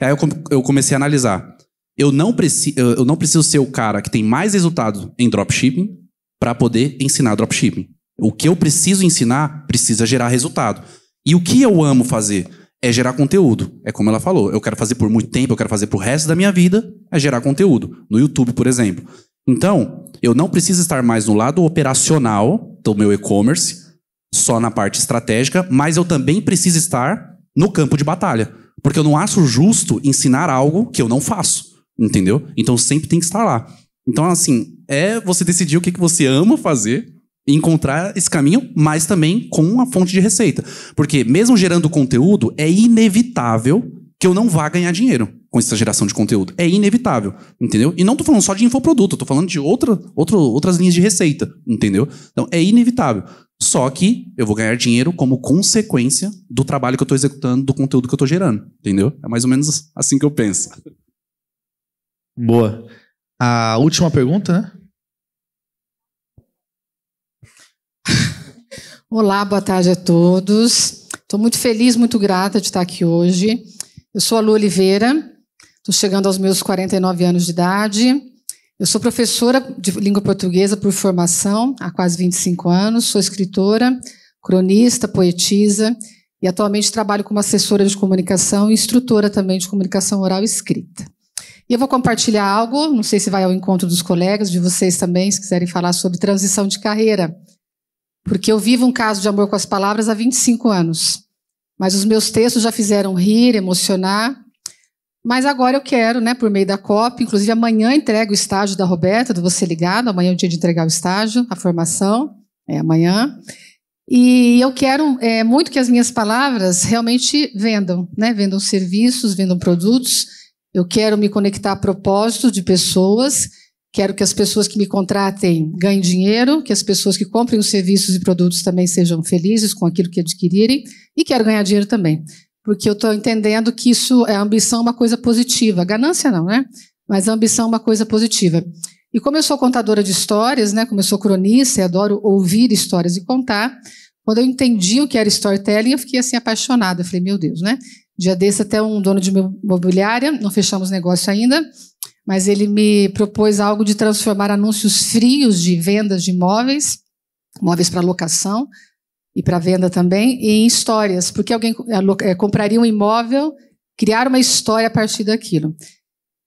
S8: Aí eu, eu comecei a analisar. Eu não, preci eu não preciso ser o cara que tem mais resultado em dropshipping para poder ensinar dropshipping. O que eu preciso ensinar precisa gerar resultado. E o que eu amo fazer é gerar conteúdo. É como ela falou, eu quero fazer por muito tempo, eu quero fazer pro resto da minha vida, é gerar conteúdo. No YouTube, por exemplo. Então, eu não preciso estar mais no lado operacional do meu e-commerce, só na parte estratégica, mas eu também preciso estar no campo de batalha. Porque eu não acho justo ensinar algo que eu não faço. Entendeu? Então sempre tem que estar lá. Então, assim, é você decidir o que, que você ama fazer e encontrar esse caminho, mas também com a fonte de receita. Porque mesmo gerando conteúdo, é inevitável que eu não vá ganhar dinheiro com essa geração de conteúdo. É inevitável, entendeu? E não tô falando só de infoproduto, tô falando de outra, outra, outras linhas de receita, entendeu? Então, é inevitável. Só que eu vou ganhar dinheiro como consequência do trabalho que eu estou executando, do conteúdo que eu estou gerando, entendeu? É mais ou menos assim que eu penso.
S1: Boa. A última pergunta, né?
S5: Olá, boa tarde a todos. Estou muito feliz, muito grata de estar aqui hoje. Eu sou a Lu Oliveira, estou chegando aos meus 49 anos de idade. Eu sou professora de língua portuguesa por formação há quase 25 anos, sou escritora, cronista, poetisa e atualmente trabalho como assessora de comunicação e instrutora também de comunicação oral e escrita. E eu vou compartilhar algo, não sei se vai ao encontro dos colegas, de vocês também, se quiserem falar sobre transição de carreira. Porque eu vivo um caso de amor com as palavras há 25 anos. Mas os meus textos já fizeram rir, emocionar. Mas agora eu quero, né, por meio da COP, inclusive amanhã entrego o estágio da Roberta, do Você Ligado, amanhã é o dia de entregar o estágio, a formação, é amanhã. E eu quero é, muito que as minhas palavras realmente vendam, né? Vendam serviços, vendam produtos eu quero me conectar a propósito de pessoas, quero que as pessoas que me contratem ganhem dinheiro, que as pessoas que comprem os serviços e produtos também sejam felizes com aquilo que adquirirem e quero ganhar dinheiro também. Porque eu estou entendendo que isso é a ambição é uma coisa positiva. Ganância não, né? Mas a ambição é uma coisa positiva. E como eu sou contadora de histórias, né, como eu sou cronista e adoro ouvir histórias e contar, quando eu entendi o que era storytelling, eu fiquei assim apaixonada. Eu falei, meu Deus, né? Dia desse, até um dono de imobiliária, não fechamos negócio ainda, mas ele me propôs algo de transformar anúncios frios de vendas de imóveis, imóveis para locação e para venda também, em histórias, porque alguém eh, eh, compraria um imóvel, criar uma história a partir daquilo.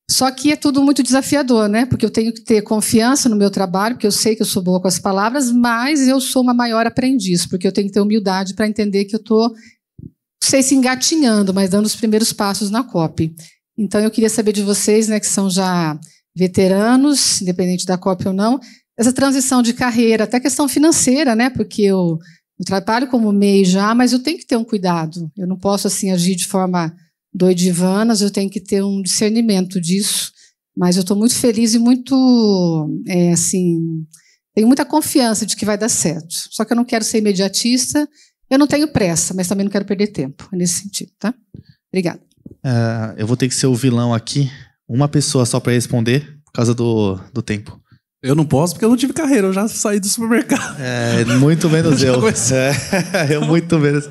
S5: Só que é tudo muito desafiador, né? Porque eu tenho que ter confiança no meu trabalho, porque eu sei que eu sou boa com as palavras, mas eu sou uma maior aprendiz, porque eu tenho que ter humildade para entender que eu estou sei se engatinhando, mas dando os primeiros passos na COP. Então, eu queria saber de vocês, né, que são já veteranos, independente da COP ou não, essa transição de carreira, até questão financeira, né, porque eu, eu trabalho como MEI já, mas eu tenho que ter um cuidado. Eu não posso, assim, agir de forma doidivana. eu tenho que ter um discernimento disso. Mas eu estou muito feliz e muito, é, assim, tenho muita confiança de que vai dar certo. Só que eu não quero ser imediatista, eu não tenho pressa, mas também não quero perder tempo nesse sentido, tá? Obrigada.
S1: É, eu vou ter que ser o vilão aqui. Uma pessoa só para responder, por causa do, do tempo. Eu não posso porque eu não tive carreira, eu já saí do supermercado. É, muito menos eu. É, eu muito menos.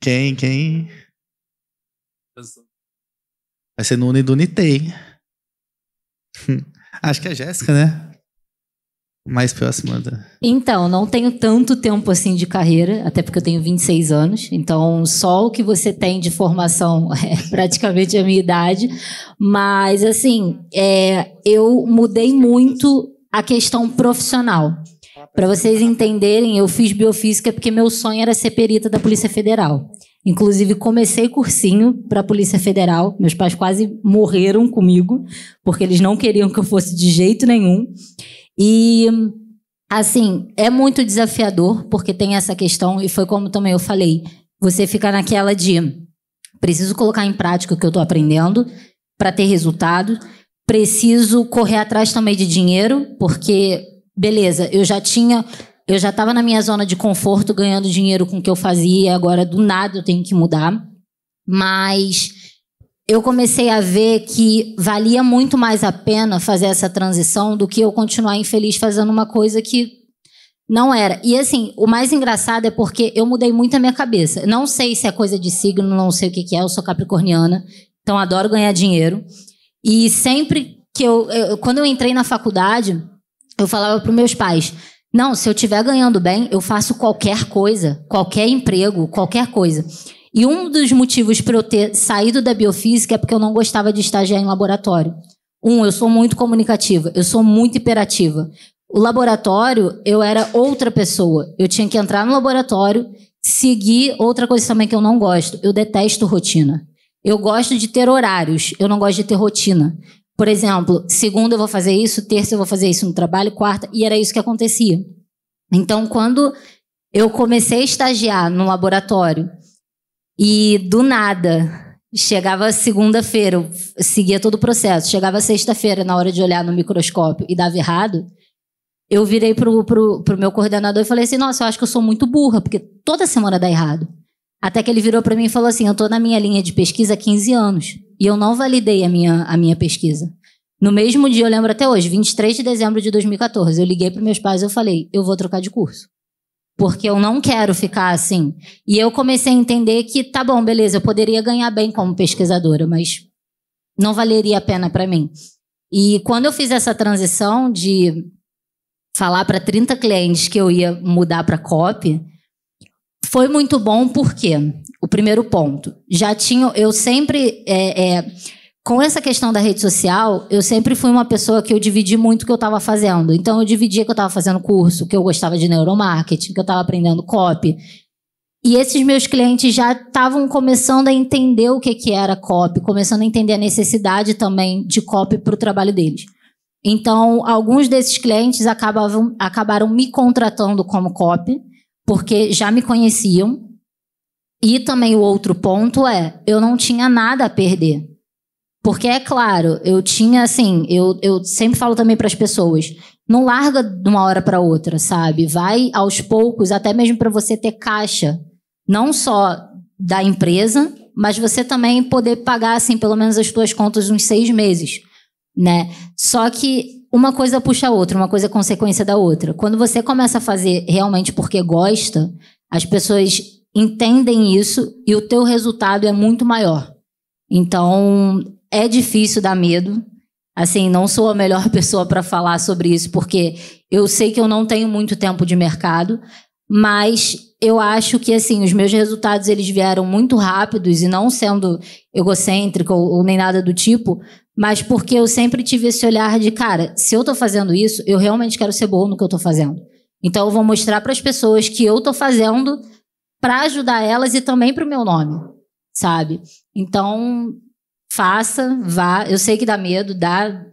S1: Quem, quem? Vai ser no Unidunitei. Acho que é a Jéssica, né? mais próxima da.
S9: Então, não tenho tanto tempo assim de carreira, até porque eu tenho 26 anos, então só o que você tem de formação é praticamente a minha idade. Mas, assim, é, eu mudei muito a questão profissional. Para vocês entenderem, eu fiz biofísica porque meu sonho era ser perita da Polícia Federal. Inclusive, comecei cursinho para a Polícia Federal. Meus pais quase morreram comigo, porque eles não queriam que eu fosse de jeito nenhum. E assim, é muito desafiador, porque tem essa questão, e foi como também eu falei, você fica naquela de preciso colocar em prática o que eu tô aprendendo para ter resultado, preciso correr atrás também de dinheiro, porque beleza, eu já tinha, eu já estava na minha zona de conforto ganhando dinheiro com o que eu fazia, agora do nada eu tenho que mudar. Mas eu comecei a ver que valia muito mais a pena fazer essa transição do que eu continuar infeliz fazendo uma coisa que não era. E assim, o mais engraçado é porque eu mudei muito a minha cabeça. Não sei se é coisa de signo, não sei o que, que é, eu sou capricorniana, então adoro ganhar dinheiro. E sempre que eu, eu quando eu entrei na faculdade, eu falava para meus pais: "Não, se eu estiver ganhando bem, eu faço qualquer coisa, qualquer emprego, qualquer coisa". E um dos motivos para eu ter saído da biofísica é porque eu não gostava de estagiar em laboratório. Um, eu sou muito comunicativa, eu sou muito hiperativa. O laboratório, eu era outra pessoa. Eu tinha que entrar no laboratório, seguir outra coisa também que eu não gosto. Eu detesto rotina. Eu gosto de ter horários, eu não gosto de ter rotina. Por exemplo, segunda eu vou fazer isso, terça eu vou fazer isso no trabalho, quarta, e era isso que acontecia. Então, quando eu comecei a estagiar no laboratório e do nada, chegava segunda-feira, seguia todo o processo, chegava sexta-feira na hora de olhar no microscópio e dava errado, eu virei pro, pro, pro meu coordenador e falei assim: nossa, eu acho que eu sou muito burra, porque toda semana dá errado. Até que ele virou para mim e falou assim: eu estou na minha linha de pesquisa há 15 anos e eu não validei a minha, a minha pesquisa. No mesmo dia, eu lembro até hoje, 23 de dezembro de 2014, eu liguei para meus pais e eu falei: eu vou trocar de curso porque eu não quero ficar assim. E eu comecei a entender que, tá bom, beleza, eu poderia ganhar bem como pesquisadora, mas não valeria a pena para mim. E quando eu fiz essa transição de falar para 30 clientes que eu ia mudar para COP, foi muito bom porque, o primeiro ponto, já tinha, eu sempre é, é, com essa questão da rede social, eu sempre fui uma pessoa que eu dividi muito o que eu estava fazendo. Então, eu dividia que eu estava fazendo curso, que eu gostava de neuromarketing, que eu estava aprendendo copy. E esses meus clientes já estavam começando a entender o que, que era copy, começando a entender a necessidade também de copy para o trabalho deles. Então, alguns desses clientes acabavam, acabaram me contratando como copy, porque já me conheciam. E também o outro ponto é, eu não tinha nada a perder. Porque, é claro, eu tinha, assim, eu, eu sempre falo também para as pessoas, não larga de uma hora para outra, sabe? Vai aos poucos, até mesmo para você ter caixa, não só da empresa, mas você também poder pagar, assim, pelo menos as suas contas uns seis meses, né? Só que uma coisa puxa a outra, uma coisa é consequência da outra. Quando você começa a fazer realmente porque gosta, as pessoas entendem isso e o teu resultado é muito maior. Então, é difícil dar medo. Assim, não sou a melhor pessoa para falar sobre isso, porque eu sei que eu não tenho muito tempo de mercado, mas eu acho que assim os meus resultados eles vieram muito rápidos e não sendo egocêntrico ou, ou, nem nada do tipo, mas porque eu sempre tive esse olhar de cara, se eu tô fazendo isso, eu realmente quero ser bom no que eu tô fazendo. Então eu vou mostrar para as pessoas que eu tô fazendo para ajudar elas e também para o meu nome, sabe? Então faça, vá. Eu sei que dá medo, dá,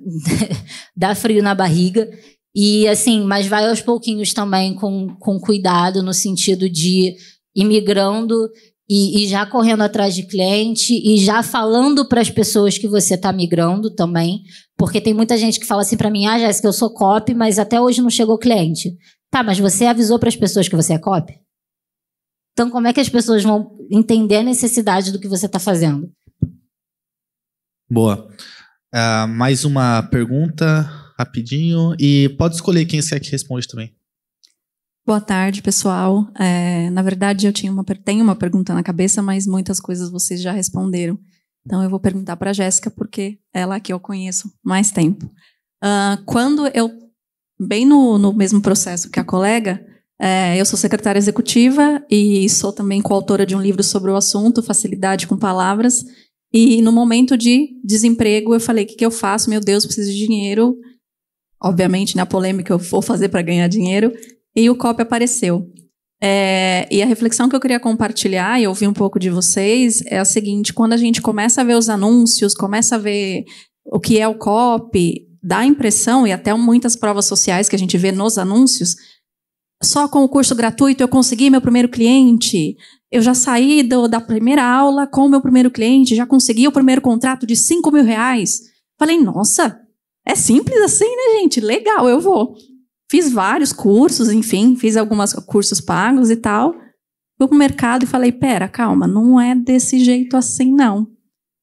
S9: dá frio na barriga. E assim, mas vai aos pouquinhos também com, com cuidado, no sentido de ir migrando e, e já correndo atrás de cliente e já falando para as pessoas que você está migrando também. Porque tem muita gente que fala assim para mim: ah, Jéssica, eu sou copy, mas até hoje não chegou cliente. Tá, mas você avisou para as pessoas que você é copy? Então, como é que as pessoas vão entender a necessidade do que você está fazendo?
S1: Boa. Uh, mais uma pergunta rapidinho e pode escolher quem você quer que responde também.
S2: Boa tarde, pessoal. É, na verdade, eu tinha uma, tenho uma pergunta na cabeça, mas muitas coisas vocês já responderam. Então, eu vou perguntar para a Jéssica, porque ela é aqui que eu conheço mais tempo. Uh, quando eu, bem no, no mesmo processo que a colega, é, eu sou secretária executiva e sou também coautora de um livro sobre o assunto, Facilidade com Palavras. E no momento de desemprego, eu falei: o que, que eu faço? Meu Deus, preciso de dinheiro. Obviamente, na polêmica, eu vou fazer para ganhar dinheiro. E o COP apareceu. É, e a reflexão que eu queria compartilhar e ouvir um pouco de vocês é a seguinte: quando a gente começa a ver os anúncios, começa a ver o que é o COP, dá a impressão, e até muitas provas sociais que a gente vê nos anúncios, só com o curso gratuito eu consegui meu primeiro cliente. Eu já saí do, da primeira aula com o meu primeiro cliente, já consegui o primeiro contrato de 5 mil reais. Falei, nossa, é simples assim, né, gente? Legal, eu vou. Fiz vários cursos, enfim, fiz alguns cursos pagos e tal. Fui o mercado e falei, pera, calma, não é desse jeito assim, não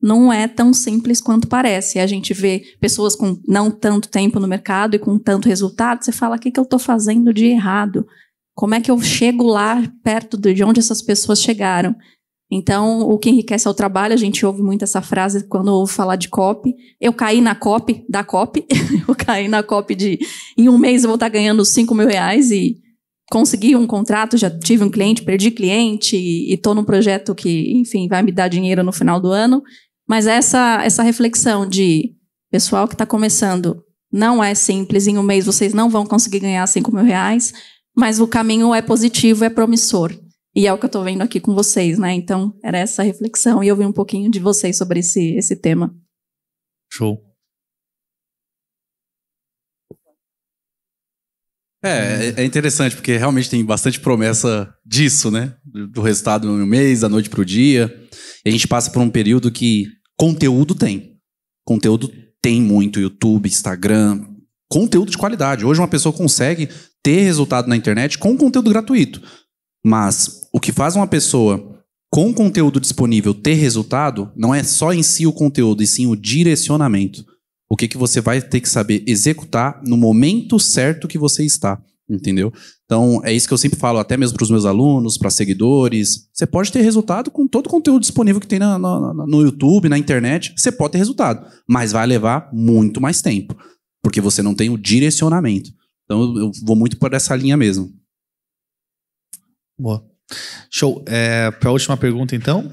S2: não é tão simples quanto parece. A gente vê pessoas com não tanto tempo no mercado e com tanto resultado, você fala: o que, que eu estou fazendo de errado? Como é que eu chego lá perto de onde essas pessoas chegaram? Então, o que enriquece é o trabalho. A gente ouve muito essa frase quando ouve falar de COP. Eu caí na COP da COP. eu caí na COP de em um mês eu vou estar ganhando 5 mil reais e consegui um contrato, já tive um cliente, perdi cliente e estou num projeto que, enfim, vai me dar dinheiro no final do ano. Mas essa, essa reflexão de pessoal que está começando não é simples, em um mês vocês não vão conseguir ganhar 5 mil reais, mas o caminho é positivo, é promissor. E é o que eu estou vendo aqui com vocês, né? Então, era essa reflexão e eu vi um pouquinho de vocês sobre esse, esse tema.
S1: Show.
S8: É, é interessante, porque realmente tem bastante promessa disso, né? Do resultado no mês, da noite para o dia. E a gente passa por um período que Conteúdo tem. Conteúdo tem muito. YouTube, Instagram. Conteúdo de qualidade. Hoje uma pessoa consegue ter resultado na internet com conteúdo gratuito. Mas o que faz uma pessoa com conteúdo disponível ter resultado não é só em si o conteúdo, e sim o direcionamento. O que, que você vai ter que saber executar no momento certo que você está entendeu? Então, é isso que eu sempre falo, até mesmo para os meus alunos, para seguidores. Você pode ter resultado com todo o conteúdo disponível que tem no YouTube, na internet. Você pode ter resultado, mas vai levar muito mais tempo, porque você não tem o direcionamento. Então, eu, eu vou muito
S1: por essa linha mesmo. Boa. Show. É, para a última pergunta, então.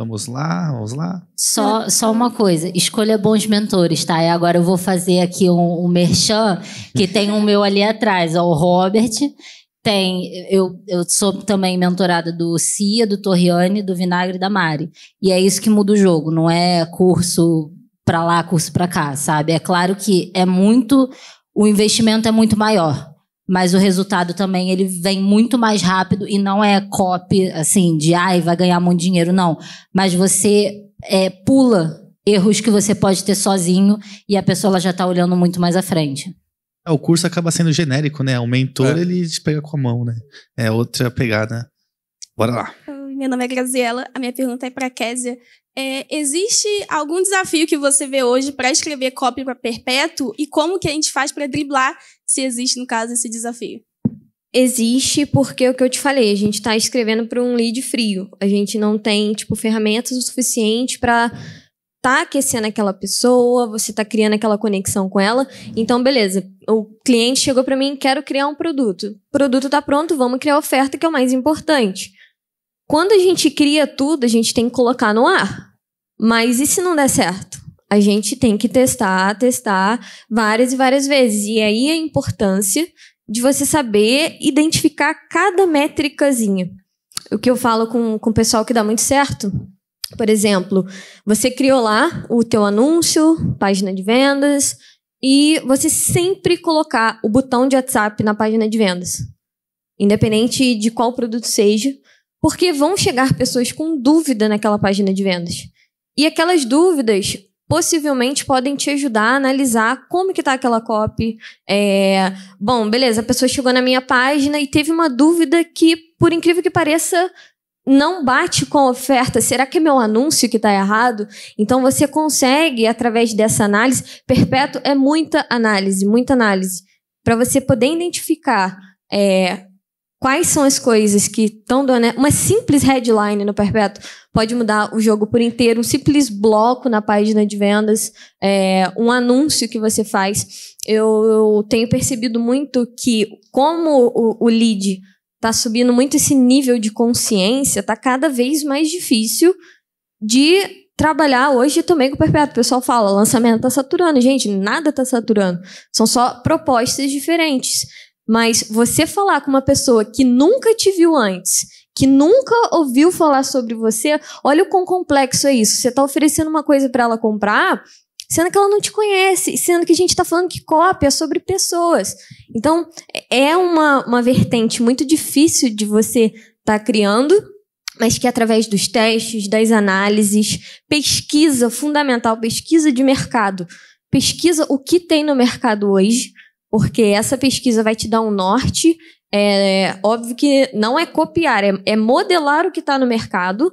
S1: Vamos lá, vamos lá.
S9: Só, só uma coisa, escolha bons mentores, tá? E agora eu vou fazer aqui um, um merchan, que tem um meu ali atrás, ó, o Robert. Tem, eu, eu sou também mentorada do Cia, do Torriani, do Vinagre e da Mari. E é isso que muda o jogo, não é curso pra lá, curso pra cá, sabe? É claro que é muito, o investimento é muito maior mas o resultado também ele vem muito mais rápido e não é copy assim de ai vai ganhar muito dinheiro não, mas você é, pula erros que você pode ter sozinho e a pessoa já está olhando muito mais à frente.
S1: É, o curso acaba sendo genérico, né? O mentor é. ele te pega com a mão, né? É outra pegada. Bora lá.
S9: Meu nome é
S3: Graziela. A minha pergunta é para Késia. É, existe algum desafio que você vê hoje para escrever copy para perpétuo e como que a gente faz para driblar se existe no caso esse desafio? Existe porque é o que eu te falei, a gente está escrevendo para um lead frio. A gente não tem tipo ferramentas o suficiente para tá aquecendo aquela pessoa, você tá criando aquela conexão com ela. Então, beleza. O cliente chegou para mim, quero criar um produto. O produto tá pronto, vamos criar a oferta, que é o mais importante. Quando a gente cria tudo, a gente tem que colocar no ar. Mas e se não der certo? A gente tem que testar, testar várias e várias vezes. E aí a importância de você saber identificar cada métricazinha. O que eu falo com, com o pessoal que dá muito certo, por exemplo, você criou lá o teu anúncio, página de vendas, e você sempre colocar o botão de WhatsApp na página de vendas. Independente de qual produto seja, porque vão chegar pessoas com dúvida naquela página de vendas. E aquelas dúvidas possivelmente podem te ajudar a analisar como que está aquela copy. É... Bom, beleza, a pessoa chegou na minha página e teve uma dúvida que, por incrível que pareça, não bate com a oferta. Será que é meu anúncio que está errado? Então você consegue, através dessa análise, perpétuo é muita análise, muita análise, para você poder identificar é, Quais são as coisas que estão dando. Uma simples headline no Perpétuo pode mudar o jogo por inteiro, um simples bloco na página de vendas, é, um anúncio que você faz. Eu, eu tenho percebido muito que, como o, o lead está subindo muito esse nível de consciência, está cada vez mais difícil de trabalhar hoje também com o perpétuo. O pessoal fala, lançamento está saturando. Gente, nada está saturando. São só propostas diferentes. Mas você falar com uma pessoa que nunca te viu antes, que nunca ouviu falar sobre você, olha o quão complexo é isso. Você está oferecendo uma coisa para ela comprar, sendo que ela não te conhece, sendo que a gente está falando que cópia é sobre pessoas. Então, é uma, uma vertente muito difícil de você estar tá criando, mas que através dos testes, das análises, pesquisa fundamental, pesquisa de mercado, pesquisa o que tem no mercado hoje, porque essa pesquisa vai te dar um norte. É, óbvio que não é copiar, é, é modelar o que está no mercado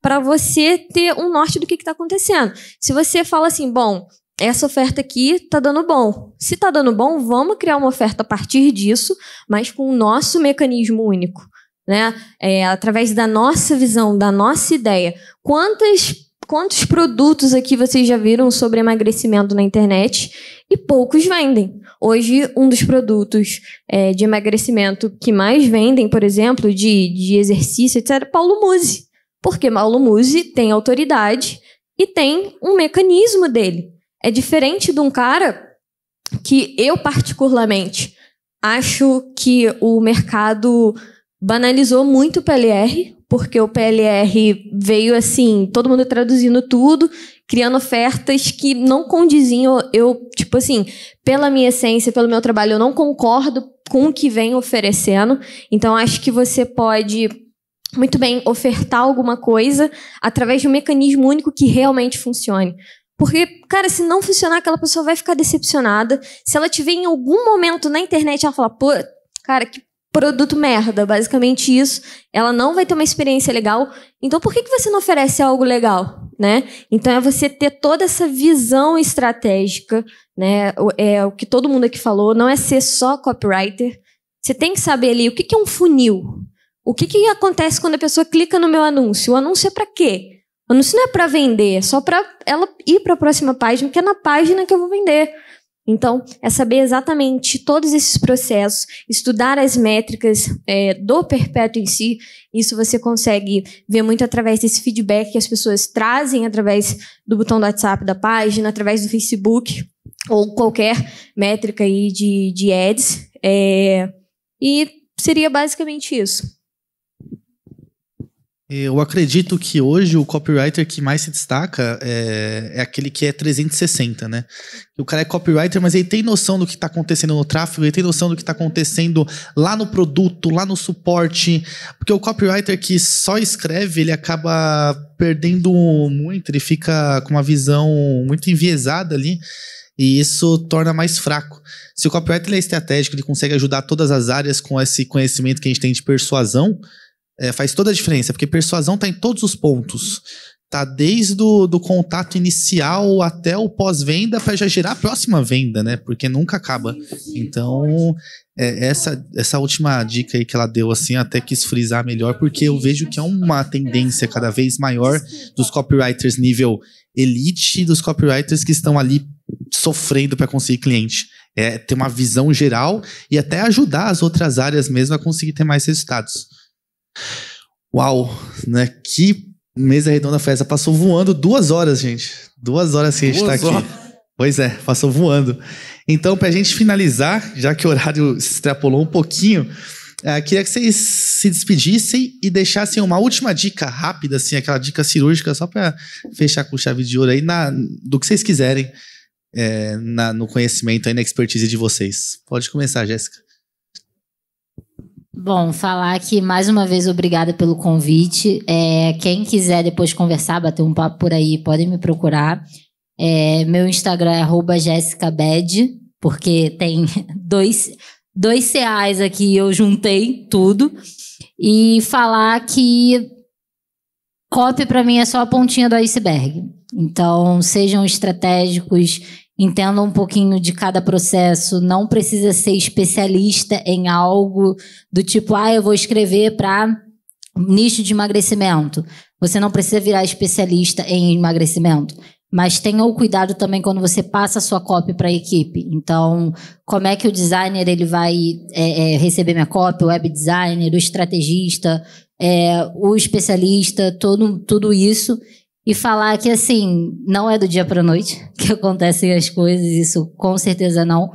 S3: para você ter um norte do que está acontecendo. Se você fala assim, bom, essa oferta aqui está dando bom. Se está dando bom, vamos criar uma oferta a partir disso, mas com o nosso mecanismo único. Né? É, através da nossa visão, da nossa ideia. Quantas Quantos produtos aqui vocês já viram sobre emagrecimento na internet e poucos vendem? Hoje, um dos produtos é, de emagrecimento que mais vendem, por exemplo, de, de exercício, etc., é Paulo Musi. Porque Paulo Musi tem autoridade e tem um mecanismo dele. É diferente de um cara que eu, particularmente, acho que o mercado banalizou muito o PLR, porque o PLR veio assim, todo mundo traduzindo tudo, criando ofertas que não condiziam. Eu, tipo assim, pela minha essência, pelo meu trabalho, eu não concordo com o que vem oferecendo. Então, acho que você pode muito bem ofertar alguma coisa através de um mecanismo único que realmente funcione. Porque, cara, se não funcionar, aquela pessoa vai ficar decepcionada. Se ela tiver em algum momento na internet, ela fala, pô, cara, que produto merda, basicamente isso. Ela não vai ter uma experiência legal. Então, por que, que você não oferece algo legal? Né? Então, é você ter toda essa visão estratégica, né? é o que todo mundo aqui falou, não é ser só copywriter. Você tem que saber ali o que, que é um funil. O que, que acontece quando a pessoa clica no meu anúncio? O anúncio é para quê? O anúncio não é para vender, é só para ela ir para a próxima página, que é na página que eu vou vender. Então, é saber exatamente todos esses processos, estudar as métricas é, do perpétuo em si. Isso você consegue ver muito através desse feedback que as pessoas trazem através do botão do WhatsApp da página, através do Facebook ou qualquer métrica aí de, de ads. É, e seria basicamente isso.
S1: Eu acredito que hoje o copywriter que mais se destaca é, é, aquele que é 360, né? O cara é copywriter, mas ele tem noção do que está acontecendo no tráfego, ele tem noção do que está acontecendo lá no produto, lá no suporte. Porque o copywriter que só escreve, ele acaba perdendo muito, ele fica com uma visão muito enviesada ali. E isso torna mais fraco. Se o copywriter é estratégico, ele consegue ajudar todas as áreas com esse conhecimento que a gente tem de persuasão, é, faz toda a diferença, porque persuasão está em todos os pontos. Tá desde do, do contato inicial até o pós-venda para já gerar a próxima venda, né? Porque nunca acaba. Então, é, essa, essa última dica aí que ela deu, assim, até quis frisar melhor, porque eu vejo que é uma tendência cada vez maior dos copywriters nível elite e dos copywriters que estão ali sofrendo para conseguir cliente. É ter uma visão geral e até ajudar as outras áreas mesmo a conseguir ter mais resultados. Uau, né? Que mesa redonda foi festa Passou voando duas horas, gente. Duas horas que a gente está aqui. Pois é, passou voando. Então, para a gente finalizar, já que o horário se extrapolou um pouquinho, é, queria que vocês se despedissem e deixassem uma última dica rápida, assim, aquela dica cirúrgica, só para fechar com chave de ouro aí, na, do que vocês quiserem é, na, no conhecimento aí, na expertise de vocês. Pode começar, Jéssica.
S9: Bom, falar que mais uma vez obrigada pelo convite. É, quem quiser depois conversar, bater um papo por aí, podem me procurar. É, meu Instagram é jessicabed, porque tem dois, dois reais aqui, eu juntei tudo. E falar que copy para mim é só a pontinha do iceberg. Então, sejam estratégicos, entenda um pouquinho de cada processo, não precisa ser especialista em algo do tipo, ah, eu vou escrever para nicho de emagrecimento. Você não precisa virar especialista em emagrecimento. Mas tenha o cuidado também quando você passa a sua copy para a equipe. Então, como é que o designer ele vai é, é, receber minha copy, o web designer, o estrategista, é, o especialista, todo, tudo isso e falar que assim, não é do dia para noite que acontecem as coisas, isso com certeza não,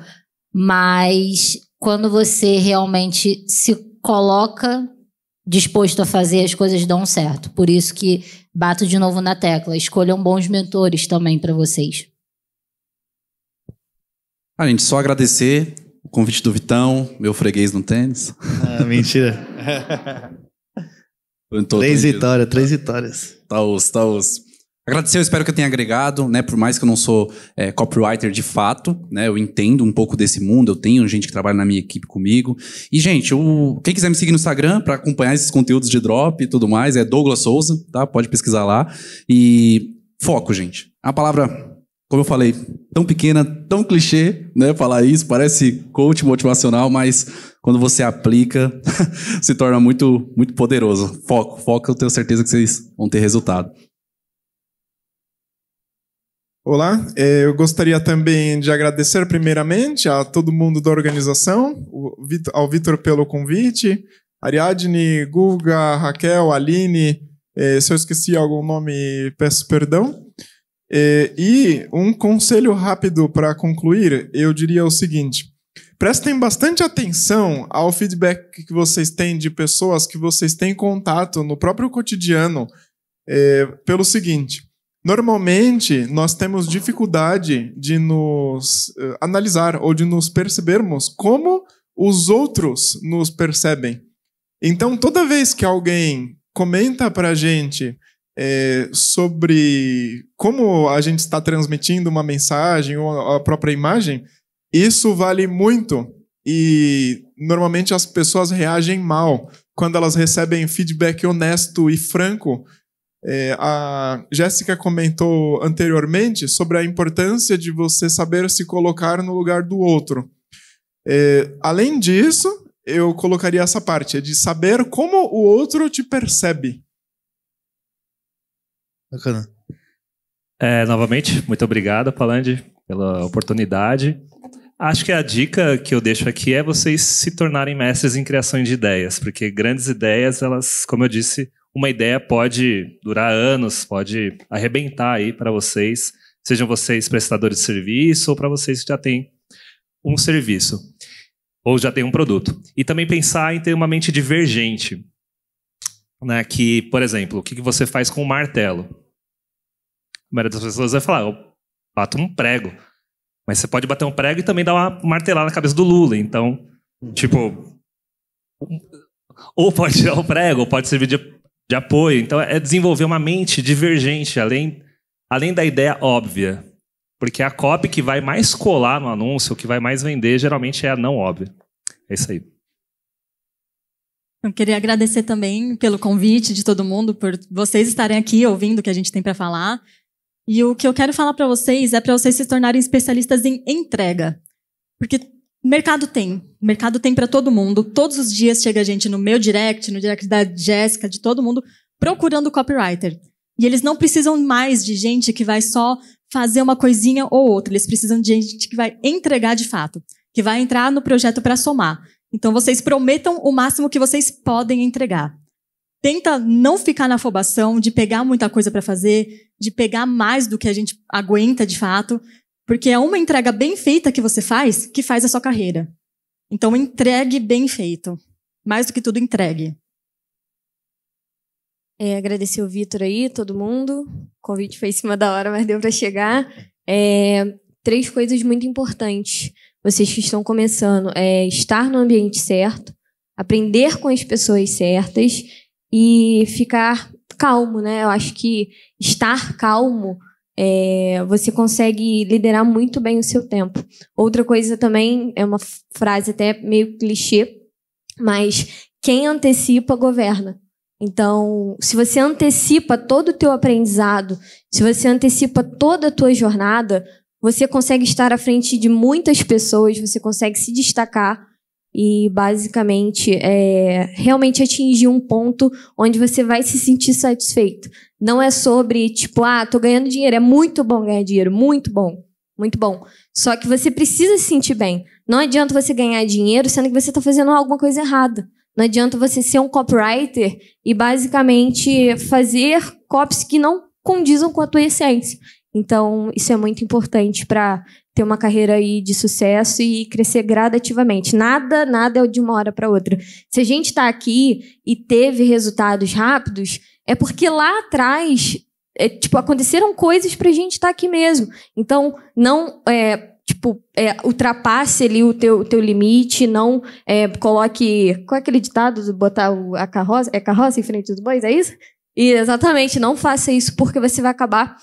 S9: mas quando você realmente se coloca disposto a fazer, as coisas dão certo. Por isso que bato de novo na tecla, escolham bons mentores também para vocês.
S8: A ah, gente só agradecer o convite do Vitão, meu freguês no tênis.
S1: Ah, mentira.
S8: Então, três vitórias, três tá. vitórias. Tá os, tá os. Agradecer, eu espero que eu tenha agregado, né? Por mais que eu não sou é, copywriter de fato, né? Eu entendo um pouco desse mundo, eu tenho gente que trabalha na minha equipe comigo. E, gente, o, quem quiser me seguir no Instagram para acompanhar esses conteúdos de drop e tudo mais, é Douglas Souza, tá? Pode pesquisar lá. E foco, gente. A palavra, como eu falei, tão pequena, tão clichê, né? Falar isso, parece coach motivacional, mas quando você aplica, se torna muito, muito poderoso. Foco, foco, eu tenho certeza que vocês vão ter resultado.
S7: Olá, é, eu gostaria também de agradecer primeiramente a todo mundo da organização, ao Vitor pelo convite, Ariadne, Guga, Raquel, Aline, é, se eu esqueci algum nome, peço perdão. É, e um conselho rápido para concluir, eu diria o seguinte: prestem bastante atenção ao feedback que vocês têm de pessoas que vocês têm contato no próprio cotidiano, é, pelo seguinte: normalmente nós temos dificuldade de nos uh, analisar ou de nos percebermos como os outros nos percebem. Então, toda vez que alguém comenta para a gente é, sobre como a gente está transmitindo uma mensagem ou a própria imagem, isso vale muito e normalmente as pessoas reagem mal quando elas recebem feedback honesto e franco. É, a Jéssica comentou anteriormente sobre a importância de você saber se colocar no lugar do outro. É, além disso, eu colocaria essa parte, é de saber como o outro te percebe. Bacana.
S6: É, novamente, muito obrigado, Palandi, pela oportunidade. Acho que a dica que eu deixo aqui é vocês se tornarem mestres em criação de ideias, porque grandes ideias, elas, como eu disse, uma ideia pode durar anos, pode arrebentar aí para vocês, sejam vocês prestadores de serviço ou para vocês que já têm um serviço ou já têm um produto. E também pensar em ter uma mente divergente, né? Que, por exemplo, o que você faz com um martelo? A maioria das pessoas vai falar, eu bato um prego. Mas você pode bater um prego e também dar uma martelada na cabeça do Lula. Então, uhum. tipo. Ou pode tirar o prego, ou pode servir de, de apoio. Então, é desenvolver uma mente divergente, além, além da ideia óbvia. Porque a copy que vai mais colar no anúncio, que vai mais vender, geralmente é a não óbvia. É isso aí.
S4: Eu queria agradecer também pelo convite de todo mundo, por vocês estarem aqui ouvindo o que a gente tem para falar. E o que eu quero falar para vocês é para vocês se tornarem especialistas em entrega. Porque mercado tem, mercado tem para todo mundo. Todos os dias chega gente no meu direct, no direct da Jéssica, de todo mundo, procurando copywriter. E eles não precisam mais de gente que vai só fazer uma coisinha ou outra. Eles precisam de gente que vai entregar de fato, que vai entrar no projeto para somar. Então vocês prometam o máximo que vocês podem entregar tenta não ficar na afobação de pegar muita coisa para fazer, de pegar mais do que a gente aguenta de fato, porque é uma entrega bem feita que você faz que faz a sua carreira. Então entregue bem feito. Mais do que tudo, entregue. É, agradecer o Vitor
S3: aí, todo mundo. O convite foi em cima da hora, mas deu para chegar. É, três coisas muito importantes. Vocês que estão começando é estar no ambiente certo, aprender com as pessoas certas e ficar calmo, né? Eu acho que estar calmo é, você consegue liderar muito bem o seu tempo. Outra coisa também é uma frase até meio clichê, mas quem antecipa governa. Então, se você antecipa todo o teu aprendizado, se você antecipa toda a tua jornada, você consegue estar à frente de muitas pessoas, você consegue se destacar e basicamente é, realmente atingir um ponto onde você vai se sentir satisfeito. Não é sobre, tipo, ah, tô ganhando dinheiro, é muito bom ganhar dinheiro, muito bom, muito bom. Só que você precisa se sentir bem. Não adianta você ganhar dinheiro sendo que você está fazendo alguma coisa errada. Não adianta você ser um copywriter e basicamente fazer copies que não condizam com a tua essência. Então, isso é muito importante para ter uma carreira aí de sucesso e crescer gradativamente. Nada, nada é de uma hora para outra. Se a gente está aqui e teve resultados rápidos, é porque lá atrás, é, tipo, aconteceram coisas para a gente estar tá aqui mesmo. Então, não é, tipo, é, ultrapasse ali o teu, teu limite, não é, coloque. Qual é aquele ditado de botar o, a carroça? É carroça em frente dos bois? É isso? E exatamente, não faça isso porque você vai acabar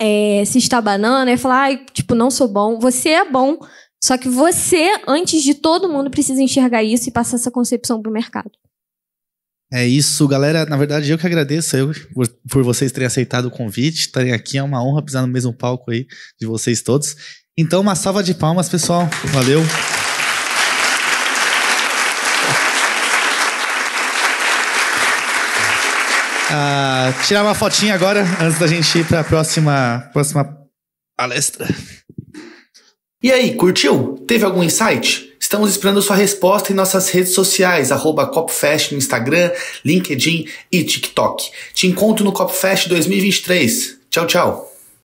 S3: é, se estabanando e falar, tipo, não sou bom. Você é bom, só que você, antes de todo mundo, precisa enxergar isso e passar essa concepção pro mercado.
S1: É isso, galera. Na verdade, eu que agradeço eu, por vocês terem aceitado o convite, estarem aqui. É uma honra pisar no mesmo palco aí de vocês todos. Então, uma salva de palmas, pessoal. Valeu. Ah, tirar uma fotinha agora, antes da gente ir para a próxima, próxima palestra. E aí, curtiu? Teve algum insight? Estamos esperando sua resposta em nossas redes sociais, arroba CopFest no Instagram, LinkedIn e TikTok. Te encontro no CopFest 2023. Tchau, tchau.